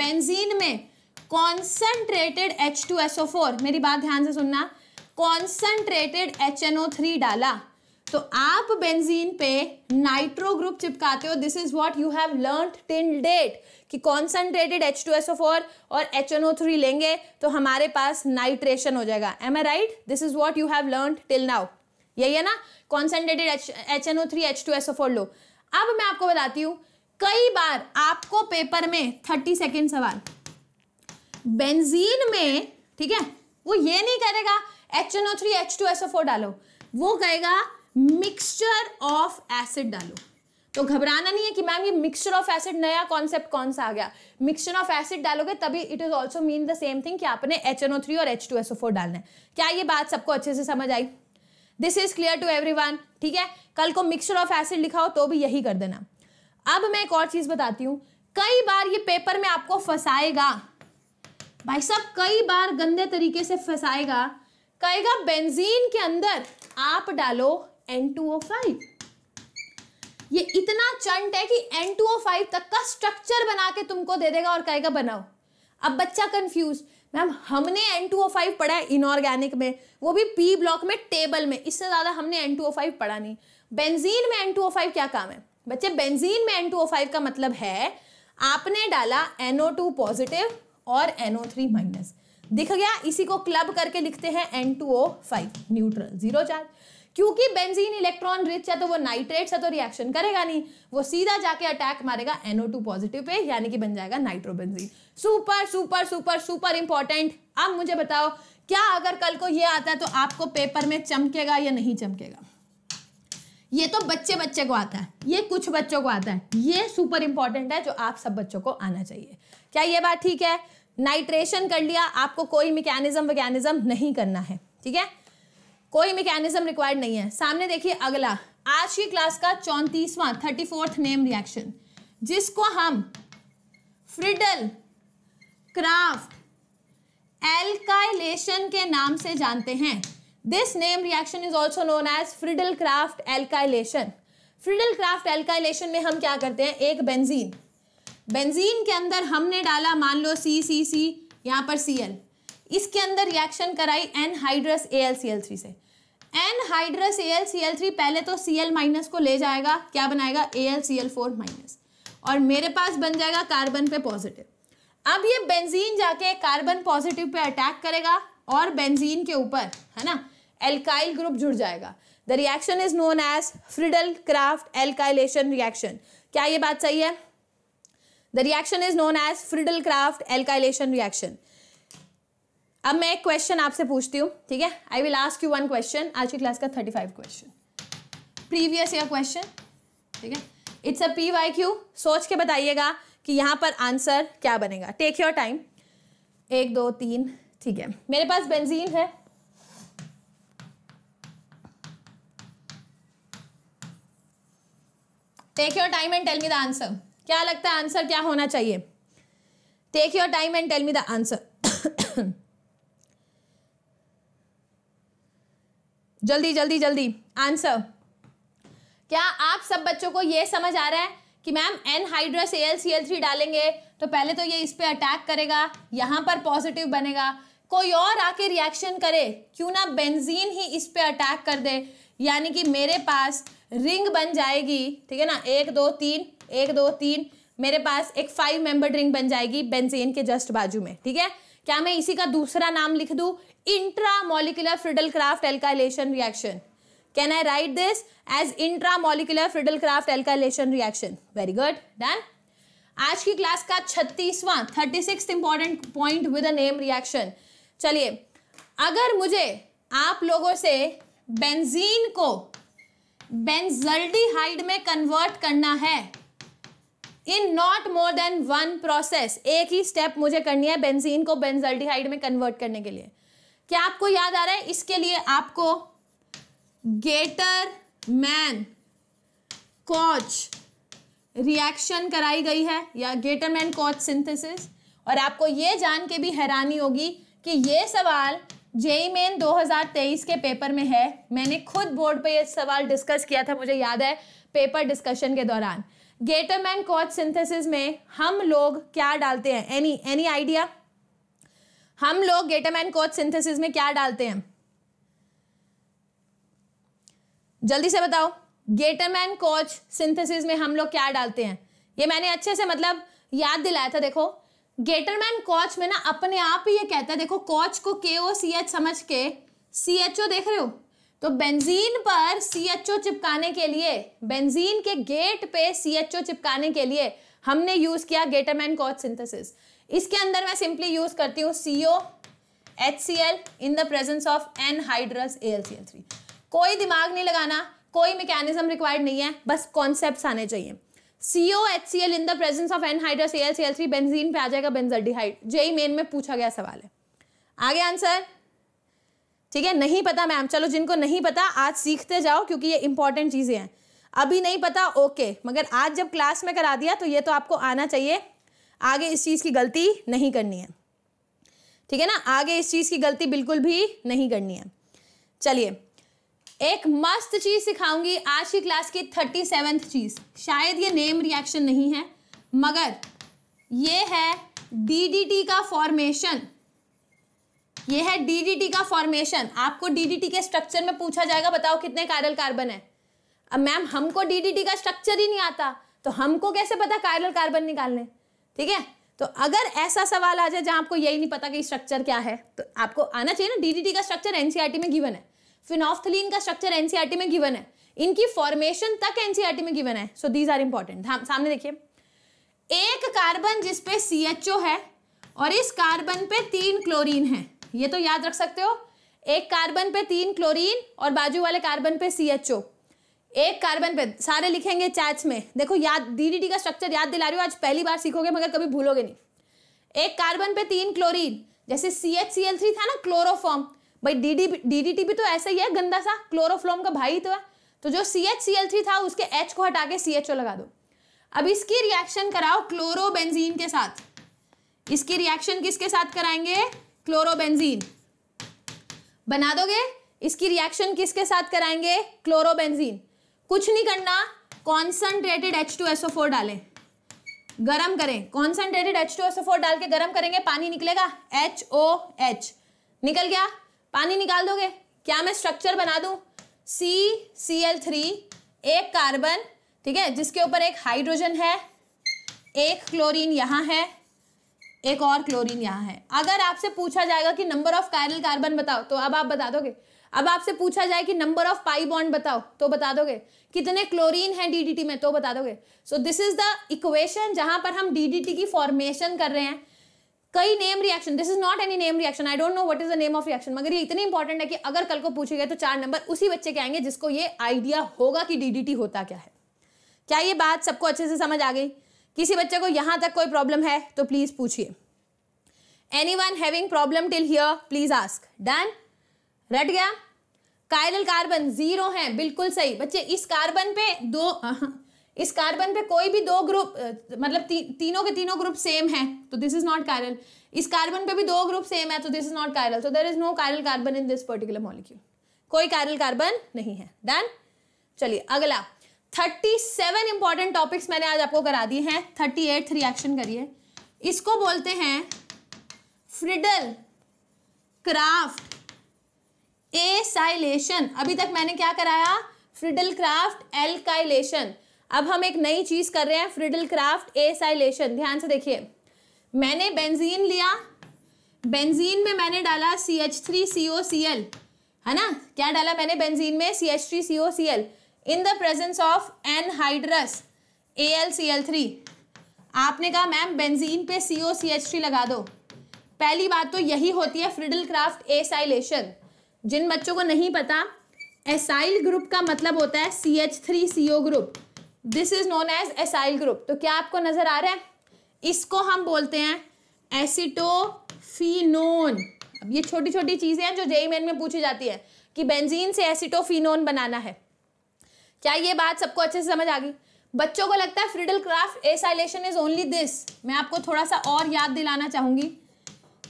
बेंजीन में concentrated H two S O four मेरी बात ध्यान से सुनना concentrated H N O three डाला तो आप बेंजीन पे नाइट्रो ग्रुप चिपकाते हो this is what you have learn till date कि concentrated H two S O four और एच एन ओ थ्री लेंगे तो हमारे पास नाइट्रेशन हो जाएगा am I right this is what you have learn till now यही है ना concentrated H N O three H two S O four लो अब मैं आपको बताती हूँ कई बार आपको पेपर में थर्टी सेकेंड सवाल बेंजीन में ठीक है वो ये नहीं करेगा H N O three H two S O four डालो वो कहेगा मिक्सचर ऑफ एसिड डालो तो घबराना नहीं है कि मैम ये मिक्सचर ऑफ एसिड नया कॉन्सेप्ट कौन सा आ गया मिक्सचर ऑफ एसिड डालोगे तभी it is also mean the same thing कि आपने एच एन ओ थ्री और H two S O four डालना है क्या ये बात सबको अच्छे से समझ आई this is clear to everyone ठीक है कल को मिक्सचर ऑफ एसिड लिखाओ तो भी यही कर देना अब मैं एक और चीज बताती हूँ कई बार ये पेपर में आपको फंसाएगा भाई साहब कई बार गंदे तरीके से फंसाएगा कहेगा बेंजीन के अंदर आप डालो एन टू ओ फाइव ये इतना चंट है कि एन टू ओ फाइव तक का स्ट्रक्चर बना के तुमको दे देगा और कहेगा बनाओ अब बच्चा कंफ्यूज मैम हमने एन टू ओ फाइव पढ़ा है इनऑर्गेनिक में वो भी पी ब्लॉक में टेबल में इससे ज़्यादा हमने एन टू ओ फाइव पढ़ा नहीं बेंजीन में एन टू ओ फाइव क्या काम है बच्चे बेंजीन में एन टू ओ फाइव का मतलब है आपने डाला एनओ टू पॉजिटिव और एनओ थ्री माइनस दिख गया इसी को क्लब करके लिखते हैं N two O five neutral zero charge क्योंकि बेंजीन इलेक्ट्रॉन रिच है तो वो नाइट्रेट से तो रिएक्शन करेगा नहीं वो सीधा जाके अटैक मारेगा एनओ टू पॉजिटिव पे यानी कि बन जाएगा nitrobenzene super super super super important अब मुझे बताओ क्या अगर कल को ये आता है तो आपको पेपर में चमकेगा या नहीं चमकेगा ये तो बच्चे बच्चे को आता है ये कुछ बच्चों को आता है ये सुपर इंपॉर्टेंट है जो आप सब बच्चों को आना चाहिए क्या ये बात ठीक है नाइट्रेशन कर लिया आपको कोई मैकेनिज्म वैकेनिज्म नहीं करना है ठीक है कोई मैकेनिज्म रिक्वायर्ड नहीं है सामने देखिए अगला आज की क्लास का चौंतीसवां थर्टी फोर्थ नेम रिएक्शन जिसको हम फ्रिडल क्राफ्ट एल्काइलेशन के नाम से जानते हैं this name reaction is also known as Friedel craft alkylation Friedel craft alkylation में हम क्या करते हैं एक बेंजीन बेंजीन के अंदर हमने डाला मान लो सी सी सी यहाँ पर सी एल इसके अंदर रिएक्शन कराई एल थ्री से एन एल थ्री पहले तो Cl माइनस को ले जाएगा क्या बनाएगा फोर माइनस और मेरे पास बन जाएगा कार्बन पे पॉजिटिव अब ये बेंजीन जाके कार्बन पॉजिटिव पे अटैक करेगा और बेंजीन के ऊपर है ना एल्काइल ग्रुप जुड़ जाएगा the reaction is known as Friedel craft alkylation reaction क्या ये बात सही है the reaction is known as Friedel craft alkylation reaction अब मैं एक क्वेश्चन आपसे पूछती हूँ ठीक है I will ask you one question आज की क्लास का thirty five question previous year question ठीक है it's a P Y Q सोच के बताइएगा कि यहाँ पर आंसर क्या बनेगा टेक योर टाइम एक दो तीन ठीक है मेरे पास बेंजीन है take your time and tell me the answer क्या लगता है आंसर क्या होना चाहिए take your time and tell me the answer जल्दी जल्दी जल्दी आंसर क्या आप सब बच्चों को यह समझ आ रहा है कि ma'am hydrous L C L three डालेंगे तो पहले तो ये इस पर अटैक करेगा यहाँ पर पॉजिटिव बनेगा कोई और आके रिएक्शन करे क्यों ना बेंजीन ही इस पर अटैक कर दे यानी कि मेरे पास रिंग बन जाएगी ठीक है ना एक दो तीन एक दो तीन मेरे पास एक फाइव मेंबर रिंग बन जाएगी बेंजीन के जस्ट बाजू में ठीक है क्या मैं इसी का दूसरा नाम लिख दूँ intramolecular Friedel Craft alkylation reaction. Can I write this as intramolecular Friedel Craft alkylation reaction? Very good. Done. आज की क्लास का छत्तीसवां thirty six important point with a name reaction चलिए अगर मुझे आप लोगों से बेंजीन को बेंजल्डिहाइड में कन्वर्ट करना है in not more than one process एक ही स्टेप मुझे करनी है बेंजीन को बेंजल्डिहाइड में कन्वर्ट करने के लिए क्या आपको याद आ रहा है इसके लिए आपको गेटर मैन कॉच रिएक्शन कराई गई है या गेटर मैन कॉच सिंथेसिस और आपको ये जान के भी हैरानी होगी कि ये सवाल जेई मेन 2023 के पेपर में है मैंने खुद बोर्ड पे ये सवाल डिस्कस किया था मुझे याद है पेपर डिस्कशन के दौरान गेटर मैन कॉच सिंथेसिस में हम लोग क्या डालते हैं एनी एनी आइडिया हम लोग गेटम एंड कोच सिंथेसिस में क्या डालते हैं जल्दी से बताओ गेटम एंड कोच सिंथेसिस में हम लोग क्या डालते हैं ये मैंने अच्छे से मतलब याद दिलाया था देखो गेटरमैन कोच में ना अपने आप ही ये कहता है देखो कोच को के ओ सी एच समझ के सी एच ओ देख रहे हो तो बेंजीन पर सी एच ओ चिपकाने के लिए बेंजीन के गेट पे सी एच ओ चिपकाने के लिए हमने यूज किया गेटरमैन कोच सिंथेसिस इसके अंदर मैं सिंपली यूज करती हूँ C O H C L in the presence of anhydrous A L C L three कोई दिमाग नहीं लगाना कोई मैकेनिज्म रिक्वायर्ड नहीं है बस कॉन्सेप्ट आने चाहिए C O H C L in the presence of anhydrous A L C L three benzene पे आ जाएगा बेंजलडीहाइड जेई मेन में पूछा गया सवाल है आगे आंसर ठीक है नहीं पता मैम चलो जिनको नहीं पता आज सीखते जाओ क्योंकि ये इंपॉर्टेंट चीज़ें हैं अभी नहीं पता ओके मगर आज जब क्लास में करा दिया तो ये तो आपको आना चाहिए आगे इस चीज़ की गलती नहीं करनी है ठीक है ना आगे इस चीज़ की गलती बिल्कुल भी नहीं करनी है चलिए एक मस्त चीज़ सिखाऊंगी आज की क्लास की थर्टी सेवेंथ चीज़ शायद ये नेम रिएक्शन नहीं है मगर ये है डीडीटी का फॉर्मेशन ये है डीडीटी का फॉर्मेशन आपको डीडीटी के स्ट्रक्चर में पूछा जाएगा बताओ कितने कायरल कार्बन है अब मैम हमको डीडीटी का स्ट्रक्चर ही नहीं आता तो हमको कैसे पता कायरल कार्बन निकालने ठीक है तो अगर ऐसा सवाल आ जाए जहां आपको यही नहीं पता कि स्ट्रक्चर क्या है तो आपको आना चाहिए ना डीडीटी का स्ट्रक्चर एनसीईआरटी e में गिवन है फिनॉफ्थलीन का स्ट्रक्चर एनसीईआरटी e में गिवन है इनकी फॉर्मेशन तक एनसीईआरटी e में गिवन है सो दीज आर इंपॉर्टेंट सामने देखिए एक कार्बन जिसपे सी एच ओ है और इस कार्बन पे तीन क्लोरीन है ये तो याद रख सकते हो एक कार्बन पे तीन क्लोरीन और बाजू वाले कार्बन पे सी एच ओ एक कार्बन पे सारे लिखेंगे चैच में देखो याद डीडीटी का स्ट्रक्चर याद दिला रही हूँ आज पहली बार सीखोगे मगर कभी भूलोगे नहीं एक कार्बन पे तीन क्लोरीन जैसे C H C L three था ना क्लोरोफॉर्म भाई डी डी डीडीटी भी तो ऐसा ही है गंदा सा क्लोरोफ्लोम का भाई तो है तो जो C H C L three था उसके एच को हटा के सी एच ओ लगा दो अब इसकी रिएक्शन कराओ क्लोरोबेंजीन के साथ इसकी रिएक्शन किसके साथ कराएंगे क्लोरोबेंजीन बना दोगे इसकी रिएक्शन किसके साथ कराएंगे क्लोरोबेंजीन कुछ नहीं करना concentrated H two S O four डालें गर्म करें concentrated H two S O four डाल के गर्म करेंगे पानी निकलेगा एच ओ एच निकल गया पानी निकाल दोगे क्या मैं स्ट्रक्चर बना दूं सी सी एल थ्री एक कार्बन ठीक है जिसके ऊपर एक हाइड्रोजन है एक क्लोरीन यहाँ है एक और क्लोरीन यहाँ है अगर आपसे पूछा जाएगा कि नंबर ऑफ कायरल कार्बन बताओ तो अब आप बता दोगे अब आपसे पूछा जाए कि नंबर ऑफ पाई बॉन्ड बताओ तो बता दोगे कितने क्लोरीन हैं डीडीटी में तो बता दोगे so this is the equation जहां पर हम डीडीटी की फॉर्मेशन कर रहे हैं कई name reaction this is not any name reaction I don't know what is the name of reaction मगर ये इतनी इंपॉर्टेंट है कि अगर कल को पूछे गए तो चार नंबर उसी बच्चे के आएंगे जिसको ये आइडिया होगा कि डीडीटी होता क्या है क्या ये बात सबको अच्छे से समझ आ गई किसी बच्चे को यहां तक कोई प्रॉब्लम है तो प्लीज पूछिए any one having problem till here please ask done रट गया कायरल कार्बन जीरो है बिल्कुल सही बच्चे इस कार्बन पे दो (laughs) इस कार्बन पे कोई भी दो ग्रुप मतलब ती, तीनों के तीनों ग्रुप सेम है तो दिस इज नॉट कायरल इस कार्बन पे भी दो ग्रुप सेम है तो this is not chiral so there is no chiral carbon in this particular molecule कोई कायरल कार्बन नहीं है डन चलिए अगला थर्टी सेवन इंपॉर्टेंट टॉपिक्स मैंने आज आपको करा दिए हैं थर्टी एट रिएक्शन करिए इसको बोलते हैं फ्रिडल क्राफ्ट एसाइलेशन अभी तक मैंने क्या कराया फ्रिडल क्राफ्ट एल्काइलेशन अब हम एक नई चीज कर रहे हैं फ्रिडल क्राफ्ट एसाइलेशन ध्यान से देखिए मैंने बेंजीन लिया बेंजीन में मैंने डाला C H three C O C L है ना क्या डाला मैंने बेंजीन में C H three C O C L in the presence of hydrous A L C L three आपने कहा मैम बेंजीन पे सी ओ सी एच थ्री लगा दो पहली बात तो यही होती है फ्रिडल क्राफ्ट एसाइलेशन जिन बच्चों को नहीं पता एसाइल ग्रुप का मतलब होता है C H three C O group this is known as acyl group तो क्या आपको नजर आ रहा है इसको हम बोलते हैं एसिटोफिनोन अब ये छोटी छोटी चीजें हैं जो जेई मेन e में पूछी जाती है कि बेंजीन से एसिटोफिनोन बनाना है क्या ये बात सबको अच्छे से समझ आ गई बच्चों को लगता है Friedel Craft acylation is only this मैं आपको थोड़ा सा और याद दिलाना चाहूंगी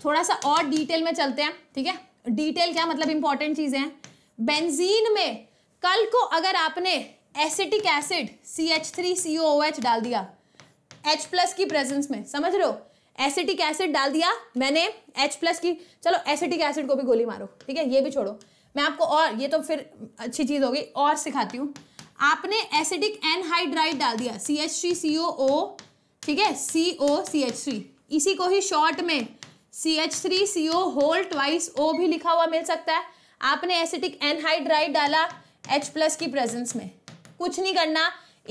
थोड़ा सा और डिटेल में चलते हैं ठीक है डिटेल क्या मतलब इंपॉर्टेंट चीज़ें हैं बेंजीन में कल को अगर आपने acetic acid C H three C O H डाल दिया एच प्लस की प्रेजेंस में समझ रहे हो एसिटिक एसिड डाल दिया मैंने एच प्लस की चलो एसिटिक एसिड को भी गोली मारो ठीक है ये भी छोड़ो मैं आपको और ये तो फिर अच्छी चीज़ होगी और सिखाती हूँ आपने एसिडिक एनहाइड्राइड डाल दिया C H three C O ओ ठीक है सी ओ सी एच थ्री इसी को ही शॉर्ट में C H three C O whole twice O भी लिखा हुआ मिल सकता है आपने एसिटिक एनहाइड्राइड डाला एच प्लस की प्रेजेंस में कुछ नहीं करना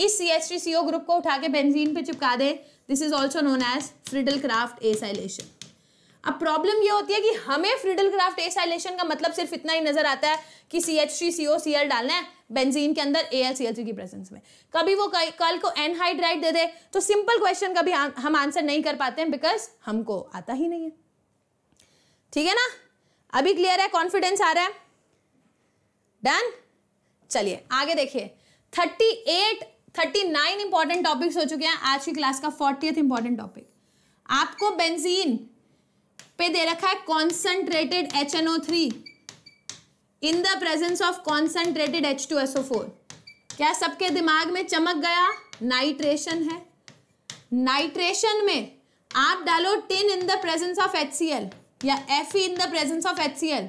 इस C H three C O group को उठा के बेंजीन पे चिपका दें this is also known as Friedel Craft acylation अब प्रॉब्लम ये होती है कि हमें फ्रिडल क्राफ्ट एसाइलेशन का मतलब सिर्फ इतना ही नजर आता है कि C H C O C L डालना है बेंजीन के अंदर ए एल सी एल सी की प्रेजेंस में कभी वो कल को एनहाइड्राइड दे दे तो सिंपल क्वेश्चन का भी हम आंसर नहीं कर पाते हैं बिकॉज हमको आता ही नहीं है ठीक है ना अभी क्लियर है कॉन्फिडेंस आ रहा है डन चलिए आगे देखिए thirty eight thirty nine important topics हो चुके हैं आज की क्लास का फोर्टी इंपॉर्टेंट टॉपिक आपको बेंजीन पे दे रखा है concentrated H N O three in the presence of concentrated H two S O four क्या सबके दिमाग में चमक गया नाइट्रेशन है नाइट्रेशन में आप डालो tin in the presence of H C L या F in the presence of H C L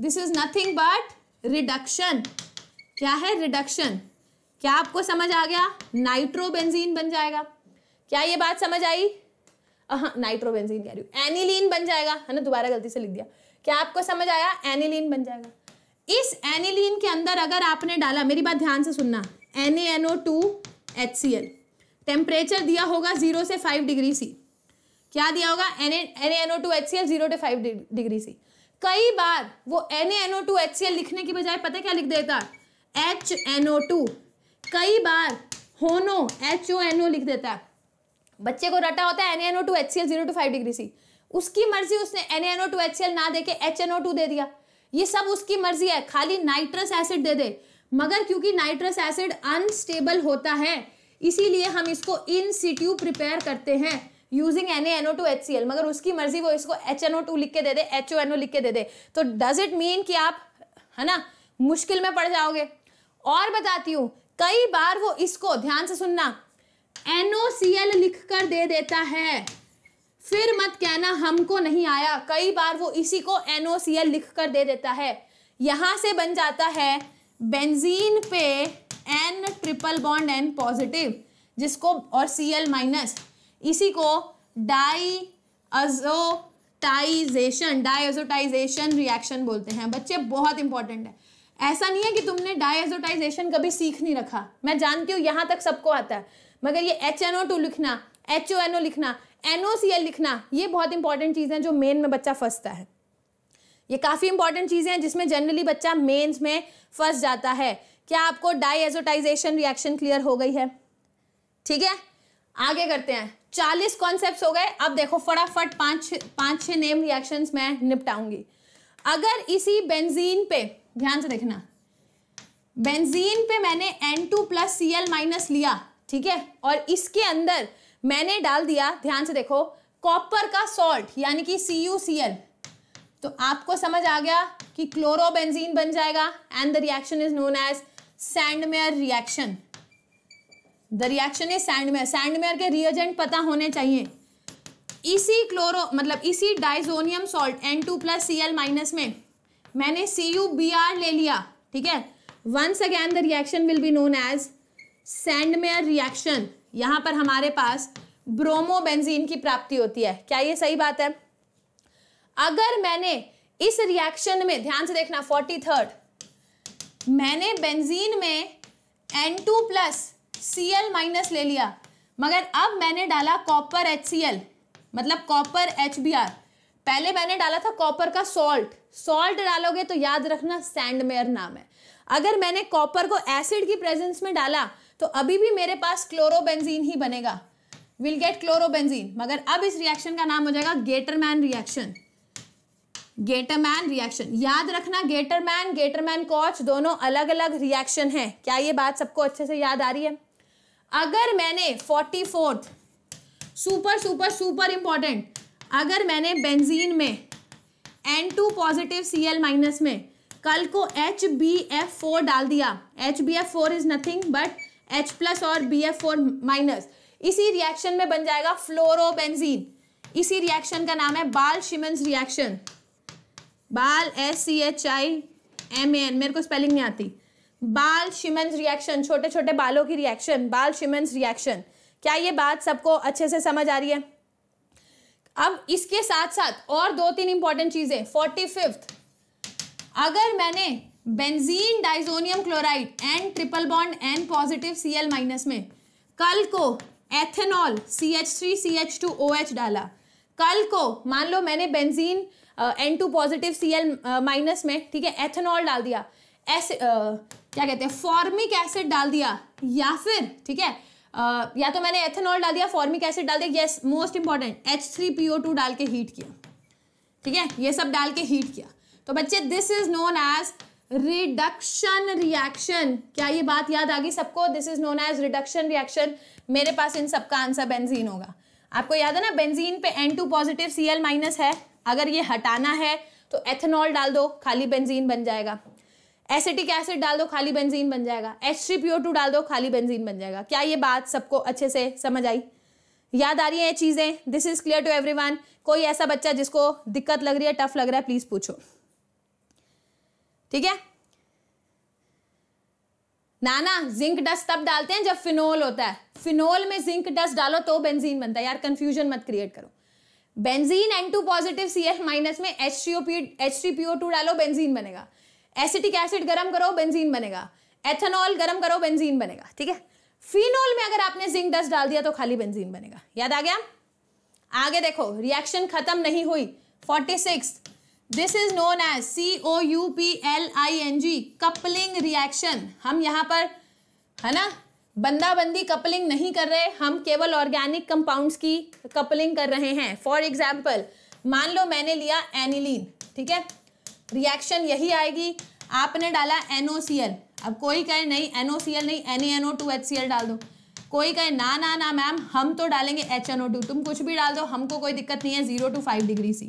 this is nothing but reduction क्या है रिडक्शन क्या आपको समझ आ गया नाइट्रोबेंजीन बन जाएगा क्या ये बात समझ आई हाँ नाइट्रोबेंजीन कह रही हूँ एनिलीन बन जाएगा है ना दोबारा गलती से लिख दिया क्या आपको समझ आया एनिलीन बन जाएगा इस एनिलीन के अंदर अगर आपने डाला मेरी बात ध्यान से सुनना N A N O two H C L temperature दिया होगा जीरो से फाइव डिग्री सी क्या दिया होगा N N N O two H C L zero to five degree C कई बार वो N N O two H C L लिखने की बजाय पता क्या लिख देता एच एनओ टू कई बार होनो एच ओ एन ओ लिख देता है बच्चे को रटा होता है N N O two H C L zero to five degree C उसकी मर्जी उसने N N O two H C L ना देके एच एनओ टू दे दिया ये सब उसकी मर्जी है खाली नाइट्रस एसिड दे दे मगर क्योंकि नाइट्रस एसिड अनस्टेबल होता है इसीलिए हम इसको इन सिट्यू प्रिपेयर करते हैं using N N O two H C L मगर उसकी मर्जी वो इसको एच एन ओ टू लिख के दे दे एच ओ एन ओ लिख के दे दे तो डज इट मीन कि आप है ना मुश्किल में पड़ जाओगे और बताती हूँ कई बार वो इसको ध्यान से सुनना एनओ सी एल लिख कर दे देता है फिर मत कहना हमको नहीं आया कई बार वो इसी को एनओ सी एल लिख कर दे देता है यहां से बन जाता है बेंजीन पे N triple bond N positive जिसको और सी एल माइनस इसी को डाई अजो डाइजोटाइजेशन डाइजोटाइजेशन रिएक्शन बोलते हैं बच्चे बहुत इंपॉर्टेंट है ऐसा नहीं है कि तुमने डाइजोटाइजेशन कभी सीख नहीं रखा मैं जानती हूँ यहाँ तक सबको आता है मगर ये एच एन ओ टू लिखना एच ओ एन ओ लिखना एन ओ सी एल लिखना ये बहुत इंपॉर्टेंट चीज है जो मेन में बच्चा फंसता है ये काफ़ी इंपॉर्टेंट चीज़ें हैं जिसमें जनरली बच्चा मेन्स में फंस जाता है क्या आपको डाइजोटाइजेशन रिएक्शन क्लियर हो गई है ठीक है आगे करते हैं चालीस कॉन्सेप्ट हो गए अब देखो फटाफट पांच पांच छह नेम रिएक्शन मैं निपटाऊंगी अगर इसी बेंजीन पे ध्यान से देखना बेंजीन पे मैंने N2 plus C L minus लिया ठीक है और इसके अंदर मैंने डाल दिया ध्यान से देखो कॉपर का सॉल्ट यानी कि सी यू सी एल तो आपको समझ आ गया कि क्लोरोबेंजीन बन जाएगा and the reaction is known as Sandmeyer reaction the reaction is Sandmeyer Sandmeyer के रिएजेंट पता होने चाहिए इसी क्लोरो मतलब इसी diazonium salt N two plus C L minus में मैंने सी यू बी आर ले लिया ठीक है once again the reaction will be known as Sandmeyer reaction यहां पर हमारे पास ब्रोमोबेंजीन की प्राप्ति होती है क्या ये सही बात है अगर मैंने इस रिएक्शन में ध्यान से देखना फोर्टी थर्ड मैंने बेंजीन में N two plus C L minus ले लिया मगर अब मैंने डाला कॉपर एच सी एल मतलब कॉपर एच बी आर पहले मैंने डाला था कॉपर का सॉल्ट सॉल्ट डालोगे तो याद रखना सैंडमेयर नाम है अगर मैंने कॉपर को एसिड की प्रेजेंस में डाला तो अभी भी मेरे पास क्लोरोबेंजीन ही बनेगा विल गेट क्लोरोबेंजीन मगर अब इस रिएक्शन का नाम हो जाएगा गेटरमैन रिएक्शन गेटरमैन रिएक्शन याद रखना गेटरमैन गेटरमैन कॉच दोनों अलग अलग रिएक्शन है क्या ये बात सबको अच्छे से याद आ रही है अगर मैंने forty fourth super super super important अगर मैंने बेंजीन में N two positive C L minus में कल को एच बी एफ फोर डाल दिया H B F four is nothing but H plus और बी एफ फोर माइनस इसी रिएक्शन में बन जाएगा फ्लोरो बेंजीन इसी रिएक्शन का नाम है बाल शिमेंस reaction Balz S C H I M A N मेरे को स्पेलिंग नहीं आती बाल शिमेंस रिएक्शन छोटे छोटे बालों की रिएक्शन बाल शिमेंस रिएक्शन क्या ये बात सबको अच्छे से समझ आ रही है अब इसके साथ साथ और दो तीन इंपॉर्टेंट चीजें फोर्टी फिफ्थ अगर मैंने benzene diazonium chloride N triple bond N positive C L minus में कल को ethanol C H three C H two O H डाला कल को मान लो मैंने benzene N two positive C L minus में ठीक है एथेनॉल डाल दिया एस uh, क्या कहते हैं फॉर्मिक एसिड डाल दिया या फिर ठीक है Uh, या तो मैंने एथेनॉल डाल दिया फॉर्मिक एसिड डाल दिया yes most important H three P O two डाल के हीट किया ठीक है ये सब डाल के हीट किया तो बच्चे this is known as reduction reaction क्या ये बात याद आ गई सबको this is known as reduction reaction मेरे पास इन सबका आंसर बेंजीन होगा आपको याद है ना बेंजीन पे N two positive C L minus है अगर ये हटाना है तो एथेनॉल डाल दो खाली बेंजीन बन जाएगा एसिटिक एसिड डाल दो खाली बेंजीन बन जाएगा एच टू डाल दो खाली बेंजीन बन जाएगा क्या ये बात सबको अच्छे से समझ आई याद आ रही है ये चीज़ें this is clear to every कोई ऐसा बच्चा जिसको दिक्कत लग रही है टफ लग रहा है प्लीज़ पूछो ठीक है नाना जिंक डस्ट तब डालते हैं जब फिनोल होता है फिनोल में जिंक डस्ट डालो तो बेंजीन बनता है यार कंफ्यूजन मत क्रिएट करो benzene N two positive C F minus में H T O P H T P O two डालो बेंजीन बनेगा एसिटिक एसिड गर्म करो बेंजीन बनेगा एथेनॉल गर्म करो बेंजीन बनेगा ठीक है फिनॉल में अगर आपने जिंक डस्ट डाल दिया तो खाली बेंजीन बनेगा याद आ गया आगे देखो रिएक्शन खत्म नहीं हुई forty six this is known as C O U P L I N G coupling reaction हम यहाँ पर है ना बंदा बंदी कपलिंग नहीं कर रहे हम केवल ऑर्गेनिक कंपाउंड्स की कपलिंग कर रहे हैं फॉर एग्जाम्पल मान लो मैंने लिया एनिलीन ठीक है रिएक्शन यही आएगी आपने डाला NOCl अब कोई कहे नहीं NOCl नहीं एनओ टू एल डाल दो कोई कहे ना ना ना मैम हम तो डालेंगे HNO2 तुम कुछ भी डाल दो हमको कोई दिक्कत नहीं है zero to five degree C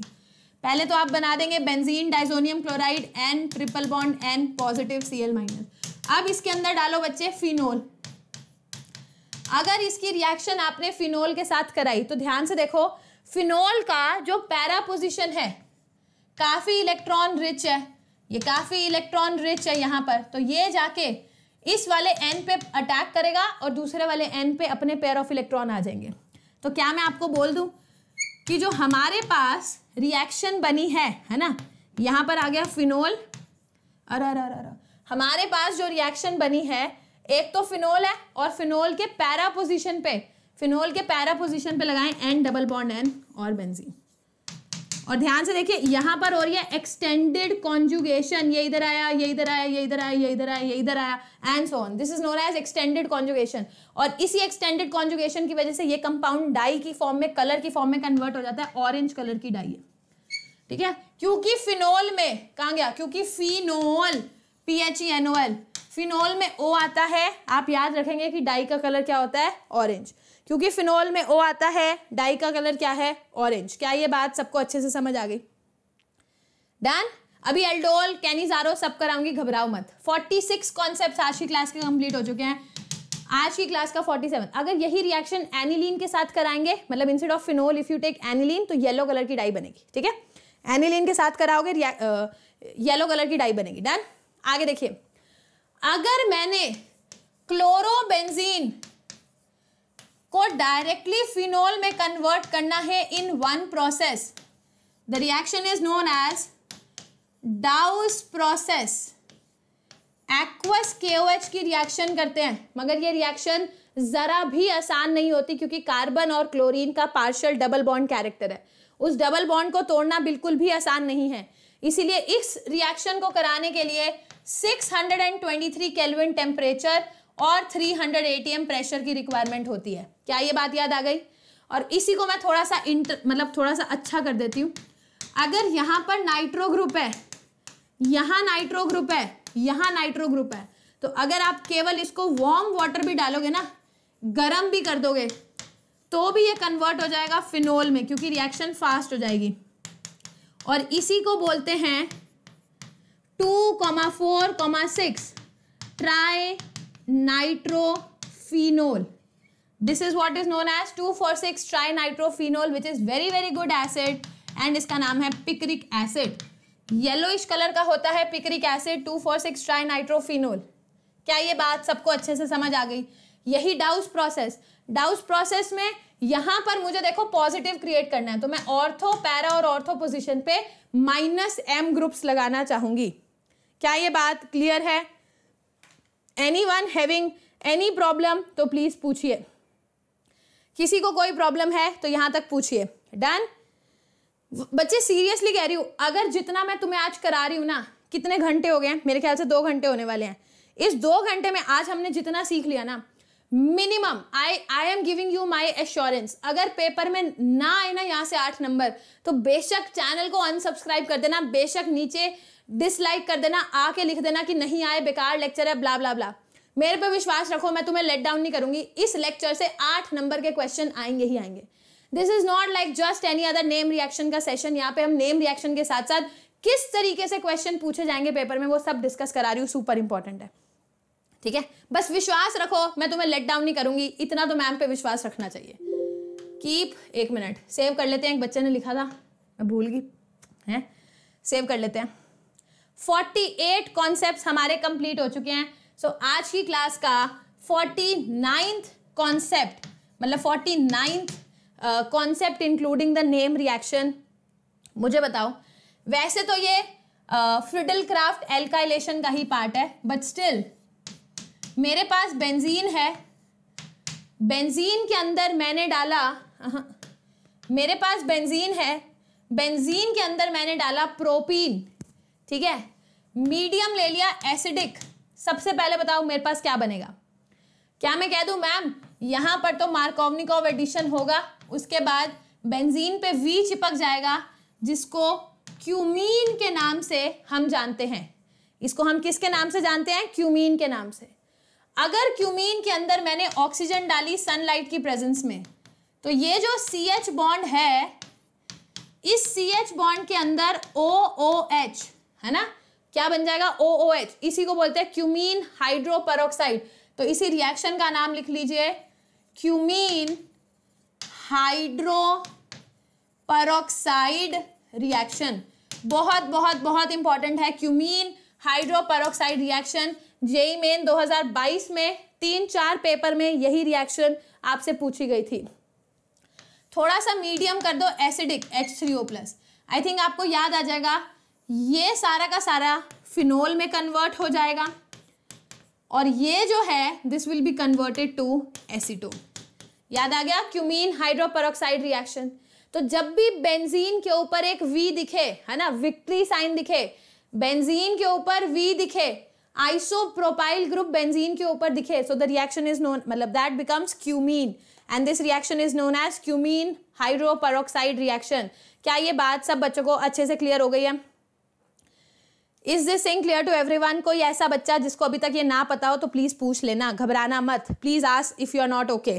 पहले तो आप बना देंगे benzene diazonium chloride N triple bond N positive C L minus अब इसके अंदर डालो बच्चे फिनोल अगर इसकी रिएक्शन आपने फिनोल के साथ कराई तो ध्यान से देखो फिनोल का जो पैरा पोजिशन है काफ़ी इलेक्ट्रॉन रिच है ये काफ़ी इलेक्ट्रॉन रिच है यहाँ पर तो ये जाके इस वाले एन पे अटैक करेगा और दूसरे वाले एन पे अपने पेयर ऑफ इलेक्ट्रॉन आ जाएंगे तो क्या मैं आपको बोल दूँ कि जो हमारे पास रिएक्शन बनी है है ना यहाँ पर आ गया फिनोल अरे अरे अरे हमारे पास जो रिएक्शन बनी है एक तो फिनोल है और फिनोल के पैरा पोजिशन पे फिनोल के पैरा पोजिशन पे लगाएं एन डबल बॉन्ड एन और बेंजीन और ध्यान से देखिए यहां पर हो रही है एक्सटेंडेड कॉन्जुगेशन ये इधर आया ये इधर आया ये इधर आया ये इधर आया ये इधर आया and so on this is known as extended conjugation और इसी एक्सटेंडेड कॉन्जुगेशन की वजह से ये कंपाउंड डाई की फॉर्म में कलर की फॉर्म में कन्वर्ट हो जाता है ऑरेंज कलर की डाई है ठीक है क्योंकि फिनोल में कहा गया क्योंकि phenol P H E N L phenol में ओ आता है आप याद रखेंगे कि डाई का कलर क्या होता है ऑरेंज क्योंकि फिनोल में ओ आता है डाई का कलर क्या है ऑरेंज क्या ये बात सबको अच्छे से समझ आ गई डन अभी एल्डोल कैनिजारो सब कराऊंगी घबराओ मत 46 कॉन्सेप्ट आज की क्लास के कंप्लीट हो चुके हैं आज की क्लास का 47 अगर यही रिएक्शन एनिलीन के साथ कराएंगे मतलब instead of phenol if you take aniline तो येलो कलर की डाई बनेगी ठीक है एनिलीन के साथ कराओगे येलो कलर की डाई बनेगी डन आगे देखिए अगर मैंने क्लोरोबेंजीन को डायरेक्टली फिनोल में कन्वर्ट करना है in one process the reaction is known as Dow's process aqueous H की रिएक्शन करते हैं मगर ये रिएक्शन जरा भी आसान नहीं होती क्योंकि कार्बन और क्लोरीन का पार्शियल डबल बॉन्ड कैरेक्टर है उस डबल बॉन्ड को तोड़ना बिल्कुल भी आसान नहीं है इसीलिए इस रिएक्शन को कराने के लिए 623 कैलविन टेम्परेचर और 300 हंड्रेड एटीएम प्रेशर की रिक्वायरमेंट होती है क्या ये बात याद आ गई और इसी को मैं थोड़ा सा इंटर मतलब थोड़ा सा अच्छा कर देती हूँ अगर यहाँ पर नाइट्रो ग्रुप है यहाँ नाइट्रो ग्रुप है यहाँ नाइट्रो ग्रुप है तो अगर आप केवल इसको वार्म वाटर भी डालोगे ना गर्म भी कर दोगे तो भी ये कन्वर्ट हो जाएगा फिनोल में क्योंकि रिएक्शन फास्ट हो जाएगी और इसी को बोलते हैं two comma four comma six tri nitrophenol this is what is known as 2,4,6 trinitrofenol which is very very good acid and इसका नाम है पिक्रिक एसिड येलोइश कलर का होता है पिक्रिक एसिड 2,4,6 ट्राइनाइट्रोफिनोल क्या ये बात सबको अच्छे से समझ आ गई यही डाउस प्रोसेस डाउस प्रोसेस में यहाँ पर मुझे देखो पॉजिटिव क्रिएट करना है तो मैं ऑर्थो पैरा और ऑर्थो पोजीशन पे माइनस एम ग्रुप्स लगाना चाहूंगी क्या ये बात क्लियर है any one having any problem तो प्लीज़ पूछिए किसी को कोई प्रॉब्लम है तो यहां तक पूछिए डन बच्चे सीरियसली कह रही हूं अगर जितना मैं तुम्हें आज करा रही हूं ना कितने घंटे हो गए हैं मेरे ख्याल से दो घंटे होने वाले हैं इस दो घंटे में आज हमने जितना सीख लिया ना minimum I I am giving you my assurance अगर पेपर में ना आए ना यहाँ से आठ नंबर तो बेशक चैनल को अनसब्सक्राइब कर देना बेशक नीचे डिसलाइक कर देना आके लिख देना कि नहीं आए बेकार लेक्चर है ब्ला ब्ला ब्ला मेरे पे विश्वास रखो मैं तुम्हें लेट डाउन नहीं करूंगी इस लेक्चर से आठ नंबर के क्वेश्चन आएंगे ही आएंगे this is not like just any other name reaction का सेशन यहाँ पे हम नेम रिएक्शन के साथ साथ किस तरीके से क्वेश्चन पूछे जाएंगे पेपर में वो सब डिस्कस करा रही हूँ सुपर इंपॉर्टेंट है ठीक है बस विश्वास रखो मैं तुम्हें लेट डाउन नहीं करूंगी इतना तो मैम पे विश्वास रखना चाहिए कीप एक मिनट सेव कर लेते हैं एक बच्चे ने लिखा था मैं भूल गई है सेव कर लेते हैं फोर्टी एट कॉन्सेप्ट हमारे कंप्लीट हो चुके हैं सो so, आज की क्लास का फोर्टी नाइन्थ कॉन्सेप्ट मतलब forty ninth concept including the name reaction मुझे बताओ वैसे तो ये फ्रिडल क्राफ्ट एल्काइलेशन का ही पार्ट है बट स्टिल मेरे पास बेंजीन है बेंजीन के अंदर मैंने डाला मेरे पास बेंजीन है बेंजीन के अंदर मैंने डाला प्रोपीन ठीक है मीडियम ले लिया एसिडिक सबसे पहले बताओ मेरे पास क्या बनेगा क्या मैं कह दू मैम यहां पर तो मार्कोवनिकॉव एडिशन होगा उसके बाद बेंजीन पे वी चिपक जाएगा जिसको क्यूमीन के नाम से हम जानते हैं इसको हम किसके नाम से जानते हैं क्यूमीन के नाम से अगर क्यूमीन के अंदर मैंने ऑक्सीजन डाली सनलाइट की प्रेजेंस में तो ये जो सी एच बॉन्ड है इस सी एच बॉन्ड के अंदर ओ ओ एच है ना क्या बन जाएगा ओ ओ एच इसी को बोलते हैं क्यूमीन हाइड्रोपरोक्साइड तो इसी रिएक्शन का नाम लिख लीजिए क्यूमीन हाइड्रो परोक्साइड रिएक्शन बहुत बहुत बहुत इंपॉर्टेंट है cumene hydroperoxide reaction JEE Main 2022 में तीन चार पेपर में यही रिएक्शन आपसे पूछी गई थी थोड़ा सा मीडियम कर दो acidic H plus I think आपको याद आ जाएगा ये सारा का सारा फिनोल में कन्वर्ट हो जाएगा और ये जो है this will be converted to acetone याद आ गया क्यूमीन हाइड्रोपरऑक्साइड रिएक्शन तो जब भी बेंजीन के ऊपर एक वी दिखे है ना विक्ट्री साइन दिखे बेंजीन के ऊपर वी दिखे आइसोप्रोपाइल ग्रुप बेंजीन के ऊपर दिखे so the reaction is known मतलब that becomes cumene and this reaction is known as cumene hydroperoxide reaction क्या ये बात सब बच्चों को अच्छे से क्लियर हो गई है is this thing clear to everyone कोई ऐसा बच्चा जिसको अभी तक ये ना पता हो तो प्लीज पूछ लेना घबराना मत please ask if you are not okay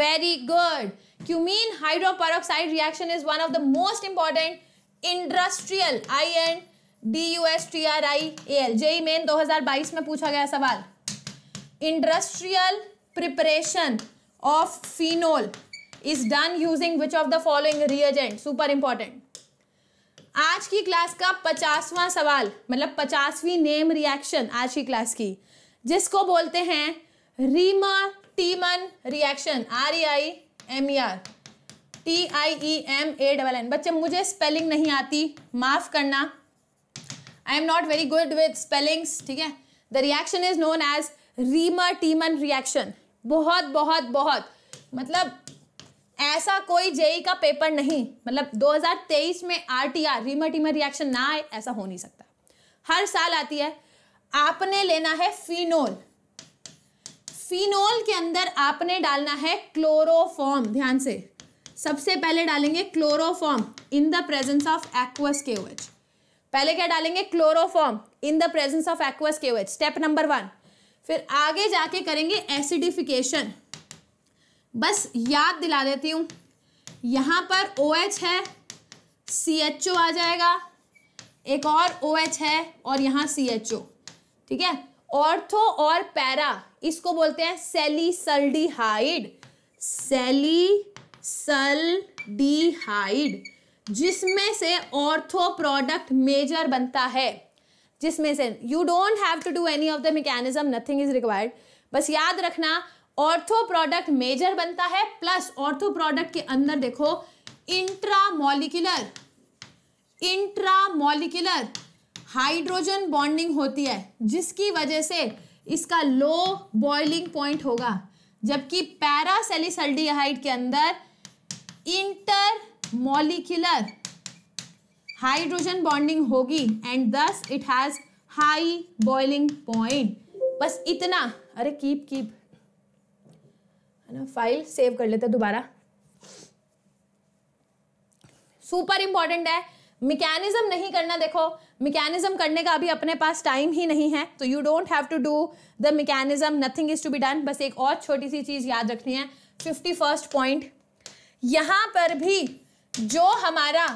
very good cumene hydroperoxide reaction is one of the most important industrial I N D U S T R I A L JEE Main 2022 में पूछा गया सवाल industrial preparation of phenol is done using which of the following reagent super important आज की क्लास का पचासवां सवाल मतलब पचासवीं नेम रिएक्शन आज की क्लास की जिसको बोलते हैं Reimer Tiemann reaction R E I M E R T I E M A double N बच्चे मुझे स्पेलिंग नहीं आती माफ़ करना I am not very good with spellings ठीक है the reaction is known as Reimer Tiemann reaction बहुत बहुत बहुत मतलब ऐसा कोई जेई का पेपर नहीं मतलब 2023 में आरटीआर रीमर टीमर रिएक्शन ना आए ऐसा हो नहीं सकता हर साल आती है आपने लेना है फिनोल फिनोल के अंदर आपने डालना है क्लोरोफॉर्म ध्यान से सबसे पहले डालेंगे chloroform in the presence of aqueous के पहले क्या डालेंगे chloroform in the presence of aqueous के स्टेप नंबर वन फिर आगे जाके करेंगे एसिडिफिकेशन बस याद दिला देती हूँ यहाँ पर ओ OH है सी एच ओ आ जाएगा एक और ओ OH है और यहाँ सी एच ओ ठीक है ऑर्थो और पैरा इसको बोलते हैं सेली डी हाइड जिसमें से ऑर्थो प्रोडक्ट मेजर बनता है जिसमें से you don't have to do any of the mechanism nothing is required बस याद रखना ऑर्थो प्रोडक्ट मेजर बनता है प्लस ऑर्थो प्रोडक्ट के अंदर देखो इंट्रामोलिकुलर इंट्रामोलिकुलर हाइड्रोजन बॉन्डिंग होती है जिसकी वजह से इसका लो बॉइलिंग पॉइंट होगा जबकि पैरासेलिसल्डिहाइड के अंदर इंटर मॉलिक्यूलर हाइड्रोजन बॉन्डिंग होगी and thus it has high boiling point बस इतना अरे कीप कीप है ना फाइल सेव कर लेते हैं दोबारा सुपर इंपॉर्टेंट है मैकेनिज्म नहीं करना देखो मैकेनिज्म करने का अभी अपने पास टाइम ही नहीं है तो you don't have to do the mechanism nothing is to be done बस एक और छोटी सी चीज़ याद रखनी है फिफ्टी फर्स्ट पॉइंट यहां पर भी जो हमारा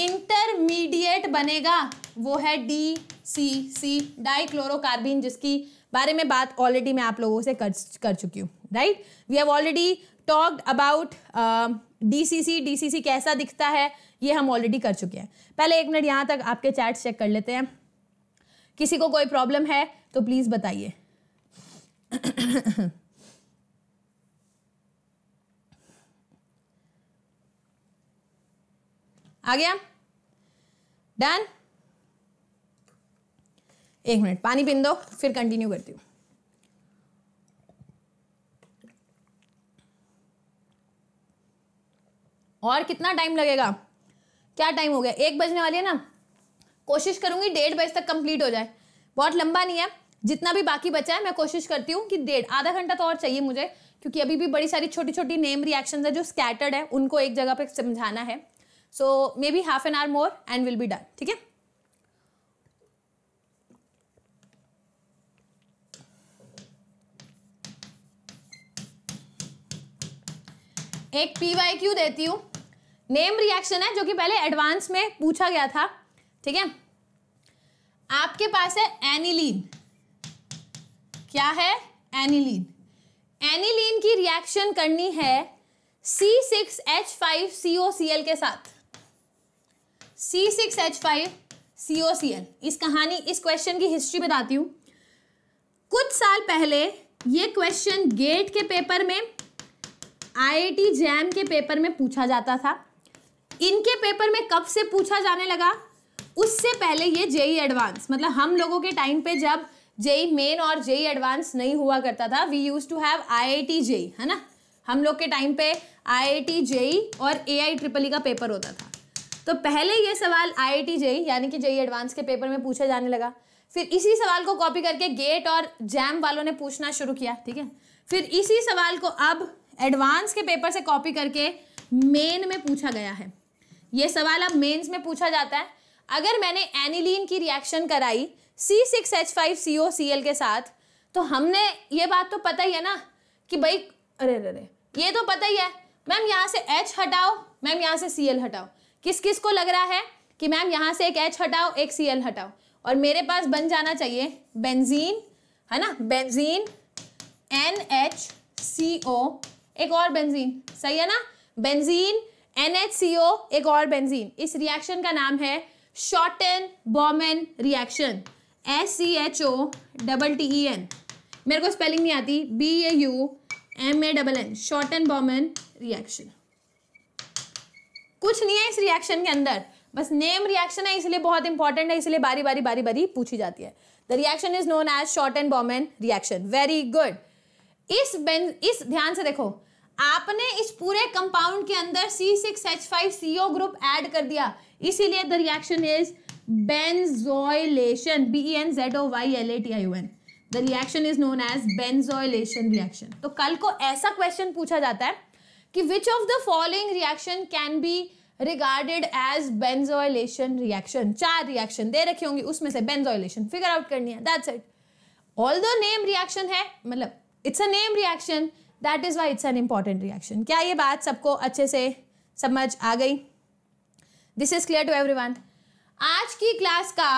इंटरमीडिएट बनेगा वो है डी सी सी डाइक्लोरोकार्बिन जिसकी बारे में बात ऑलरेडी मैं आप लोगों से कर कर चुकी हूँ right we have already talked about DCC DCC कैसा दिखता है ये हम ऑलरेडी कर चुके हैं पहले एक मिनट यहाँ तक आपके चैट्स चेक कर लेते हैं किसी को कोई प्रॉब्लम है तो प्लीज़ बताइए (coughs) आ गया डन एक मिनट पानी पीन दो फिर कंटिन्यू करती हूँ और कितना टाइम लगेगा क्या टाइम हो गया एक बजने वाली है ना कोशिश करूंगी डेढ़ बजे तक कंप्लीट हो जाए बहुत लंबा नहीं है जितना भी बाकी बचा है मैं कोशिश करती हूँ कि डेढ़ आधा घंटा तो और चाहिए मुझे क्योंकि अभी भी बड़ी सारी छोटी छोटी नेम रिएक्शन है जो स्कैटर्ड है उनको एक जगह पर समझाना है so maybe half an hour more and will be done ठीक है एक पी वाई क्यू देती हूँ नेम रिएक्शन है जो कि पहले एडवांस में पूछा गया था ठीक है आपके पास है एनिलीन क्या है एनिलीन एनिलीन की रिएक्शन करनी है C six H five C O C L के साथ C six H five C O C L इस कहानी इस क्वेश्चन की हिस्ट्री बताती हूँ कुछ साल पहले ये क्वेश्चन गेट के पेपर में आईआईटी जैम के पेपर में पूछा जाता था इनके पेपर में कब से पूछा जाने लगा उससे पहले ये जेई एडवांस मतलब हम लोगों के टाइम पे जब जेई मेन और जेई एडवांस नहीं हुआ करता था we use to have IIT JEE है ना हम लोग के टाइम पे आईआईटी जेई और ए आई ट्रिपल ई का पेपर होता था तो पहले ये सवाल आईआईटी जेई यानी कि जेई एडवांस के पेपर में पूछा जाने लगा फिर इसी सवाल को कॉपी करके गेट और जैम वालों ने पूछना शुरू किया ठीक है फिर इसी सवाल को अब एडवांस के पेपर से कॉपी करके मेन में पूछा गया है ये सवाल अब मेन्स में पूछा जाता है अगर मैंने एनिलीन की रिएक्शन कराई C six H five C O C L के साथ तो हमने ये बात तो पता ही है ना कि भाई अरे अरे अरे ये तो पता ही है मैम यहाँ से एच हटाओ मैम यहाँ से सी एल हटाओ किस किस को लग रहा है कि मैम यहाँ से एक एच हटाओ एक सी एल हटाओ और मेरे पास बन जाना चाहिए बेंजीन है ना benzene N H C O एक और बेंजीन सही है ना बेंजीन NHCO एक और बेंजीन इस रिएक्शन का नाम है Schotten Baumann reaction S C H O double T E N मेरे को स्पेलिंग नहीं आती B A U M A double N Schotten Baumann reaction कुछ नहीं है इस रिएक्शन के अंदर बस नेम रिएक्शन है इसलिए बहुत इंपॉर्टेंट है इसलिए बारी बारी बारी बारी पूछी जाती है the reaction is known as Schotten Baumann reaction very good इस बेन इस ध्यान से देखो आपने इस पूरे कंपाउंड के अंदर C6H5CO ग्रुप ऐड कर दिया इसीलिए the reaction is benzoylation B N Z O Y L A T I N the reaction is known as benzoylation reaction तो कल को ऐसा क्वेश्चन पूछा जाता है कि which of the following reaction can be regarded as benzoylation reaction चार रिएक्शन दे रखी होंगी उसमें से बेंजोइलेशन फिगर आउट करनी है that's it all the name reaction है मतलब it's a name reaction that is why it's an important reaction क्या ये बात सबको अच्छे से समझ आ गई this is clear to every आज की क्लास का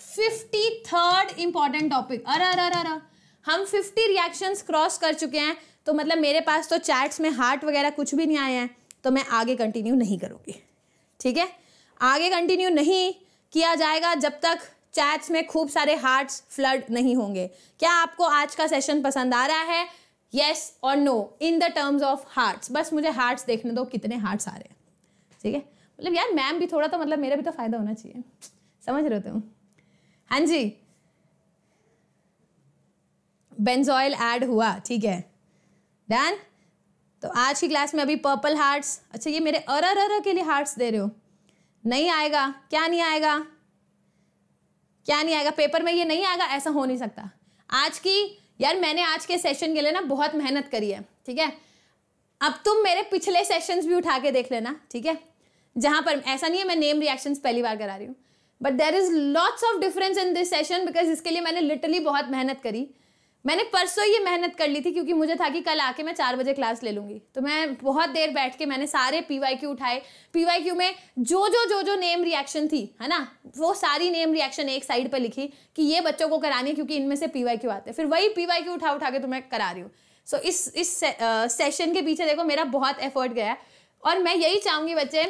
फिफ्टी थर्ड इम्पॉर्टेंट टॉपिक अरे अरे अरे हम फिफ्टी रिएक्शंस क्रॉस कर चुके हैं तो मतलब मेरे पास तो चैट्स में हार्ट वगैरह कुछ भी नहीं आए हैं तो मैं आगे कंटिन्यू नहीं करूँगी ठीक है आगे कंटिन्यू नहीं किया जाएगा जब तक चैट्स में खूब सारे हार्ट्स फ्लड नहीं होंगे क्या आपको आज का सेशन पसंद आ रहा है येस और no in the terms of hearts बस मुझे हार्ट्स देखने दो कितने हार्ट्स आ रहे हैं ठीक है मतलब यार मैम भी थोड़ा तो मतलब मेरा भी तो फायदा होना चाहिए समझ रहे हो हाँ जी बेंजॉयल ऐड हुआ ठीक है डन तो आज की क्लास में अभी पर्पल हार्ट्स अच्छा ये मेरे अर अर के लिए हार्ट्स दे रहे हो नहीं आएगा क्या नहीं आएगा क्या नहीं आएगा पेपर में ये नहीं आएगा ऐसा हो नहीं सकता आज की यार मैंने आज के सेशन के लिए ना बहुत मेहनत करी है ठीक है अब तुम मेरे पिछले सेशंस भी उठा के देख लेना ठीक है जहाँ पर ऐसा नहीं है मैं नेम रिएक्शंस पहली बार करा रही हूँ but there is lots of difference in this session because इसके लिए मैंने लिटरली बहुत मेहनत करी मैंने परसों ये मेहनत कर ली थी क्योंकि मुझे था कि कल आके मैं चार बजे क्लास ले लूँगी तो मैं बहुत देर बैठ के मैंने सारे पी वाई क्यू उठाए पी वाई क्यू में जो जो जो जो नेम रिएक्शन थी है ना वो सारी नेम रिएक्शन एक साइड पर लिखी कि ये बच्चों को करानी है क्योंकि इनमें से पी वाई क्यू आते हैं फिर वही पी वाई क्यू उठा उठा के तो मैं करा रही हूँ सो इस इस सेशन के पीछे देखो मेरा बहुत एफर्ट गया और मैं यही चाहूँगी बच्चे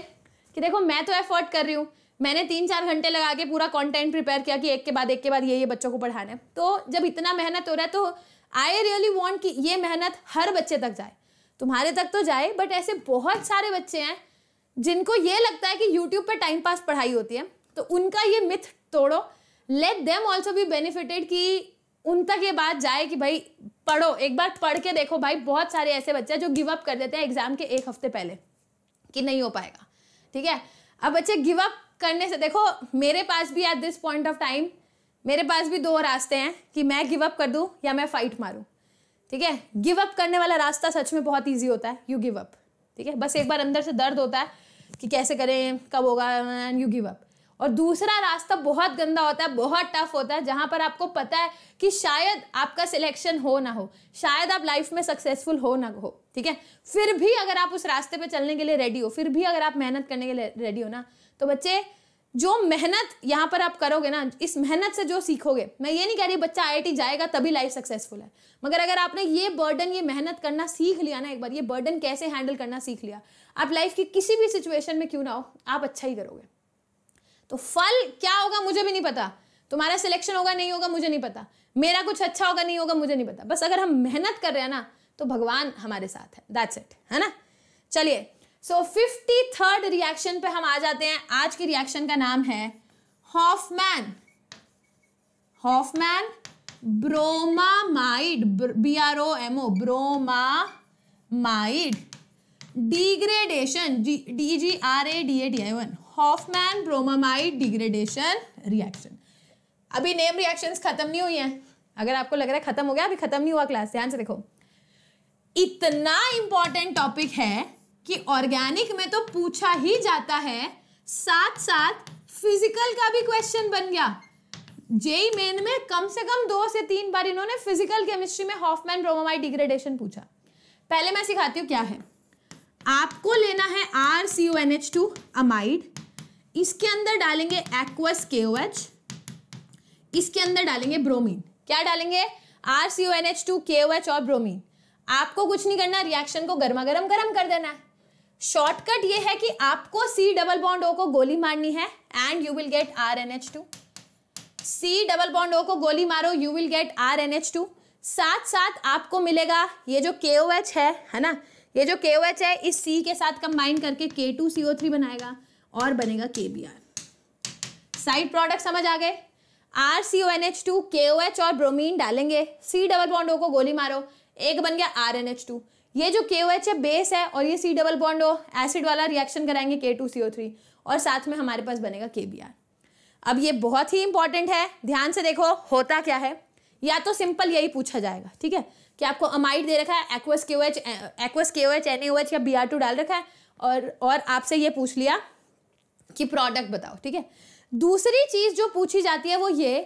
कि देखो मैं तो एफर्ट कर रही हूँ मैंने तीन चार घंटे लगा के पूरा कंटेंट प्रिपेयर किया कि एक के बाद एक के बाद ये ये बच्चों को पढ़ाना है तो जब इतना मेहनत हो रहा है तो आई रियली वॉन्ट कि ये मेहनत हर बच्चे तक जाए तुम्हारे तक तो जाए बट ऐसे बहुत सारे बच्चे हैं जिनको ये लगता है कि यूट्यूब पर टाइम पास पढ़ाई होती है तो उनका ये मिथ तोड़ो लेट देम ऑल्सो भी बेनिफिटेड कि उन तक ये बात जाए कि भाई पढ़ो एक बार पढ़ के देखो भाई बहुत सारे ऐसे बच्चे हैं जो गिव अप कर देते हैं एग्जाम के एक हफ्ते पहले कि नहीं हो पाएगा ठीक है अब बच्चे गिव अप करने से देखो मेरे पास भी at this point of time मेरे पास भी दो रास्ते हैं कि मैं गिव अप कर दूँ या मैं फाइट मारूँ ठीक है गिव अप करने वाला रास्ता सच में बहुत ईजी होता है यू गिव अप ठीक है बस एक बार अंदर से दर्द होता है कि कैसे करें कब होगा एंड यू गिव अप और दूसरा रास्ता बहुत गंदा होता है बहुत टफ होता है जहाँ पर आपको पता है कि शायद आपका सिलेक्शन हो ना हो शायद आप लाइफ में सक्सेसफुल हो ना हो ठीक है फिर भी अगर आप उस रास्ते पे चलने के लिए रेडी हो फिर भी अगर आप मेहनत करने के लिए रेडी हो ना तो बच्चे जो मेहनत यहाँ पर आप करोगे ना इस मेहनत से जो सीखोगे मैं ये नहीं कह रही बच्चा आई जाएगा तभी लाइफ सक्सेसफुल है मगर अगर आपने ये बर्डन ये मेहनत करना सीख लिया ना एक बार ये बर्डन कैसे हैंडल करना सीख लिया आप लाइफ की किसी भी सिचुएशन में क्यों ना हो आप अच्छा ही करोगे तो फल क्या होगा मुझे भी नहीं पता तुम्हारा सिलेक्शन होगा नहीं होगा मुझे नहीं पता मेरा कुछ अच्छा होगा नहीं होगा मुझे नहीं पता बस अगर हम मेहनत कर रहे हैं ना तो भगवान हमारे साथ है दैट्स इट है ना चलिए सो फिफ्टी थर्ड रिएक्शन पे हम आ जाते हैं आज के रिएक्शन का नाम है Hofmann Hofmann bromamide B R O M O bromamide degradation D G R A D A D I one Hofmann bromamide degradation reaction अभी नेम रिएक्शंस खत्म नहीं हुई हैं अगर आपको लग रहा है खत्म हो गया अभी खत्म नहीं हुआ क्लास ध्यान से देखो इतना इंपॉर्टेंट टॉपिक है कि ऑर्गेनिक में तो पूछा ही जाता है साथ साथ फिजिकल का भी क्वेश्चन बन गया जेई मेन में कम से कम दो से तीन बार इन्होंने फिजिकल केमिस्ट्री में हॉफमैन ब्रोमाइड डिग्रेडेशन पूछा पहले मैं सिखाती हूँ क्या है आपको लेना है R C O N H two amide इसके अंदर डालेंगे एक्वस के ओ एच इसके अंदर डालेंगे ब्रोमीन क्या डालेंगे R C O N H two K O H और ब्रोमीन आपको कुछ नहीं करना रिएक्शन को गर्मा गर्म गर्म कर देना है शॉर्टकट ये है कि आपको सी डबल बॉन्ड ओ को गोली मारनी है and you will get R N H two C double bond O को गोली मारो you will get R N H two साथ साथ आपको मिलेगा ये जो के ओ एच है है ना ये जो के ओ एच है इस सी के साथ कंबाइन करके के टू सी ओ थ्री बनाएगा और बनेगा के बी आर साइड प्रोडक्ट समझ आ गए R C O N H two K O H और ब्रोमीन डालेंगे सी डबल बॉन्ड ओ को गोली मारो एक बन गया आर एन एच टू ये जो के है बेस है और ये सी डबल बॉन्ड हो एसिड वाला रिएक्शन कराएंगे के टू सी ओ थ्री और साथ में हमारे पास बनेगा के बी आर अब ये बहुत ही इंपॉर्टेंट है ध्यान से देखो होता क्या है या तो सिंपल यही पूछा जाएगा ठीक है कि आपको अमाइड दे रखा है aqueous K O H aqueous K O H N O H या बी आर टू डाल रखा है और और आपसे ये पूछ लिया कि प्रोडक्ट बताओ ठीक है दूसरी चीज़ जो पूछी जाती है वो ये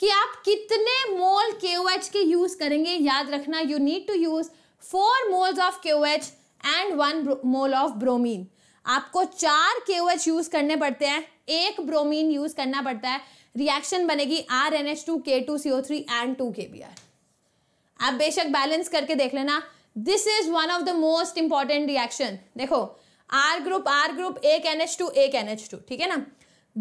कि आप कितने मोल के ओ एच के यूज़ करेंगे याद रखना you need to use four moles of KOH and one mole of bromine आपको चार क्यू एच यूज करने पड़ते हैं एक ब्रोमीन यूज करना पड़ता है रिएक्शन बनेगी R N H two K two C O three and two K B R आप बेशक बैलेंस करके देख लेना this is one of the most important reaction देखो आर ग्रुप आर ग्रुप एक एन एच टू एक एन एच टू ठीक है ना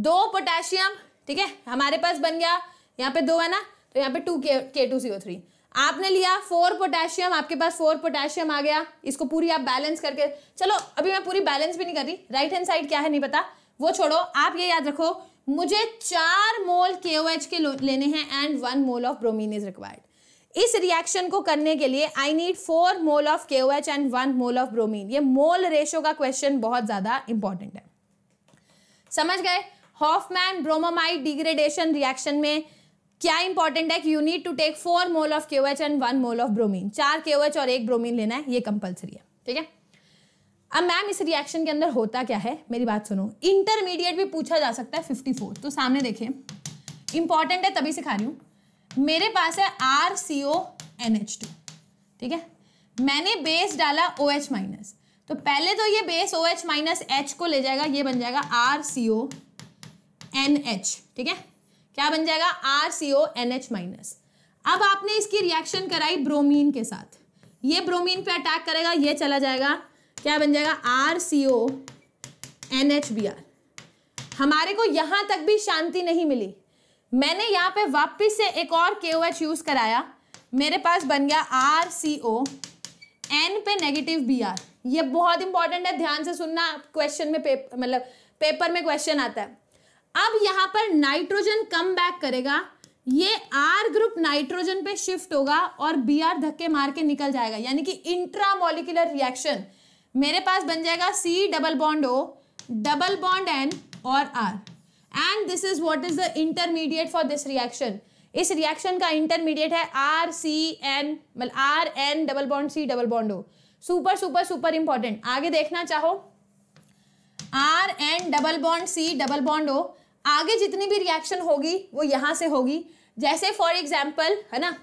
दो पोटेशियम ठीक है हमारे पास बन गया यहाँ पे दो है ना तो यहाँ पे टू के के टू सी ओ थ्री आपने लिया फोर पोटेशियम आपके पास फोर पोटेशियम आ गया इसको पूरी आप बैलेंस करके चलो अभी मैं पूरी बैलेंस भी नहीं कर रही राइट हैंड साइड क्या है नहीं पता वो छोड़ो आप ये याद रखो मुझे चार मोल के ओ एच के लेने हैं and one mole of bromine is required इस रिएक्शन को करने के लिए I need four mole of K O H and one mole of bromine ये मोल रेशो का क्वेश्चन बहुत ज़्यादा इंपॉर्टेंट है समझ गए हॉफमैन ब्रोमोमाइड डिग्रेडेशन रिएक्शन में क्या इंपॉर्टेंट है कि you need to take four mole of KOH and one mole of bromine चार क्यू एच और एक ब्रोमीन लेना है ये कंपलसरी है ठीक है अब मैम इस रिएक्शन के अंदर होता क्या है मेरी बात सुनो इंटरमीडिएट भी पूछा जा सकता है 54 तो सामने देखिए इंपॉर्टेंट है तभी सिखा रही हूँ मेरे पास है R C O N H two ठीक है मैंने बेस डाला ओ एच माइनस तो पहले तो ये base O H minus H को ले जाएगा ये बन जाएगा R C O N H ठीक है क्या बन जाएगा R C O N H minus अब आपने इसकी रिएक्शन कराई ब्रोमीन के साथ ये ब्रोमीन पे अटैक करेगा ये चला जाएगा क्या बन जाएगा R C O N H B R हमारे को यहाँ तक भी शांति नहीं मिली मैंने यहाँ पे वापस से एक और के ओ एच यूज़ कराया मेरे पास बन गया आर सी ओ एन पे नेगेटिव बी आर ये बहुत इंपॉर्टेंट है ध्यान से सुनना क्वेश्चन में पेपर मतलब पेपर में क्वेश्चन आता है अब यहां पर नाइट्रोजन कम बैक करेगा ये आर ग्रुप नाइट्रोजन पे शिफ्ट होगा और बी आर धक्के मार के निकल जाएगा यानी कि इंट्रामोलिकुलर रिएक्शन मेरे पास बन जाएगा C double bond O double bond N और R and this is what is the intermediate for this reaction इस रिएक्शन का इंटरमीडिएट है आर सी एन मतलब R N double bond C double bond O super super super important आगे देखना चाहो R N double bond C double bond O आगे जितनी भी रिएक्शन होगी वो यहाँ से होगी जैसे फॉर एग्जाम्पल है ना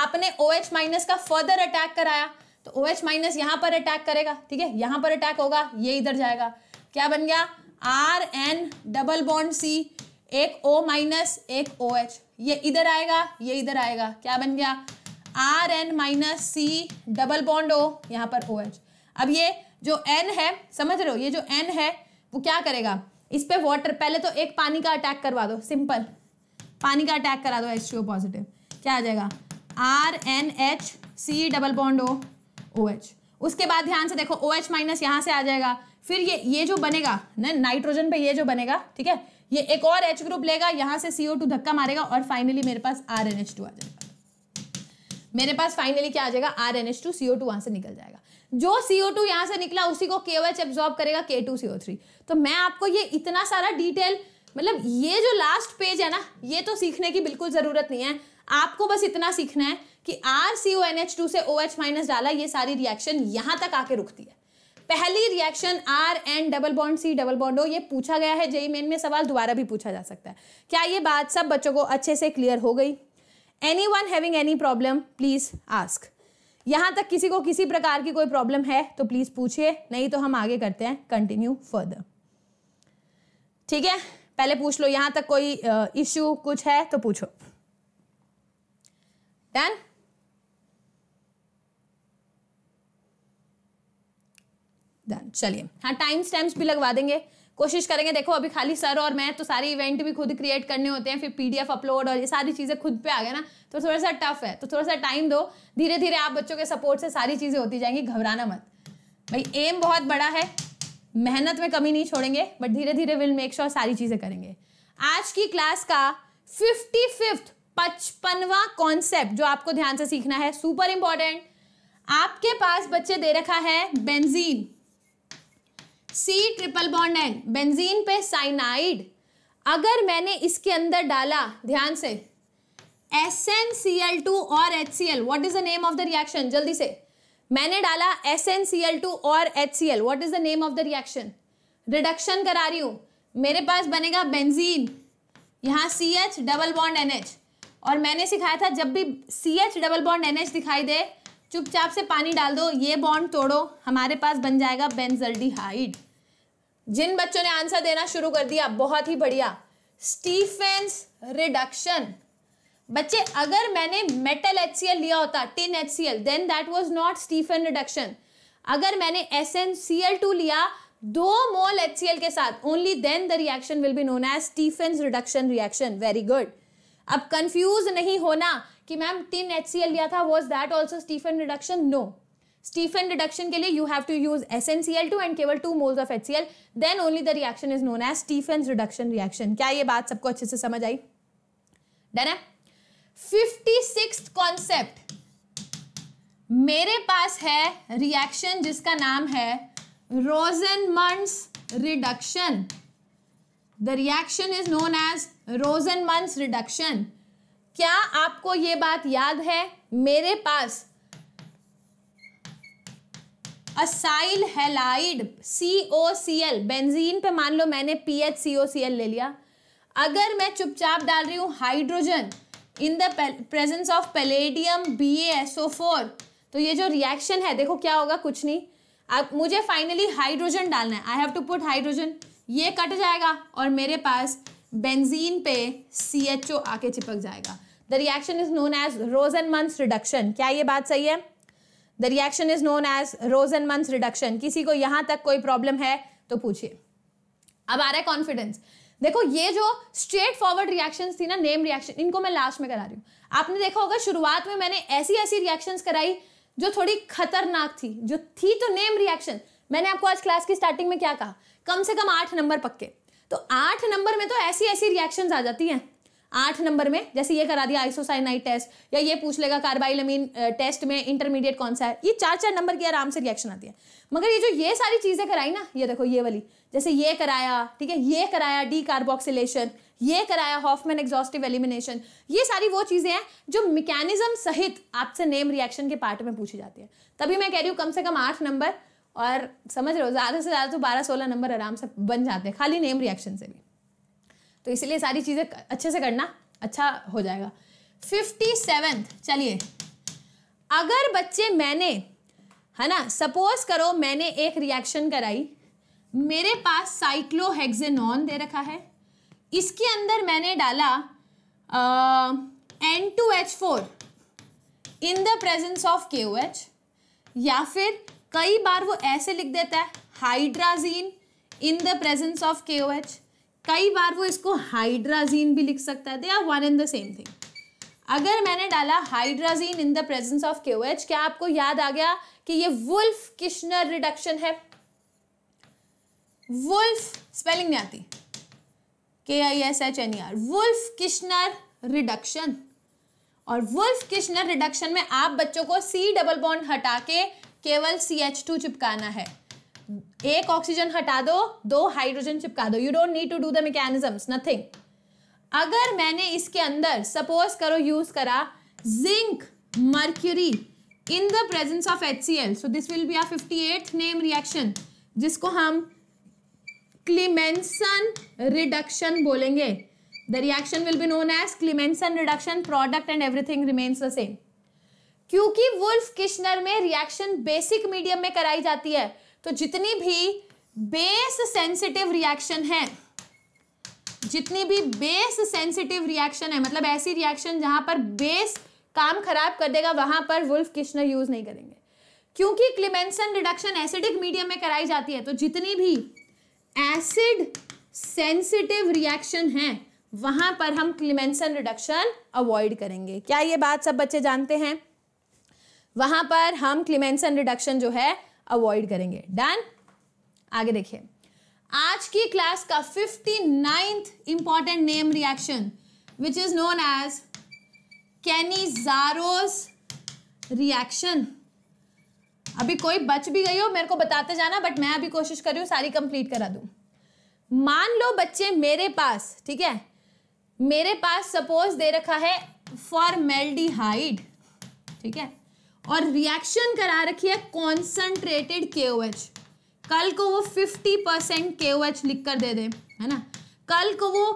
आपने ओ OH माइनस का फर्दर अटैक कराया तो ओ OH माइनस यहाँ पर अटैक करेगा ठीक है यहाँ पर अटैक होगा ये इधर जाएगा क्या बन गया R N double bond C एक ओ माइनस एक ओ OH. एच ये इधर आएगा ये इधर आएगा क्या बन गया R N minus C double bond O यहाँ पर ओ OH. एच अब ये जो एन है समझ रहे हो ये जो एन है वो क्या करेगा इस पर वाटर पहले तो एक पानी का अटैक करवा दो सिंपल पानी का अटैक करा दो एच टी ओ पॉजिटिव क्या आ जाएगा R N H C double bond O O H उसके बाद ध्यान से देखो ओ एच माइनस यहाँ से आ जाएगा फिर ये ये जो बनेगा ना नाइट्रोजन पे ये जो बनेगा ठीक है ये एक और एच ग्रुप लेगा यहाँ से सीओ टू धक्का मारेगा और फाइनली मेरे पास आर एन एच टू आ जाएगा मेरे पास फाइनली क्या आ जाएगा R N H two CO two वहाँ से निकल जाएगा जो सीओ टू यहाँ से निकला उसी को के एब्जॉर्ब करेगा के टू सीओ थ्री तो मैं आपको ये इतना सारा डिटेल मतलब ये जो लास्ट पेज है ना ये तो सीखने की बिल्कुल ज़रूरत नहीं है आपको बस इतना सीखना है कि R C O N H two से ओ एच माइनस डाला ये सारी रिएक्शन यहाँ तक आके रुकती है पहली reaction R N double bond C double bond O ये पूछा गया है जेई मेन e में सवाल दोबारा भी पूछा जा सकता है क्या ये बात सब बच्चों को अच्छे से क्लियर हो गई any one having any problem please ask यहां तक किसी को किसी प्रकार की कोई प्रॉब्लम है तो प्लीज़ पूछिए नहीं तो हम आगे करते हैं कंटिन्यू फर्दर ठीक है पहले पूछ लो यहां तक कोई इश्यू कुछ है तो पूछो डन डन चलिए हाँ टाइम स्टैम्प भी लगवा देंगे कोशिश करेंगे देखो अभी खाली सर और मैं तो सारे इवेंट भी खुद क्रिएट करने होते हैं फिर पीडीएफ अपलोड और ये सारी चीज़ें खुद पे आ गए ना तो थोड़ा सा टफ है तो थोड़ा सा टाइम दो धीरे धीरे आप बच्चों के सपोर्ट से सारी चीज़ें होती जाएंगी घबराना मत भाई एम बहुत बड़ा है मेहनत में कमी नहीं छोड़ेंगे बट धीरे धीरे विल मेक श्योर सारी चीज़ें करेंगे आज की क्लास का फिफ्टी फिफ्थ पचपनवा कॉन्सेप्ट जो आपको ध्यान से सीखना है सुपर इंपॉर्टेंट आपके पास बच्चे दे रखा है benzene C triple bond and benzene पे साइनाइड अगर मैंने इसके अंदर डाला ध्यान से S N C L two और H C L what is the name of the reaction जल्दी से मैंने डाला S N C L two और H C L what is the name of the reaction reduction करा रही हूँ मेरे पास बनेगा बेंजीन यहाँ C H double bond N H और मैंने सिखाया था जब भी C H double bond N H दिखाई दे चुपचाप से पानी डाल दो ये बॉन्ड तोड़ो हमारे पास बन जाएगा बेंजल्डिहाइड जिन बच्चों ने आंसर देना शुरू कर दिया बहुत ही बढ़िया स्टीफेंस रिडक्शन बच्चे अगर मैंने मेटल एच लिया होता tin H C L then that was not Stephen reduction अगर मैंने S N C L two लिया दो मोल एच सी एल के साथ only then the reaction will be known as Stephens reduction reaction very good अब कंफ्यूज नहीं होना कि ma'am tin H C L लिया था was that also Stephen reduction no Stephen reduction के लिए you have to use S N C L two and केवल two moles of H C L then only the reaction is known as Stephen reduction reaction क्या ये बात सबको अच्छे से समझ आई डन है फिफ्टी सिक्स कॉन्सेप्ट मेरे पास है रिएक्शन जिसका नाम है Rosenmund reduction the reaction is known as Rosenmund reduction क्या आपको ये बात याद है मेरे पास acyl halide C O C L benzene पे मान लो मैंने P H C O C L ले लिया अगर मैं चुपचाप डाल रही हूँ hydrogen in the presence of palladium B S O four तो ये जो रिएक्शन है देखो क्या होगा कुछ नहीं अब मुझे फाइनली हाइड्रोजन डालना है I have to put hydrogen ये कट जाएगा और मेरे पास बेंजीन पे सी एच ओ आके चिपक जाएगा the reaction is known as Rosenmund reduction क्या ये बात सही है the reaction is known as month reduction किसी को यहां तक कोई प्रॉब्लम है तो पूछिए अब आ रहा है कॉन्फिडेंस देखो ये जो स्ट्रेट फॉरवर्ड रिएक्शन थी ना नेम रिएक्शन इनको मैं लास्ट में करा रही हूँ आपने देखा होगा शुरुआत में मैंने ऐसी ऐसी रिएक्शंस कराई जो थोड़ी खतरनाक थी जो थी तो नेम रिएक्शन मैंने आपको आज क्लास की स्टार्टिंग में क्या कहा कम से कम आठ नंबर पक्के तो आठ नंबर में तो ऐसी ऐसी रिएक्शंस आ जाती हैं आठ नंबर में जैसे ये करा दिया आइसोसाइनाइट टेस्ट या ये पूछ लेगा कार्बाइलमीन टेस्ट में इंटरमीडिएट कौन सा है ये चार चार नंबर की आराम से रिएक्शन आती है मगर ये जो ये सारी चीज़ें कराई ना ये देखो ये वाली जैसे ये कराया ठीक है ये कराया डी कार्बोक्सिलेशन ये कराया हॉफमैन एग्जॉस्टिव एलिमिनेशन ये सारी वो चीज़ें हैं जो मैकेनिज्म सहित आपसे नेम रिएक्शन के पार्ट में पूछी जाती है तभी मैं कह रही हूँ कम से कम आठ नंबर और समझ रहे हो ज़्यादा से ज़्यादा तो बारह सोलह नंबर आराम से बन जाते हैं खाली नेम रिएक्शन से भी तो इसलिए सारी चीज़ें अच्छे से करना अच्छा हो जाएगा फिफ्टी सेवेंथ चलिए अगर बच्चे मैंने है ना सपोज करो मैंने एक रिएक्शन कराई मेरे पास साइक्लोहेक्सेनॉन दे रखा है इसके अंदर मैंने डाला N two H four in the presence of K O H या फिर कई बार वो ऐसे लिख देता है hydrazine in the presence of K O H कई बार वो इसको हाइड्राजीन भी लिख सकता है they are one in the same thing अगर मैंने डाला hydrazine in the presence of Q क्या आपको याद आ गया कि ये वुल्फ किशनर रिडक्शन है वुल्फ स्पेलिंग नहीं आती K I S H N R Wolff Kishner reduction और वुल्फ किशनर रिडक्शन में आप बच्चों को सी डबल बॉन्ड हटा के केवल सी एच टू चिपकाना है एक ऑक्सीजन हटा दो दो हाइड्रोजन चिपका दो you don't need to do the mechanisms nothing अगर मैंने इसके अंदर सपोज करो यूज करा zinc mercury in the presence of H C L so this will be our fifty eight name reaction जिसको हम क्लीमेंसन रिडक्शन बोलेंगे the reaction will be known as Clemmensen reduction product and everything remains the same क्योंकि वुल्फ किशनर में रिएक्शन बेसिक मीडियम में कराई जाती है तो जितनी भी बेस सेंसिटिव रिएक्शन है जितनी भी बेस सेंसिटिव रिएक्शन है मतलब ऐसी रिएक्शन जहां पर बेस काम खराब कर देगा वहां पर वुल्फ किश्नर यूज नहीं करेंगे क्योंकि क्लिमेंसन रिडक्शन एसिडिक मीडियम में कराई जाती है तो जितनी भी एसिड सेंसिटिव रिएक्शन है वहां पर हम क्लिमेंसन रिडक्शन अवॉइड करेंगे क्या ये बात सब बच्चे जानते हैं वहां पर हम क्लिमेंसन रिडक्शन जो है अवॉइड करेंगे डन आगे देखिए आज की क्लास का fifty ninth important name reaction which is known as Cannizzaro's reaction अभी कोई बच भी गई हो मेरे को बताते जाना बट मैं अभी कोशिश कर रही हूँ सारी कंप्लीट करा दूँ मान लो बच्चे मेरे पास ठीक है मेरे पास सपोज दे रखा है फॉर्मेल्डिहाइड ठीक है और रिएक्शन करा रखी है कॉन्सनट्रेटेड के कल को वो फिफ्टी परसेंट के लिख कर दे दे है ना कल को वो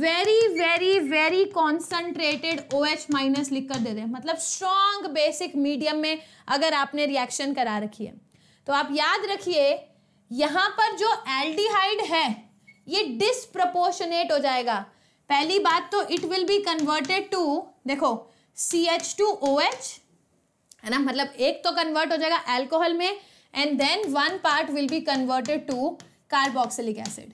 very very very concentrated O H minus लिख कर दे दे मतलब स्ट्रॉन्ग बेसिक मीडियम में अगर आपने रिएक्शन करा रखी है तो आप याद रखिए यहां पर जो एल्डिहाइड है ये डिसप्रपोर्शनेट हो जाएगा पहली बात तो it will be converted to देखो C H two O H है ना मतलब एक तो कन्वर्ट हो जाएगा एल्कोहल में and then one part will be converted to carboxylic acid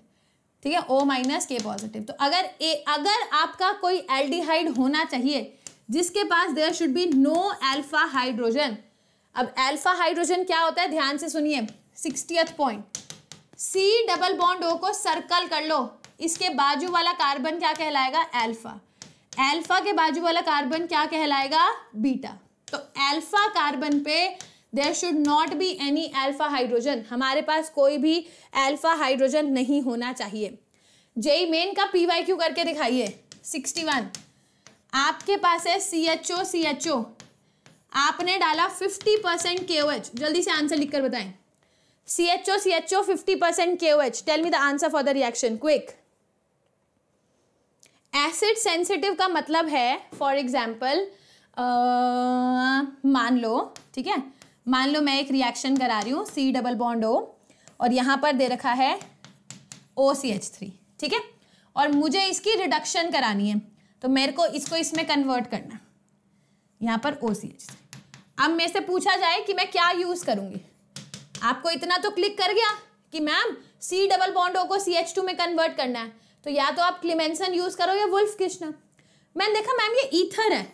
ठीक है ओ माइनस के पॉजिटिव तो अगर ए अगर आपका कोई एल्डिहाइड होना चाहिए जिसके पास there should be no alpha hydrogen अब एल्फा हाइड्रोजन क्या होता है ध्यान से सुनिए sixty point C double bond O को सर्कल कर लो इसके बाजू वाला कार्बन क्या कहलाएगा एल्फा एल्फा के बाजू वाला कार्बन क्या कहलाएगा बीटा तो एल्फा कार्बन पे there should not be any alpha hydrogen हमारे पास कोई भी एल्फा हाइड्रोजन नहीं होना चाहिए जेई मेन का पी वाई क्यू करके दिखाइए सिक्सटी वन आपके पास है C H O C H ओ आपने डाला fifty percent K O H जल्दी से आंसर लिखकर बताएं C H O C H O fifty percent K O H tell me the answer for the reaction quick acid sensitive का मतलब है फॉर एग्जाम्पल मान लो ठीक है मान लो मैं एक रिएक्शन करा रही हूँ सी डबल बॉन्ड ओ और यहाँ पर दे रखा है ओ सी एच थ्री ठीक है और मुझे इसकी रिडक्शन करानी है तो मेरे को इसको इसमें कन्वर्ट करना यहाँ पर ओ सी एच थ्री अब मेरे से पूछा जाए कि मैं क्या यूज़ करूँगी आपको इतना तो क्लिक कर गया कि ma'am C double bond O को सी एच टू में कन्वर्ट करना है तो या तो आप क्लिमेंसन यूज़ करो या वुल्फ कृष्णा मैंने देखा मैम ये ईथर है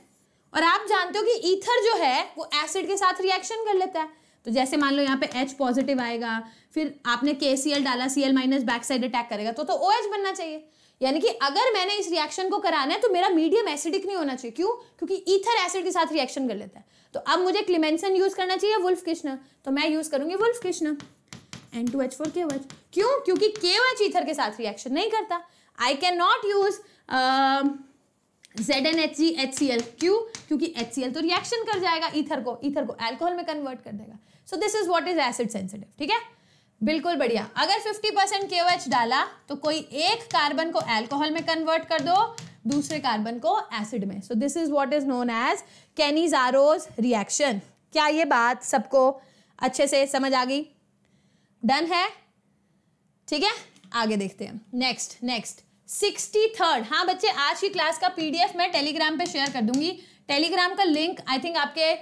और आप जानते हो कि ईथर जो है वो एसिड के साथ रिएक्शन कर लेता है तो जैसे मान लो यहाँ पे H पॉजिटिव आएगा फिर आपने के सी एल डाला C L minus back side attack करेगा तो तो ओ OH बनना चाहिए यानी कि अगर मैंने इस रिएक्शन को कराना है तो मेरा मीडियम एसिडिक नहीं होना चाहिए क्यों क्योंकि ईथर एसिड के साथ रिएक्शन कर लेता है तो अब मुझे क्लिमेंसन यूज करना चाहिए वुल्फ कृष्ण तो मैं यूज करूंगी Wolff Kishner N two H four के वच क्यों क्योंकि के एच ईथर के साथ रिएक्शन नहीं करता I can not use Z N H C L क्योंकि HCl तो रिएक्शन कर जाएगा ईथर को ईथर को एल्कोहल में कन्वर्ट कर देगा so this is what is acid sensitive ठीक है बिल्कुल बढ़िया अगर 50 परसेंट के डाला तो कोई एक कार्बन को एल्कोहल में कन्वर्ट कर दो दूसरे कार्बन को एसिड में so this is what is known as Cannizzaro's reaction क्या ये बात सबको अच्छे से समझ आ गई डन है ठीक है आगे देखते हैं नेक्स्ट नेक्स्ट सिक्सटी थर्ड हाँ बच्चे आज की क्लास का पीडीएफ मैं टेलीग्राम पे शेयर कर दूंगी टेलीग्राम का लिंक आई थिंक आपके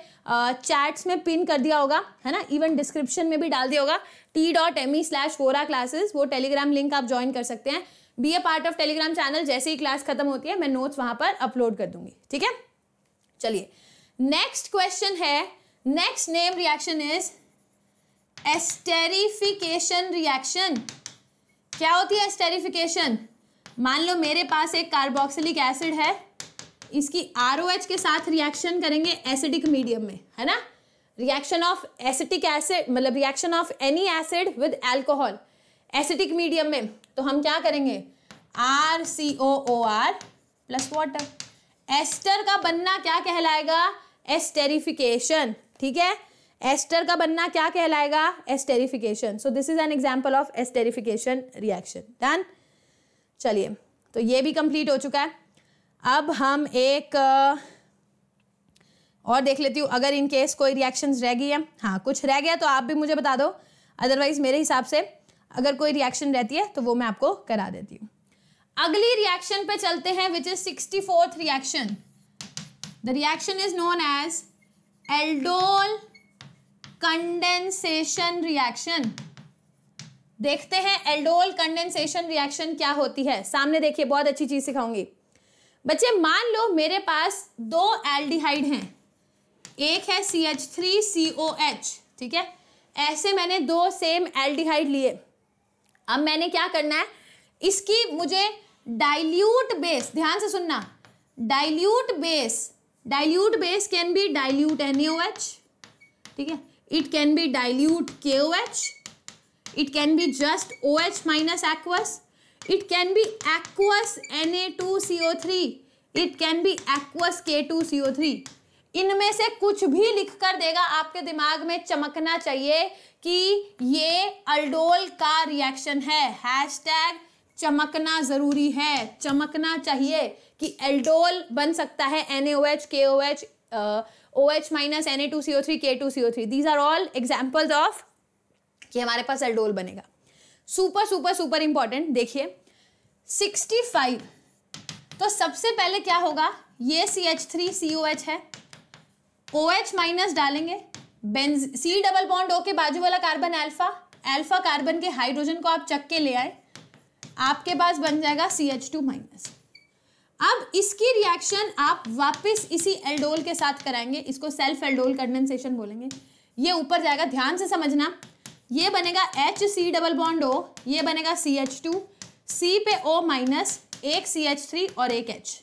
चैट्स में पिन कर दिया होगा है ना इवन डिस्क्रिप्शन में भी डाल दिया होगा T dot M E slash Vora classes वो टेलीग्राम लिंक आप ज्वाइन कर सकते हैं be a part of Telegram channel जैसे ही क्लास खत्म होती है मैं नोट्स वहाँ पर अपलोड कर दूंगी ठीक है चलिए नेक्स्ट क्वेश्चन है next name reaction is esterification reaction क्या होती है एस्टेरिफिकेशन मान लो मेरे पास एक कार्बोक्सिलिक एसिड है इसकी आर के साथ रिएक्शन करेंगे एसिडिक मीडियम में है ना रिएक्शन ऑफ एसिटिक एसिड मतलब reaction of any acid with alcohol acetic medium में तो हम क्या करेंगे R C O O R plus water ester का बनना क्या कहलाएगा एस्टेरिफिकेशन ठीक है एस्टर का बनना क्या कहलाएगा esterification so this is an example of esterification reaction done चलिए तो ये भी कंप्लीट हो चुका है अब हम एक और देख लेती हूँ अगर इन केस कोई रिएक्शंस रह गई है हाँ कुछ रह गया तो आप भी मुझे बता दो अदरवाइज़ मेरे हिसाब से अगर कोई रिएक्शन रहती है तो वो मैं आपको करा देती हूँ अगली रिएक्शन पे चलते हैं which is sixty fourth reaction the reaction is known as aldol condensation reaction देखते हैं एल्डोल कंडेंसेशन रिएक्शन क्या होती है सामने देखिए बहुत अच्छी चीज सिखाऊंगी बच्चे मान लो मेरे पास दो एल्डिहाइड हैं एक है C H three C O H ठीक है ऐसे मैंने दो सेम एल्डिहाइड लिए अब मैंने क्या करना है इसकी मुझे डाइल्यूट बेस ध्यान से सुनना dilute base dilute base can be dilute N ठीक है it can be dilute K O H it can be just OH minus aqueous, it can be aqueous Na2CO3, it can be aqueous K2CO3. इनमें से कुछ भी लिख कर देगा आपके दिमाग में चमकना चाहिए कि ये अल्डोल का रिएक्शन है हैश टैग चमकना ज़रूरी है चमकना चाहिए कि एल्डोल बन सकता है N A O H K O H O H minus N A two C O three K two C O three these are all examples of कि हमारे पास एल्डोल बनेगा सुपर सुपर सुपर इंपॉर्टेंट देखिए 65 तो सबसे पहले क्या होगा ये C H three C O H है ओ एच माइनस डालेंगे बेंज सी डबल बॉन्ड ओ के बाजू वाला कार्बन अल्फा अल्फा कार्बन के हाइड्रोजन को आप चक के ले आए आपके पास बन जाएगा सी एच टू माइनस अब इसकी रिएक्शन आप वापस इसी एल्डोल के साथ कराएंगे इसको सेल्फ एल्डोल कंडेंसेशन बोलेंगे ये ऊपर जाएगा ध्यान से समझना ये बनेगा H C double bond O ये बनेगा सी एच टू सी पे ओ माइनस एक सी एच थ्री और एक एच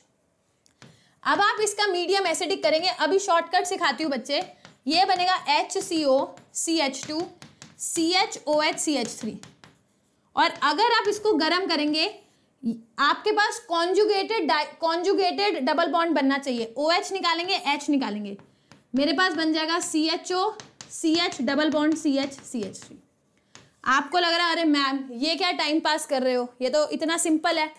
अब आप इसका मीडियम एसिडिक करेंगे अभी शॉर्टकट सिखाती हूँ बच्चे ये बनेगा H C O C H two C H O H C H three और अगर आप इसको गर्म करेंगे आपके पास कॉन्जुगेटेड कॉन्जुगेटेड डबल बॉन्ड बनना चाहिए ओ OH एच निकालेंगे एच निकालेंगे मेरे पास बन जाएगा C H O C H double bond C H C H three आपको लग रहा है अरे मैम ये क्या टाइम पास कर रहे हो ये तो इतना सिंपल है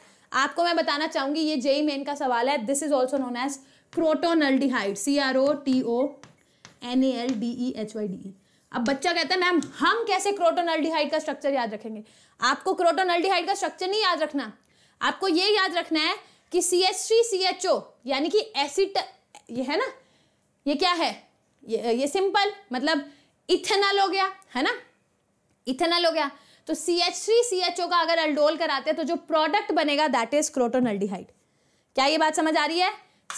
आपको मैं बताना चाहूंगी ये जेई मेन e का सवाल है this is also known as crotonaldehyde C R O T O N A L D E H Y D E अब बच्चा कहता है मैम हम कैसे क्रोटोनल्डिहाइड का स्ट्रक्चर याद रखेंगे आपको क्रोटोनल्डिहाइड का स्ट्रक्चर नहीं याद रखना आपको ये याद रखना है कि सी एच सी सी एच ओ यानी कि एसिड ये है ना ये क्या है ये ये सिंपल मतलब इथेनल हो गया है ना इथेनल हो गया तो C H three C H O का अगर अल्डोल कराते हैं तो जो प्रोडक्ट बनेगा दैट इज क्रोटोनल्डिहाइड क्या ये बात समझ आ रही है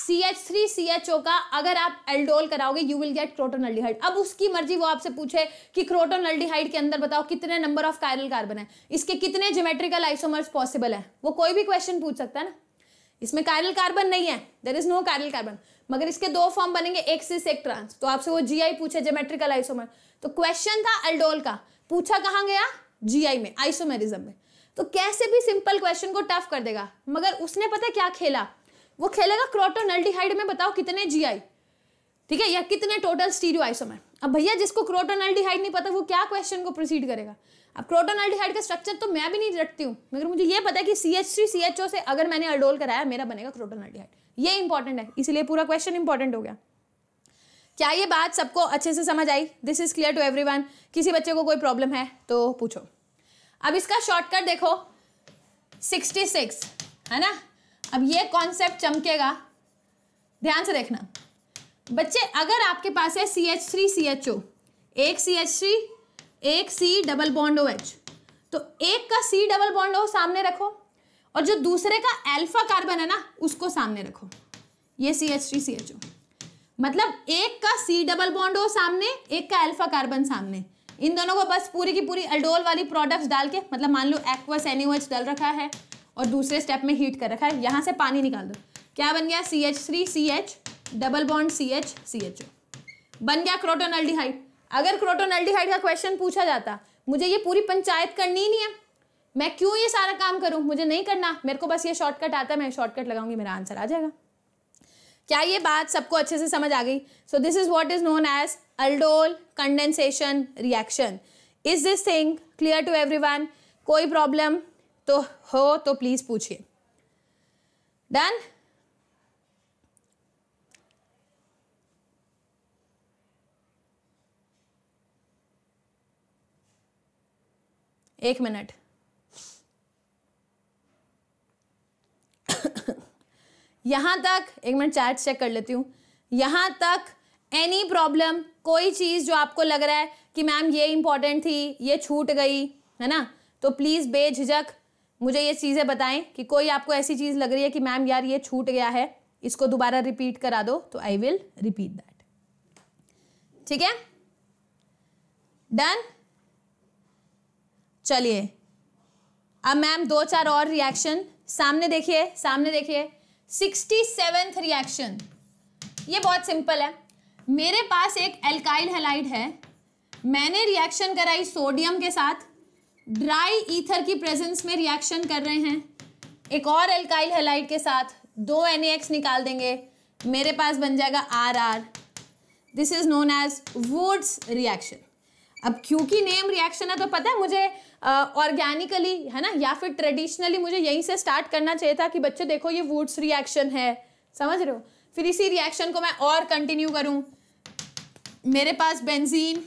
C H three C H O का अगर आप एल्डोल कराओगे यू विल गेट क्रोटोनल्डिहाइड अब उसकी मर्जी वो आपसे पूछे कि क्रोटोनल्डिहाइड के अंदर बताओ कितने नंबर ऑफ कायरल कार्बन है इसके कितने जोमेट्रिकल आइसोमर्स पॉसिबल है वो कोई भी क्वेश्चन पूछ सकता है ना इसमें कायरल कार्बन नहीं है there is no chiral carbon मगर इसके दो फॉर्म बनेंगे एक सिस एक ट्रांस तो आपसे वो जीआई पूछे जोमेट्रिकल आइसोमर तो क्वेश्चन था अल्डोल का पूछा कहाँ गया जीआई में आइसोमेरिज्म में तो कैसे भी सिंपल क्वेश्चन को टफ कर देगा मगर उसने पता क्या खेला वो खेलेगा क्रोटोनल्डिहाइड में बताओ कितने जीआई ठीक है या कितने टोटल स्टीरियो आइसोमर अब भैया जिसको क्रोटोनल्डिहाइड नहीं पता वो क्या क्वेश्चन को प्रोसीड करेगा अब क्रोटोनल्डिहाइड का स्ट्रक्चर तो मैं भी नहीं रखती हूँ मगर मुझे ये पता है कि C H three C H O से अगर मैंने अल्डोल कराया मेरा बनेगा क्रोटोनल्डिहाइड ये इंपॉर्टेंट है इसीलिए पूरा क्वेश्चन इंपॉर्टेंट हो गया क्या ये बात सबको अच्छे से समझ आई this is clear to every किसी बच्चे को कोई प्रॉब्लम है तो पूछो अब इसका शॉर्टकट देखो 66 है ना अब ये कॉन्सेप्ट चमकेगा ध्यान से देखना बच्चे अगर आपके पास है C H three C H O एक सी एच थ्री एक C double bond O H तो एक का सी डबल बॉन्ड ओ सामने रखो और जो दूसरे का एल्फा कार्बन है ना उसको सामने रखो ये C H three C H O मतलब एक का सी डबल बॉन्ड हो सामने एक का एल्फा कार्बन सामने इन दोनों को बस पूरी की पूरी अल्डोल वाली प्रोडक्ट्स डाल के मतलब मान लो एक्वस एनिवच डाल रखा है और दूसरे स्टेप में हीट कर रखा है यहाँ से पानी निकाल दो क्या बन गया C H three C H double bond C H C H O बन गया क्रोटोनल्डिहाइड अगर क्रोटोनल्डिहाइड का क्वेश्चन पूछा जाता मुझे ये पूरी पंचायत करनी ही नहीं है मैं क्यों ये सारा काम करूं मुझे नहीं करना मेरे को बस ये शॉर्टकट आता है मैं शॉर्टकट लगाऊंगी मेरा आंसर आ जाएगा क्या ये बात सबको अच्छे से समझ आ गई so this is what is known as aldol condensation reaction is this thing clear to every कोई प्रॉब्लम तो हो तो प्लीज पूछिए डन एक मिनट यहाँ तक एक मिनट चार्ट चेक कर लेती हूँ यहाँ तक एनी प्रॉब्लम कोई चीज़ जो आपको लग रहा है कि मैम ये इंपॉर्टेंट थी ये छूट गई है ना तो प्लीज़ बेझिझक मुझे ये चीज़ें बताएं कि कोई आपको ऐसी चीज़ लग रही है कि मैम यार ये छूट गया है इसको दोबारा रिपीट करा दो तो आई विल रिपीट दैट ठीक है डन चलिए अब मैम दो चार और रिएक्शन सामने देखिए सामने देखिए सिक्सटी सेवेंथ रिएक्शन ये बहुत सिंपल है मेरे पास एक एल्काइल हेलाइड है मैंने रिएक्शन कराई सोडियम के साथ ड्राई ईथर की प्रेजेंस में रिएक्शन कर रहे हैं एक और एल्काइल हेलाइड के साथ दो एन निकाल देंगे मेरे पास बन जाएगा R R this is known as Wurtz reaction अब क्योंकि नेम रिएक्शन है तो पता है मुझे ऑर्गेनिकली है ना या फिर ट्रेडिशनली मुझे यहीं से स्टार्ट करना चाहिए था कि बच्चे देखो ये वुड्स रिएक्शन है समझ रहे हो फिर इसी रिएक्शन को मैं और कंटिन्यू करूँ मेरे पास बेंजीन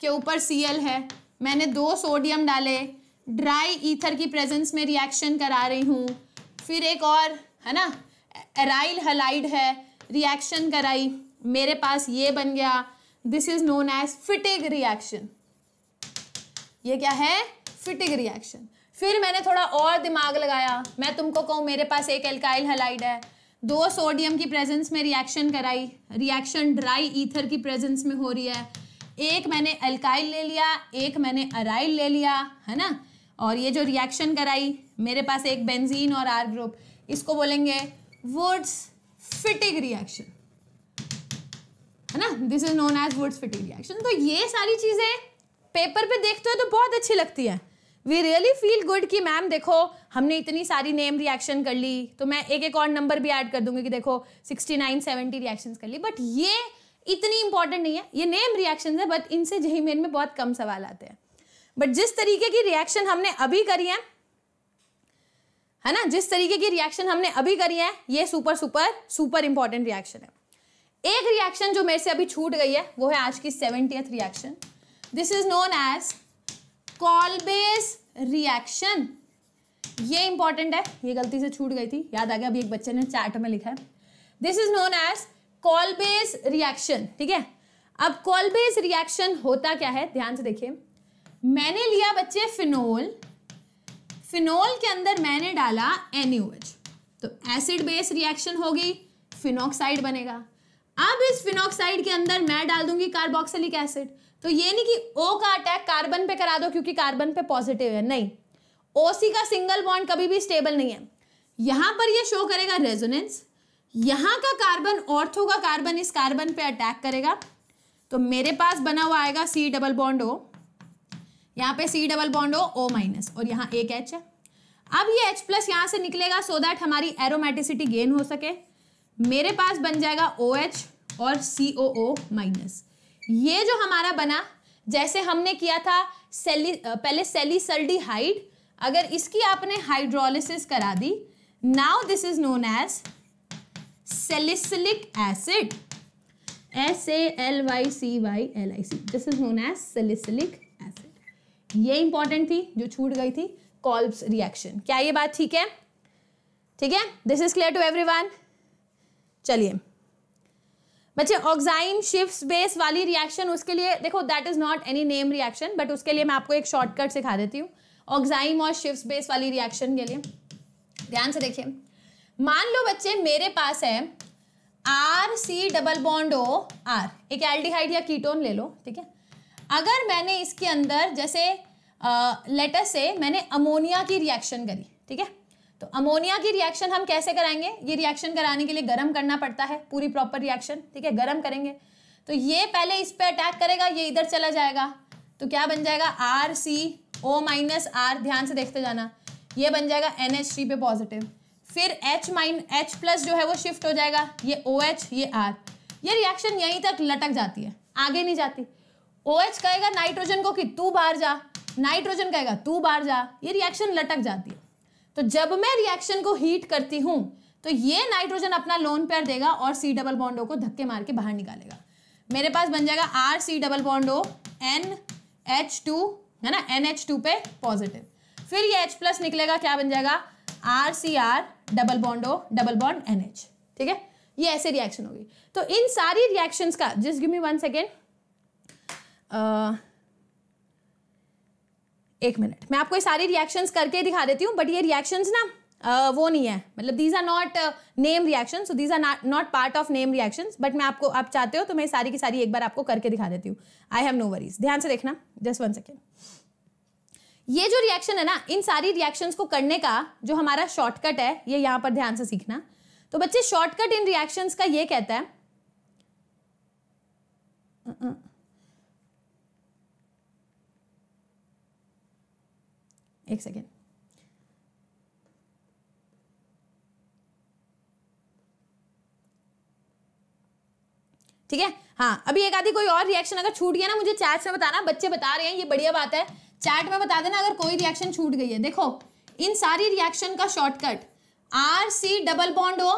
के ऊपर सी है मैंने दो सोडियम डाले ड्राई ईथर की प्रेजेंस में रिएक्शन करा रही हूँ फिर एक और है ना एराइल हलाइड है रिएक्शन कराई मेरे पास ये बन गया this is known as Fittig reaction ये क्या है फिटिंग रिएक्शन फिर मैंने थोड़ा और दिमाग लगाया मैं तुमको कहूँ मेरे पास एक एल्काइल हलाइड है दो सोडियम की प्रेजेंस में रिएक्शन कराई रिएक्शन ड्राई ईथर की प्रेजेंस में हो रही है एक मैंने अल्काइल ले लिया एक मैंने अराइल ले लिया है ना और ये जो रिएक्शन कराई मेरे पास एक बेंजीन और आर ग्रुप इसको बोलेंगे वुड्स फिटिंग रिएक्शन है ना this is known as Wurtz Fittig reaction तो ये सारी चीज़ें पेपर पे देखते हो तो बहुत अच्छी लगती हैं वी रियली फील गुड कि मैम देखो हमने इतनी सारी नेम रिएक्शन कर ली तो मैं एक एक और नंबर भी ऐड कर दूंगी कि देखो सिक्सटी नाइन सेवेंटी रिएक्शन कर ली बट ये इतनी इंपॉर्टेंट नहीं है ये नेम रिएक्शन है बट इनसे जही मेन में बहुत कम सवाल आते हैं बट जिस तरीके की रिएक्शन हमने अभी करी है है ना जिस तरीके की रिएक्शन हमने अभी करी है ये super super super important reaction है एक रिएक्शन जो मेरे से अभी छूट गई है वो है आज की seventieth reaction this is known as Kolbe's reaction ये इंपॉर्टेंट है ये गलती से छूट गई थी याद आ गया अभी एक बच्चे ने चैट में लिखा है this is known as Kolbe's reaction ठीक है अब कॉलबेस रिएक्शन होता क्या है ध्यान से देखिए मैंने लिया बच्चे फिनोल फिनोल के अंदर मैंने डाला एनयूएच तो एसिड बेस रिएक्शन होगी फिनोक्साइड बनेगा अब इस फिनोक्साइड के अंदर मैं डाल दूंगी कार्बोक्सिलिक एसिड तो ये नहीं कि ओ का अटैक कार्बन पे करा दो क्योंकि कार्बन पे पॉजिटिव है नहीं ओसी का सिंगल बॉन्ड कभी भी स्टेबल नहीं है यहाँ पर ये शो करेगा रेजोनेंस यहाँ का कार्बन ऑर्थो का कार्बन इस कार्बन पे अटैक करेगा तो मेरे पास बना हुआ आएगा सी डबल बॉन्ड ओ यहाँ पे C double bond O O minus और यहाँ एक एच है अब ये एच प्लस यहाँ से निकलेगा सो दैट हमारी एरोमेटिसिटी गेन हो सके मेरे पास बन जाएगा ओ OH और सी ओ ओ माइनस ये जो हमारा बना जैसे हमने किया था सेली पहले सल्डी हाइड अगर इसकी आपने हाइड्रोलिसिस करा दी now this is known as salicylic acid S A L Y C Y L I C this is known as salicylic acid ये इंपॉर्टेंट थी जो छूट गई थी कॉल्ब्स रिएक्शन क्या ये बात ठीक है ठीक है this is clear to everyone चलिए बच्चे ऑक्साइम शिफ्ट बेस वाली रिएक्शन उसके लिए देखो that is not any name reaction but उसके लिए मैं आपको एक शॉर्टकट सिखा देती हूँ ऑक्साइम और शिफ्ट बेस वाली रिएक्शन के लिए ध्यान से देखिए मान लो बच्चे मेरे पास है R C double bond O R एक एल्डिहाइड या कीटोन ले लो ठीक है अगर मैंने इसके अंदर जैसे लेटर से मैंने अमोनिया की रिएक्शन करी ठीक है तो अमोनिया की रिएक्शन हम कैसे कराएंगे ये रिएक्शन कराने के लिए गर्म करना पड़ता है पूरी प्रॉपर रिएक्शन ठीक है गर्म करेंगे तो ये पहले इस पर अटैक करेगा ये इधर चला जाएगा तो क्या बन जाएगा R C O minus R ध्यान से देखते जाना ये बन जाएगा एन एच थ्री पे पॉजिटिव फिर एच माइन एच प्लस जो है वो शिफ्ट हो जाएगा ये ओ OH, एच ये आर ये रिएक्शन यहीं तक लटक जाती है आगे नहीं जाती ओ OH कहेगा नाइट्रोजन को कि तू बाहर जा नाइट्रोजन कहेगा तू बाहर जा ये रिएक्शन लटक जाती है तो जब मैं रिएक्शन को हीट करती हूं तो ये नाइट्रोजन अपना लोन पेयर देगा और सी डबल बॉन्डो को धक्के मार के बाहर निकालेगा मेरे पास बन जाएगा R C double bond O N H two है ना एन एच टू पे पॉजिटिव फिर ये H प्लस निकलेगा क्या बन जाएगा R C R double bond O double bond N H ठीक है ये ऐसे रिएक्शन होगी तो इन सारी रिएक्शंस का जिस गिव मी वन सेकेंड एक मिनट मैं आपको ये सारी रिएक्शंस करके दिखा देती हूँ बट ये रिएक्शंस ना Uh, वो नहीं है मतलब these are not name reaction so these are not part of name reaction but मैं आपको आप चाहते हो तो मैं सारी की सारी एक बार आपको करके दिखा देती हूँ आई हैव नो वरीज ध्यान से देखना जस्ट वन सेकेंड ये जो रिएक्शन है ना इन सारी रिएक्शंस को करने का जो हमारा शॉर्टकट है ये यहाँ पर ध्यान से सीखना तो बच्चे शॉर्टकट इन रिएक्शंस का ये कहता है एक सेकेंड ठीक है हाँ अभी एक आधी कोई और रिएक्शन अगर छूट गया ना मुझे चैट में बताना बच्चे बता रहे हैं ये बढ़िया बात है चैट में बता देना अगर कोई रिएक्शन छूट गई है देखो इन सारी रिएक्शन का shortcut R C double bond हो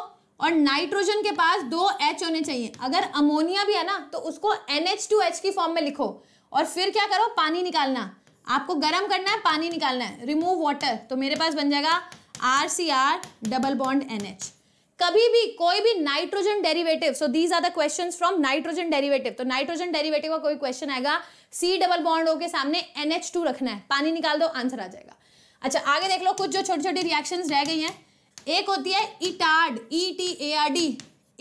और नाइट्रोजन के पास दो एच होने चाहिए अगर अमोनिया भी है ना तो उसको एनएच टू एच की फॉर्म में लिखो और फिर क्या करो पानी निकालना आपको गर्म करना है पानी निकालना है रिमूव वाटर तो मेरे पास बन जाएगा R C R double bond N H कभी भी कोई भी nitrogen derivative so these are the question from nitrogen derivative तो नाइट्रोजन डेरिवेटिव का कोई क्वेश्चन आएगा सी डबल बॉन्ड हो के सामने एन एच टू रखना है पानी निकाल दो आंसर आ जाएगा अच्छा आगे देख लो कुछ जो छोटी छोटी रिएक्शन रह गई हैं एक होती है Etard E T A R D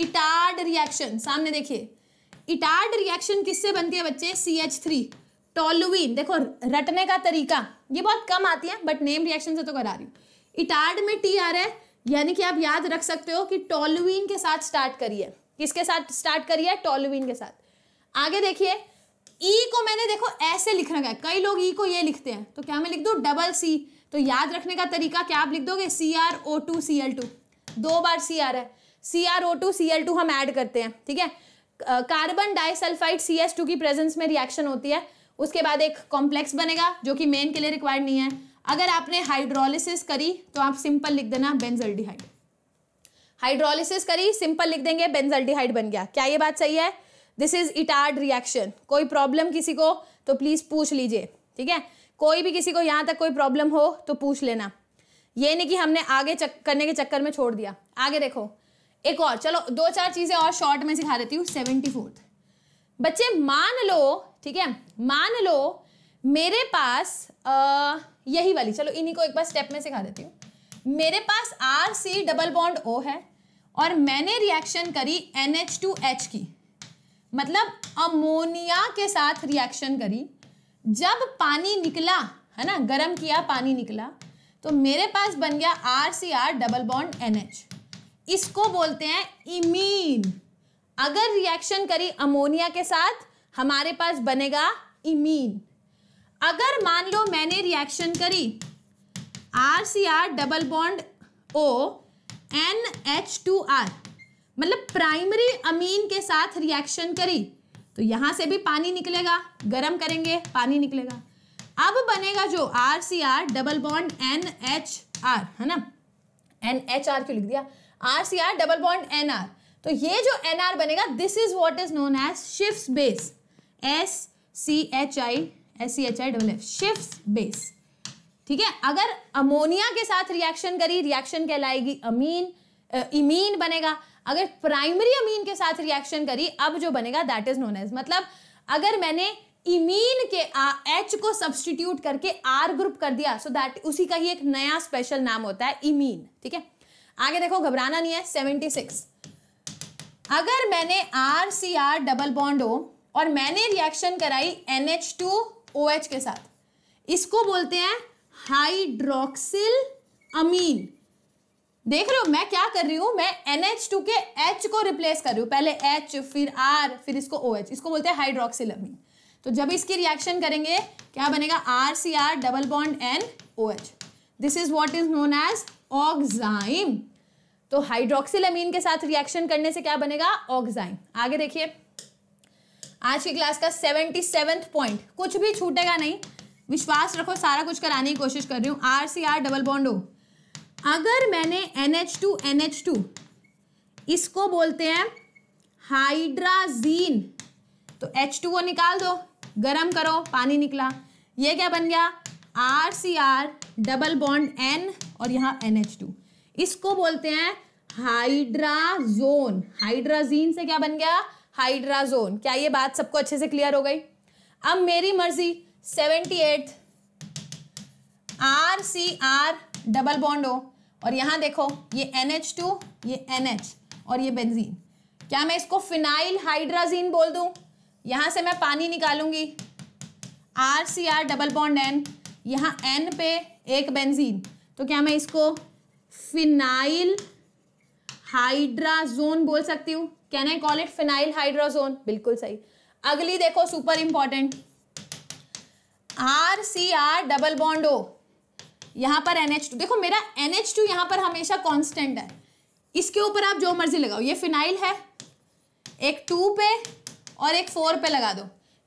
Etard reaction सामने देखिए इटार्ड e रिएक्शन किससे बनती है बच्चे सी एच थ्री टोलुविन देखो रटने का तरीका ये बहुत कम आती है बट नेम रिएक्शन से तो करा रही हूँ इटार्ड में टी आ रहा है यानी कि आप याद रख सकते हो कि टोलुविन के साथ स्टार्ट करिए किसके साथ स्टार्ट करिए टोलुविन के साथ आगे देखिए ई e को मैंने देखो ऐसे लिख रखा है कई लोग ई e को ये लिखते हैं तो क्या मैं लिख दूँ डबल सी तो याद रखने का तरीका क्या आप लिख दोगे C R O two C L two दो बार सी आर है C R O two C L two हम ऐड करते हैं ठीक है carbon disulphide C S two की प्रेजेंस में रिएक्शन होती है उसके बाद एक कॉम्प्लेक्स बनेगा जो कि मेन के लिए रिक्वायर्ड नहीं है अगर आपने हाइड्रोलिसिस करी तो आप सिंपल लिख देना बेंजल्डिहाइड हाइड्रोलिसिस करी सिंपल लिख देंगे बेंजल्डिहाइड बन गया क्या ये बात सही है दिस इज इटार्ड रिएक्शन कोई प्रॉब्लम किसी को तो प्लीज़ पूछ लीजिए ठीक है कोई भी किसी को यहां तक कोई प्रॉब्लम हो तो पूछ लेना ये नहीं कि हमने आगे चक, करने के चक्कर में छोड़ दिया आगे देखो एक और चलो दो चार चीज़ें और शॉर्ट में सिखा देती हूँ सेवेंटी फोर्थ बच्चे मान लो ठीक है मान लो मेरे पास आ, यही वाली चलो इन्हीं को एक बार स्टेप में सिखा देती हूँ मेरे पास R C double bond O है और मैंने रिएक्शन करी एन एच टू एच की मतलब अमोनिया के साथ रिएक्शन करी जब पानी निकला है ना गर्म किया पानी निकला तो मेरे पास बन गया R C R double bond N H इसको बोलते हैं इमीन अगर रिएक्शन करी अमोनिया के साथ हमारे पास बनेगा इमीन अगर मान लो मैंने रिएक्शन करी R C R double bond O N H two R मतलब प्राइमरी अमीन के साथ रिएक्शन करी तो यहां से भी पानी निकलेगा गर्म करेंगे पानी निकलेगा अब बनेगा जो are C R double bond N H R है ना एन एच आर क्यों लिख दिया are C R double bond N R तो ये जो एन आर बनेगा this is what is known as shift base S C H I S C H I double F shift base ठीक है अगर अमोनिया के साथ रिएक्शन करी रिएक्शन कहलाएगी अमीन इमीन बनेगा अगर प्राइमरी अमीन के साथ रिएक्शन करी अब जो बनेगा दैट इज नोन एज मतलब अगर मैंने इमीन के एच को सब्सटीट्यूट करके आर ग्रुप कर दिया सो so दैट उसी का ही एक नया स्पेशल नाम होता है इमीन ठीक है आगे देखो घबराना नहीं है सेवेंटी सिक्स अगर मैंने R C R double bond हो और मैंने रिएक्शन कराई N H two O H के साथ इसको बोलते हैं हाइड्रोक्सिल अमीन देख लो मैं क्या कर रही हूं मैं टू के एच को रिप्लेस कर रही हूं पहले एच फिर आर फिर इसको ओ एच इसको बोलते हैं हाइड्रोक्सिल अमीन तो जब इसकी रिएक्शन करेंगे क्या बनेगा R C R double bond N O H this is what is known as oxime तो हाइड्रोक्सिल अमीन के साथ रिएक्शन करने से क्या बनेगा ऑक्साइम आगे देखिए आज की क्लास का सेवेंटी सेवेंथ पॉइंट कुछ भी छूटेगा नहीं विश्वास रखो सारा कुछ कराने की कोशिश कर रही हूँ R C R double bond हो अगर मैंने N H two N H two इसको बोलते हैं हाइड्राजीन तो एच टू वो निकाल दो गर्म करो पानी निकला ये क्या बन गया R C R double bond N और यहाँ एन एच टू इसको बोलते हैं हाइड्राजोन हाइड्राजीन से क्या बन गया हाइड्राजोन क्या ये बात सबको अच्छे से क्लियर हो गई अब मेरी मर्जी seventy eight R C R double bond हो और यहां देखो ये एन एच टू ये एन एच और ये बेंजीन क्या मैं इसको फिनाइल हाइड्राजीन बोल दू यहां से मैं पानी निकालूंगी R C R double bond N यहां एन पे एक बेंजीन तो क्या मैं इसको फिनाइल हाइड्राजोन बोल सकती हूँ can I call it phenyl hydrazone बिल्कुल सही अगली देखो super important R C R double bond O यहाँ पर एन एच टू देखो मेरा एन एच टू यहां पर हमेशा कॉन्स्टेंट है इसके ऊपर आप जो मर्जी लगाओ ये फिनाइल है एक टू पे और एक फोर पे लगा दो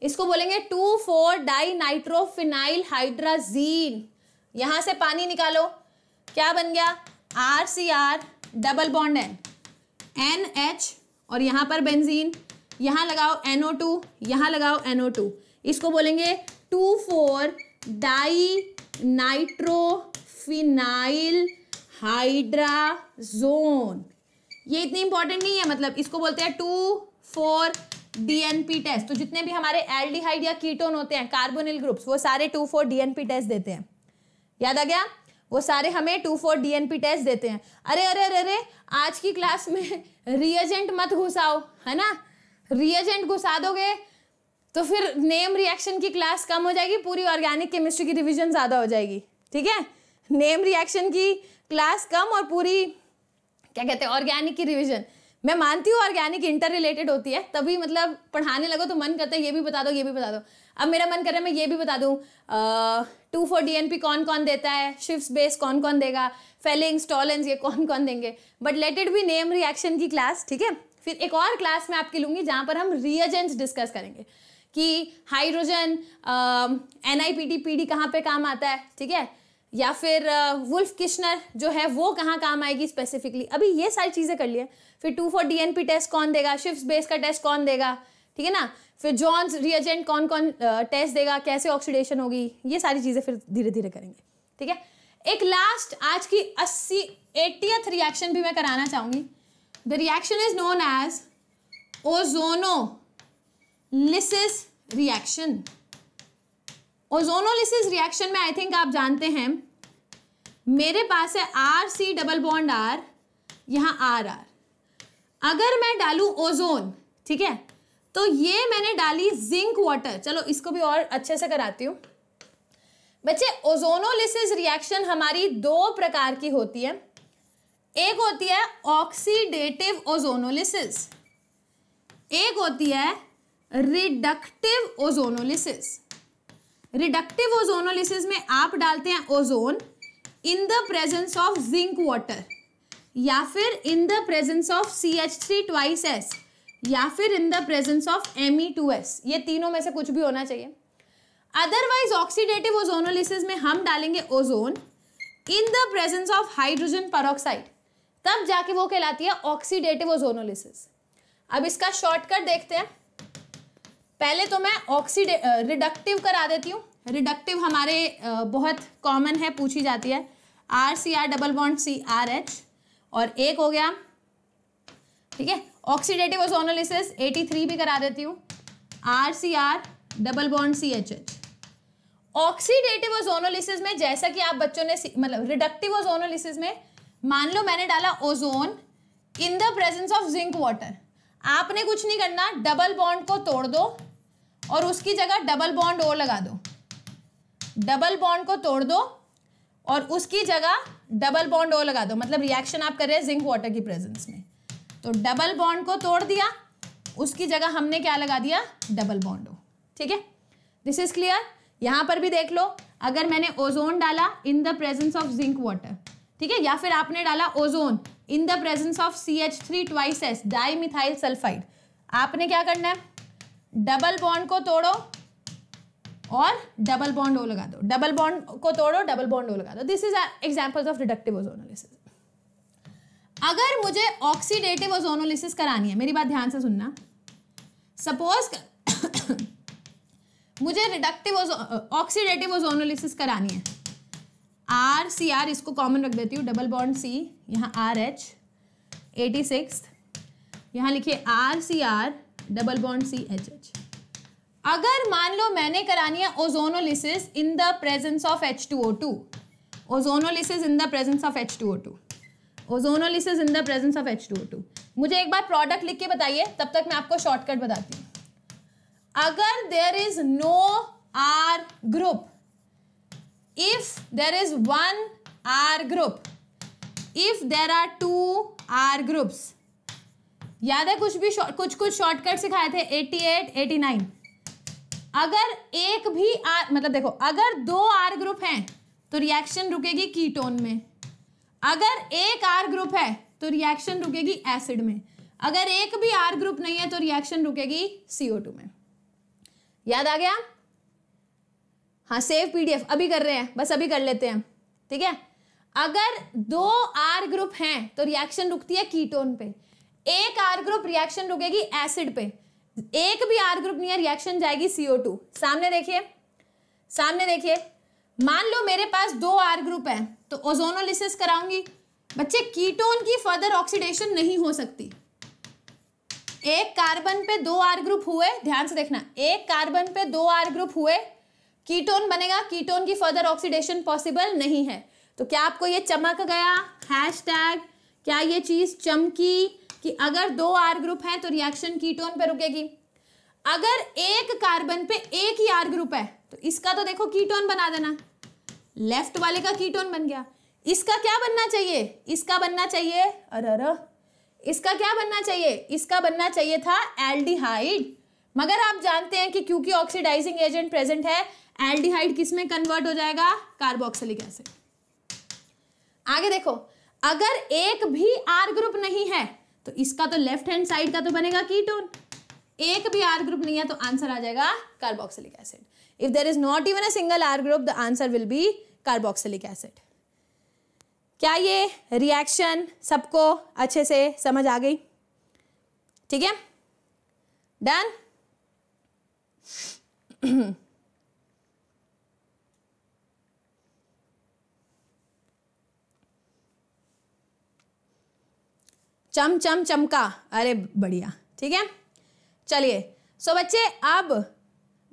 इसको बोलेंगे two four di nitrophenyl hydrazine यहां से पानी निकालो क्या बन गया R C R double bond N N H और यहाँ पर बेंजीन यहाँ लगाओ एनओ टू यहाँ लगाओ एनओ टू इसको बोलेंगे two four di nitrophenyl hydrazone ये इतनी इंपॉर्टेंट नहीं है मतलब इसको बोलते हैं टू फोर पी टेस्ट तो जितने भी हमारे एल्डिहाइड या कीटोन होते हैं कार्बोनिल ग्रुप्स वो सारे टू फोर पी टेस्ट देते हैं याद आ गया वो सारे हमें टू फोर डी टेस्ट देते हैं अरे अरे अरे अरे आज की क्लास में रिएजेंट (laughs) मत घुसाओ है ना रिएजेंट घुसा दोगे तो फिर नेम रिएक्शन की क्लास कम हो जाएगी पूरी ऑर्गेनिक केमिस्ट्री की रिवीजन ज़्यादा हो जाएगी ठीक है नेम रिएक्शन की क्लास कम और पूरी क्या कहते हैं ऑर्गेनिक की रिवीजन मैं मानती हूँ ऑर्गेनिक इंटर रिलेटेड होती है तभी मतलब पढ़ाने लगो तो मन करता है ये भी बता दो ये भी बता दो अब मेरा मन कर रहा है मैं ये भी बता दूँ two four D N P कौन कौन देता है शिफ्ट बेस कौन कौन देगा फेलिंग टॉलेंस ये कौन कौन देंगे but let it be name reaction की क्लास ठीक है फिर एक और क्लास मैं आपकी लूँगी जहाँ पर हम रिएजेंट्स डिस्कस करेंगे कि hydrogen N I P T P D कहाँ पर काम आता है ठीक है या फिर वुल्फ किशनर जो है वो कहाँ काम आएगी स्पेसिफिकली अभी ये सारी चीज़ें कर लिए फिर two four D N P test कौन देगा शिफ्ट बेस का टेस्ट कौन देगा ठीक है ना फिर जॉन्स रिएजेंट कौन कौन टेस्ट देगा कैसे ऑक्सीडेशन होगी ये सारी चीज़ें फिर धीरे धीरे करेंगे ठीक है एक लास्ट आज की अस्सी एटीएथ रिएक्शन भी मैं कराना चाहूँगी the reaction is known as ozonolysis reaction ozonolysis reaction में आई थिंक आप जानते हैं मेरे पास है R C double bond R यहाँ आर आर अगर मैं डालूँ ओजोन ठीक है तो ये मैंने डाली जिंक वाटर चलो इसको भी और अच्छे से कराती हूँ बच्चे ओजोनोलिसिस रिएक्शन हमारी दो प्रकार की होती है एक होती है ऑक्सीडेटिव ओजोनोलिसिस एक होती है रिडक्टिव ओजोनोलिसिस रिडक्टिव ओजोनोलिसिस में आप डालते हैं ozone in the presence of zinc water या फिर in the presence of C H three twice S या फिर in the presence of M E two S ये तीनों में से कुछ भी होना चाहिए अदरवाइज ऑक्सीडेटिव ओजोनोलिसिस में हम डालेंगे ozone in the presence of hydrogen peroxide तब जाके वो कहलाती है ऑक्सीडेटिव ओजोनोलिसिस अब इसका शॉर्टकट देखते हैं पहले तो मैं ऑक्सीडे रिडक्टिव करा देती हूँ रिडक्टिव हमारे बहुत कॉमन है पूछी जाती है R C R double bond C R H और एक हो गया ठीक है ऑक्सीडेटिव ओजोनोलिसिस 83 भी करा देती हूँ R C R double bond C H H oxidative ozonolysis में जैसा कि आप बच्चों ने मतलब रिडक्टिव ओजोनोलिसिस में मान लो मैंने डाला ozone in the presence of zinc water आपने कुछ नहीं करना डबल बॉन्ड को तोड़ दो और उसकी जगह डबल बॉन्ड ओ लगा दो डबल बॉन्ड को तोड़ दो और उसकी जगह डबल बॉन्ड ओ लगा दो मतलब रिएक्शन आप कर रहे हैं जिंक वाटर की प्रेजेंस में तो डबल बॉन्ड को तोड़ दिया उसकी जगह हमने क्या लगा दिया डबल बॉन्ड ठीक है दिस इज क्लियर यहां पर भी देख लो अगर मैंने ओजोन डाला in the presence of zinc water ठीक है या फिर आपने डाला ozone in the presence of C H three twice S dimethyl sulphide आपने क्या करना है डबल बॉन्ड को तोड़ो और डबल बॉन्ड ओ लगा दो डबल बॉन्ड को तोड़ो डबल बॉन्ड ओ लगा दो this is examples of reductive ozonolysis अगर मुझे ऑक्सीडेटिव ओजोनोलिसिस करानी है मेरी बात ध्यान से सुनना सपोज (coughs) मुझे रिडक्टिव ऑक्सीडेटिव ओजोनोलिसिस करानी है आर सी आर इसको कॉमन रख देती हूँ डबल बॉन्ड सी यहाँ आर एच एटी सिक्स यहाँ लिखिए R C R double bond C H H अगर मान लो मैंने करानी है ozonolysis in the presence of H two O two ozonolysis in the presence of H two O two ozonolysis in the presence of H मुझे एक बार प्रोडक्ट लिख के बताइए तब तक मैं आपको शॉर्टकट बताती हूँ अगर there is no R group if there is one R group if there are two R groups याद है कुछ भी कुछ कुछ शॉर्टकट सिखाए थे 88, 89. अगर एक भी आर मतलब देखो अगर दो आर ग्रुप हैं तो रिएक्शन रुकेगी कीटोन में अगर एक आर ग्रुप है तो रिएक्शन रुकेगी एसिड में अगर एक भी आर ग्रुप नहीं है तो रिएक्शन रुकेगी सीओ टू में याद आ गया हाँ सेव पीडीएफ अभी कर रहे हैं बस अभी कर लेते हैं ठीक है अगर दो आर ग्रुप हैं तो रिएक्शन रुकती है कीटोन पे एक आर ग्रुप रिएक्शन रुकेगी एसिड पे एक भी आर ग्रुप नहीं है रिएक्शन जाएगी सीओ टू सामने देखिए सामने देखिए मान लो मेरे पास दो आर ग्रुप है तो ओजोनोलिसिस कराऊंगी बच्चे कीटोन की फर्दर ऑक्सीडेशन नहीं हो सकती एक कार्बन पे दो आर ग्रुप हुए ध्यान से देखना एक कार्बन पे दो आर ग्रुप हुए कीटोन बनेगा कीटोन की फर्दर ऑक्सीडेशन पॉसिबल नहीं है तो क्या आपको ये चमक गया हैश टैग क्या ये चीज़ चमकी कि अगर दो आर ग्रुप है तो रिएक्शन कीटोन पे रुकेगी अगर एक कार्बन पे एक ही आर ग्रुप है तो इसका तो देखो कीटोन बना देना लेफ्ट वाले का कीटोन बन गया इसका क्या बनना चाहिए इसका बनना चाहिए अरे अरे इसका क्या बनना चाहिए इसका बनना चाहिए था एल्डिहाइड मगर आप जानते हैं कि क्योंकि ऑक्सीडाइजिंग एजेंट प्रेजेंट है एल्डिहाइड किस में कन्वर्ट हो जाएगा कार्बोक्सिलिक एसिड आगे देखो अगर एक भी आर ग्रुप नहीं है तो इसका तो लेफ्ट हैंड साइड का तो बनेगा कीटोन एक भी आर ग्रुप नहीं है तो आंसर आ जाएगा carboxylic acid if there is not even a single R group the answer will be carboxylic acid क्या ये रिएक्शन सबको अच्छे से समझ आ गई ठीक है डन चम चम चमका अरे बढ़िया ठीक है चलिए सो बच्चे अब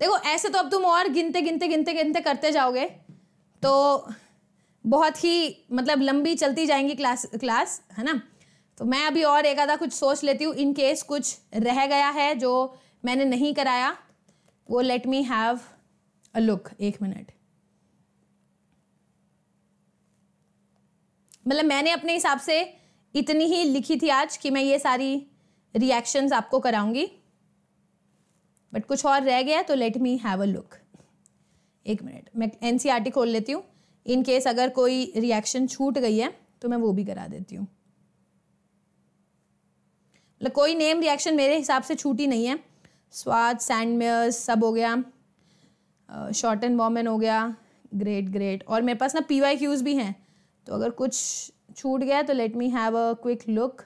देखो ऐसे तो अब तुम और गिनते गिनते गिनते गिनते करते जाओगे तो बहुत ही मतलब लंबी चलती जाएंगी क्लास क्लास है ना तो मैं अभी और एक आधा कुछ सोच लेती हूँ इन केस कुछ रह गया है जो मैंने नहीं कराया वो let me have a look एक मिनट मतलब मैंने अपने हिसाब से इतनी ही लिखी थी आज कि मैं ये सारी रिएक्शंस आपको कराऊंगी बट कुछ और रह गया तो let me have a look एक मिनट मैं एन e खोल लेती हूँ इन केस अगर कोई रिएक्शन छूट गई है तो मैं वो भी करा देती हूँ मतलब कोई नेम रिएक्शन मेरे हिसाब से छूटी नहीं है स्वाद सैंडमेयर्स सब हो गया शॉर्ट एंड वॉमेन हो गया ग्रेट ग्रेट और मेरे पास ना पी वाई क्यूज़ भी हैं तो अगर कुछ छूट गया तो let me have a quick look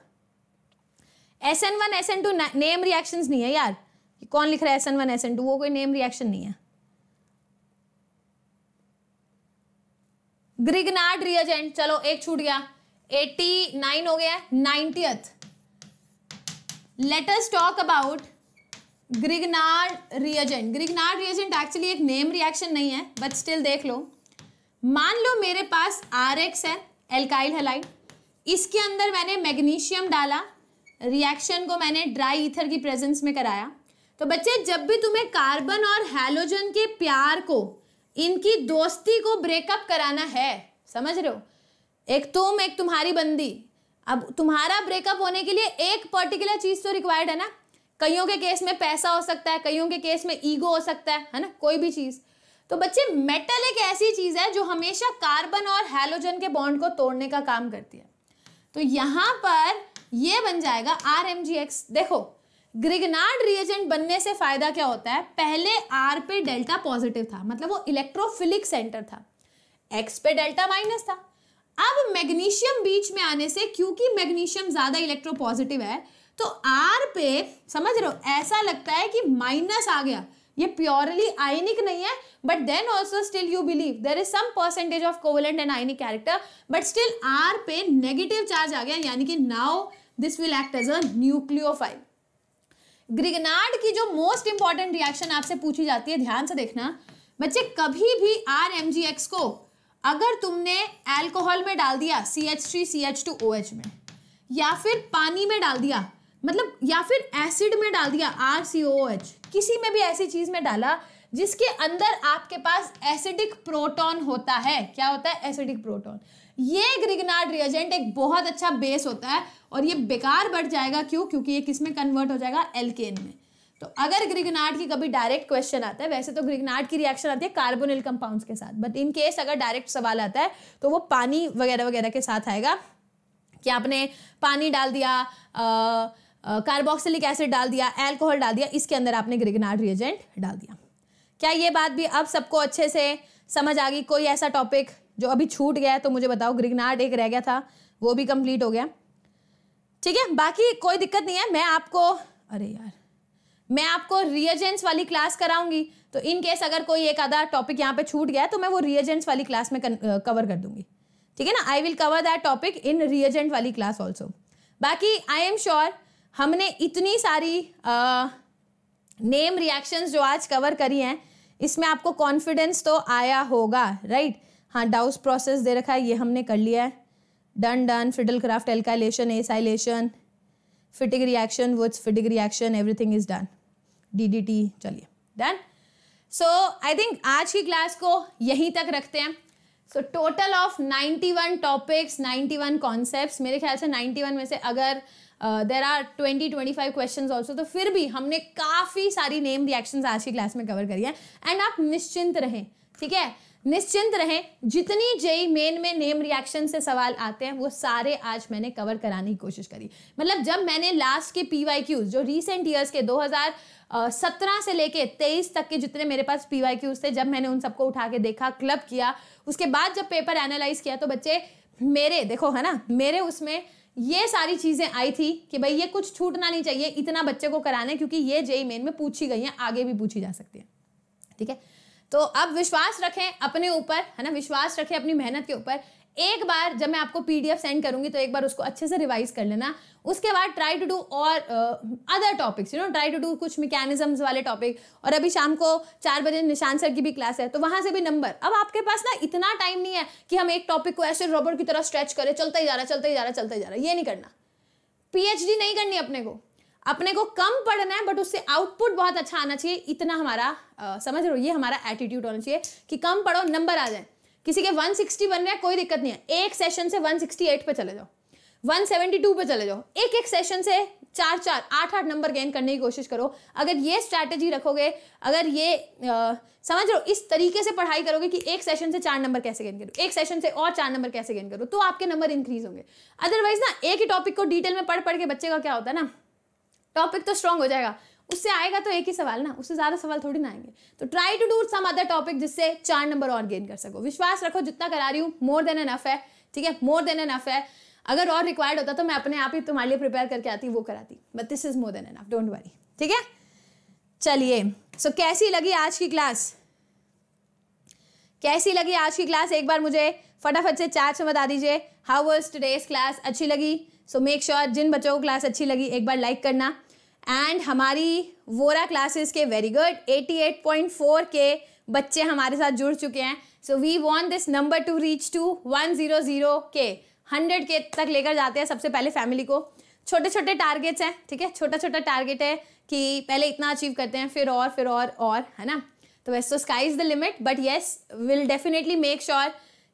S N one S N two name reactions नहीं है यार कि कौन लिख रहा है S N one S N two वो कोई नेम रिएक्शन नहीं है ग्रिगनार्ड रिएजेंट चलो एक छूट गया एटी नाइन हो गया ninetieth let's talk about Grignard reagent Grignard reagent actually एक नेम रिएक्शन नहीं है बट स्टिल देख लो मान लो मेरे पास आर एक्स है एल्काइल हेलाइड इसके अंदर मैंने मैग्नीशियम डाला रिएक्शन को मैंने ड्राई ईथर की प्रेजेंस में कराया तो बच्चे जब भी तुम्हें कार्बन और हेलोजन के प्यार को इनकी दोस्ती को ब्रेकअप कराना है समझ रहे हो एक तुम एक तुम्हारी बंदी अब तुम्हारा ब्रेकअप होने के लिए एक पर्टिकुलर चीज़ तो रिक्वायर्ड है ना कईयों के केस में पैसा हो सकता है कईयों के केस में ईगो हो सकता है है ना कोई भी चीज़ तो बच्चे मेटल एक ऐसी चीज़ है जो हमेशा कार्बन और हेलोजन के बॉन्ड को तोड़ने का काम करती है तो यहां पर ये बन जाएगा आर देखो ग्रिगनार्ड रिएजेंट बनने से फायदा क्या होता है पहले आर पे डेल्टा पॉजिटिव था मतलब वो इलेक्ट्रोफिलिक सेंटर था एक्स पे डेल्टा माइनस था अब मैग्नीशियम बीच में आने से क्योंकि मैग्नीशियम ज्यादा इलेक्ट्रो पॉजिटिव है तो आर पे समझ रहे हो ऐसा लगता है कि माइनस आ गया ये प्योरली आयनिक नहीं है but then also still you believe there is some percentage of covalent and ionic character but still R पे नेगेटिव चार्ज आ गया यानी कि now this will act as a nucleophile Grignard की जो मोस्ट इंपॉर्टेंट रिएक्शन आपसे पूछी जाती है ध्यान से देखना बच्चे कभी भी आर एम जी एक्स को अगर तुमने एल्कोहल में डाल दिया C H three C H two O H में या फिर पानी में डाल दिया मतलब या फिर एसिड में डाल दिया आर सी ओ एच किसी में भी ऐसी चीज में डाला जिसके अंदर आपके पास एसिडिक प्रोटॉन होता है क्या होता है एसिडिक प्रोटॉन ये ग्रिगनार्ड रिएजेंट एक बहुत अच्छा बेस होता है और ये बेकार बढ़ जाएगा क्यों क्योंकि ये किस में कन्वर्ट हो जाएगा एल्केन में तो अगर ग्रिगनार्ड की कभी डायरेक्ट क्वेश्चन आता है वैसे तो ग्रिगनार्ड की रिएक्शन आती है कार्बोनिल कंपाउंड्स के साथ बट इन केस अगर डायरेक्ट सवाल आता है तो वो पानी वगैरह वगैरह के साथ आएगा कि आपने पानी डाल दिया कार्बोक्सिलिक एसिड डाल दिया एल्कोहल डाल दिया इसके अंदर आपने ग्रिगनार्ड रिएजेंट डाल दिया क्या ये बात भी अब सबको अच्छे से समझ आ गई कोई ऐसा टॉपिक जो अभी छूट गया है तो मुझे बताओ ग्रिगनार्ड एक रह गया था वो भी कंप्लीट हो गया ठीक है बाकी कोई दिक्कत नहीं है मैं आपको अरे यार मैं आपको रिएजेंट्स वाली क्लास कराऊंगी तो इन केस अगर कोई एक आधा टॉपिक यहाँ पे छूट गया तो मैं वो रिएजेंट्स वाली क्लास में कवर कर दूंगी ठीक है ना I will cover that topic in reagent वाली क्लास ऑल्सो बाकी आई एम श्योर हमने इतनी सारी नेम रिएक्शंस जो आज कवर करी हैं इसमें आपको कॉन्फिडेंस तो आया होगा राइट right? हाँ डाउस प्रोसेस दे रखा है ये हमने कर लिया है done done Friedel Crafts alkylation acylation Fittig reaction Wurtz Fittig reaction everything is done D D T चलिए डन सो आई थिंक आज की क्लास को यहीं तक रखते हैं so total of ninety one topics ninety one concept मेरे ख्याल से नाइन्टी वन में से अगर there are twenty twenty five question also तो फिर भी हमने काफ़ी सारी नेम रिएक्शन आज की क्लास में कवर करी है एंड आप निश्चिंत रहें ठीक है निश्चिंत रहें जितनी जेई मेन में नेम रिएक्शन से सवाल आते हैं वो सारे आज मैंने कवर कराने की कोशिश करी मतलब जब मैंने लास्ट के पी वाई क्यूज जो रिसेंट ईयर्स के 2017 से लेके 23 तक के जितने मेरे पास पी वाई क्यूज थे जब मैंने उन सबको उठा के देखा क्लब किया उसके बाद जब पेपर एनालाइज किया तो बच्चे मेरे देखो है ना मेरे उसमें ये सारी चीज़ें आई थी कि भाई ये कुछ छूटना नहीं चाहिए इतना बच्चे को कराने क्योंकि ये जेई मेन में पूछी गई हैं आगे भी पूछी जा सकती है ठीक है तो अब विश्वास रखें अपने ऊपर है ना विश्वास रखें अपनी मेहनत के ऊपर एक बार जब मैं आपको पीडीएफ सेंड करूंगी तो एक बार उसको अच्छे से रिवाइज कर लेना उसके बाद ट्राई टू डू और other topics you know try to do कुछ मैकेनिज्म्स वाले टॉपिक और अभी शाम को चार बजे निशान सर की भी क्लास है तो वहां से भी नंबर अब आपके पास ना इतना टाइम नहीं है कि हम एक टॉपिक को ऐसे रबर की तरह स्ट्रेच करें चलता ही जा रहा चलता ही जा रहा चलता ही जा रहा ये नहीं करना पीएचडी नहीं करनी अपने को अपने को कम पढ़ना है बट उससे आउटपुट बहुत अच्छा आना चाहिए इतना हमारा आ, समझ रहे हो ये हमारा एटीट्यूड होना चाहिए कि कम पढ़ो नंबर आ जाए किसी के 160 बन रहे हैं कोई दिक्कत नहीं है एक सेशन से 168 पे चले जाओ 172 पे चले जाओ एक एक सेशन से चार चार आठ आठ नंबर गेन करने की कोशिश करो अगर ये स्ट्रैटेजी रखोगे अगर ये आ, समझ लो इस तरीके से पढ़ाई करोगे कि एक सेशन से चार नंबर कैसे गेन करो एक सेशन से और चार नंबर कैसे गेन करो तो आपके नंबर इंक्रीज होंगे अदरवाइज ना एक ही टॉपिक को डिटेल में पढ़ पढ़ के बच्चे का क्या होता है ना टॉपिक तो स्ट्रांग हो जाएगा उससे आएगा तो एक ही सवाल ना उससे ज़्यादा सवाल थोड़ी ना आएंगे तो try to do some other topic जिससे चार नंबर और गेन कर सको विश्वास रखो जितना करा रही हूँ मोर देन एनफ है ठीक है मोर देन एनफ है अगर और रिक्वायर्ड होता तो मैं अपने आप ही तुम्हारे लिए प्रिपेयर करके आती वो कराती but this is more than enough don't worry ठीक है चलिए सो so, कैसी लगी आज की क्लास कैसी लगी आज की क्लास एक बार मुझे फटाफट से चार्ज में बता दीजिए हाउ वॉज टूडेज क्लास अच्छी लगी सो मेक श्योर जिन बच्चों को क्लास अच्छी लगी एक बार लाइक करना एंड हमारी वोरा क्लासेस के वेरी गुड 88.4 के बच्चे हमारे साथ जुड़ चुके हैं so we want this number to reach to one zero zero K hundred K तक लेकर जाते हैं सबसे पहले फैमिली को छोटे छोटे टारगेट्स हैं ठीक है छोटा छोटा टारगेट है कि पहले इतना अचीव करते हैं फिर और फिर और और है ना तो वैसे तो sky is the limit but yes will definitely make sure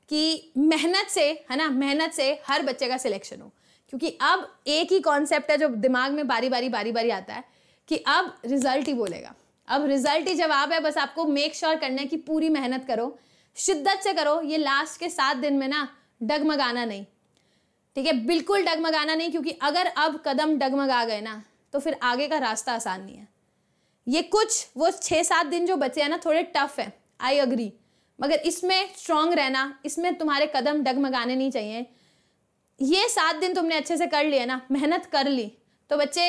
कि मेहनत से है ना मेहनत से हर बच्चे का सिलेक्शन हो क्योंकि अब एक ही कॉन्सेप्ट है जो दिमाग में बारी बारी बारी बारी आता है कि अब रिजल्ट ही बोलेगा अब रिजल्ट ही जवाब है बस आपको मेक श्योर sure करना है कि पूरी मेहनत करो शिद्दत से करो ये लास्ट के सात दिन में ना डगमगाना नहीं ठीक है बिल्कुल डगमगाना नहीं क्योंकि अगर अब कदम डगमगा गए ना तो फिर आगे का रास्ता आसान नहीं है ये कुछ वो छः सात दिन जो बचे हैं ना थोड़े टफ हैं आई अग्री मगर इसमें स्ट्रांग रहना इसमें तुम्हारे कदम डगमगाने नहीं चाहिए ये सात दिन तुमने अच्छे से कर लिए ना मेहनत कर ली तो बच्चे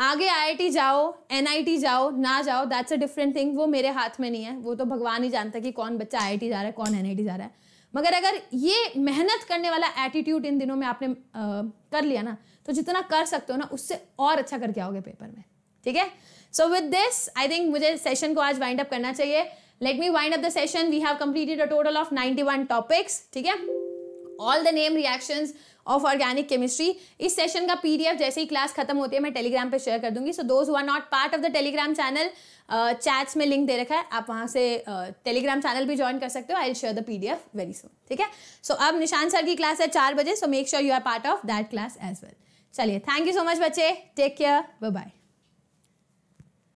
आगे आईआईटी जाओ एनआईटी जाओ ना जाओ दैट्स अ डिफरेंट थिंग वो मेरे हाथ में नहीं है वो तो भगवान ही जानता कि कौन बच्चा आईआईटी जा रहा है कौन एनआईटी जा रहा है मगर अगर ये मेहनत करने वाला एटीट्यूड इन दिनों में आपने आ, कर लिया ना तो जितना कर सकते हो ना उससे और अच्छा करके आओगे पेपर में ठीक है so with this I think मुझे सेशन को आज वाइंड अप करना चाहिए let me wind up the session we have completed a total of 91 topics ठीक है all the name reactions of organic chemistry इस सेशन का पीडीएफ जैसे ही क्लास खत्म होती है मैं टेलीग्राम पे शेयर कर दूंगी so those who are not part of the Telegram channel chats में लिंक दे रखा है आप वहाँ से टेलीग्राम uh, चैनल भी ज्वाइन कर सकते हो I share the P very soon ठीक है सो अब निशान सर की क्लास है चार बजे so make sure you are part of that class as well चलिए थैंक यू सो मच बच्चे टेक केयर बाय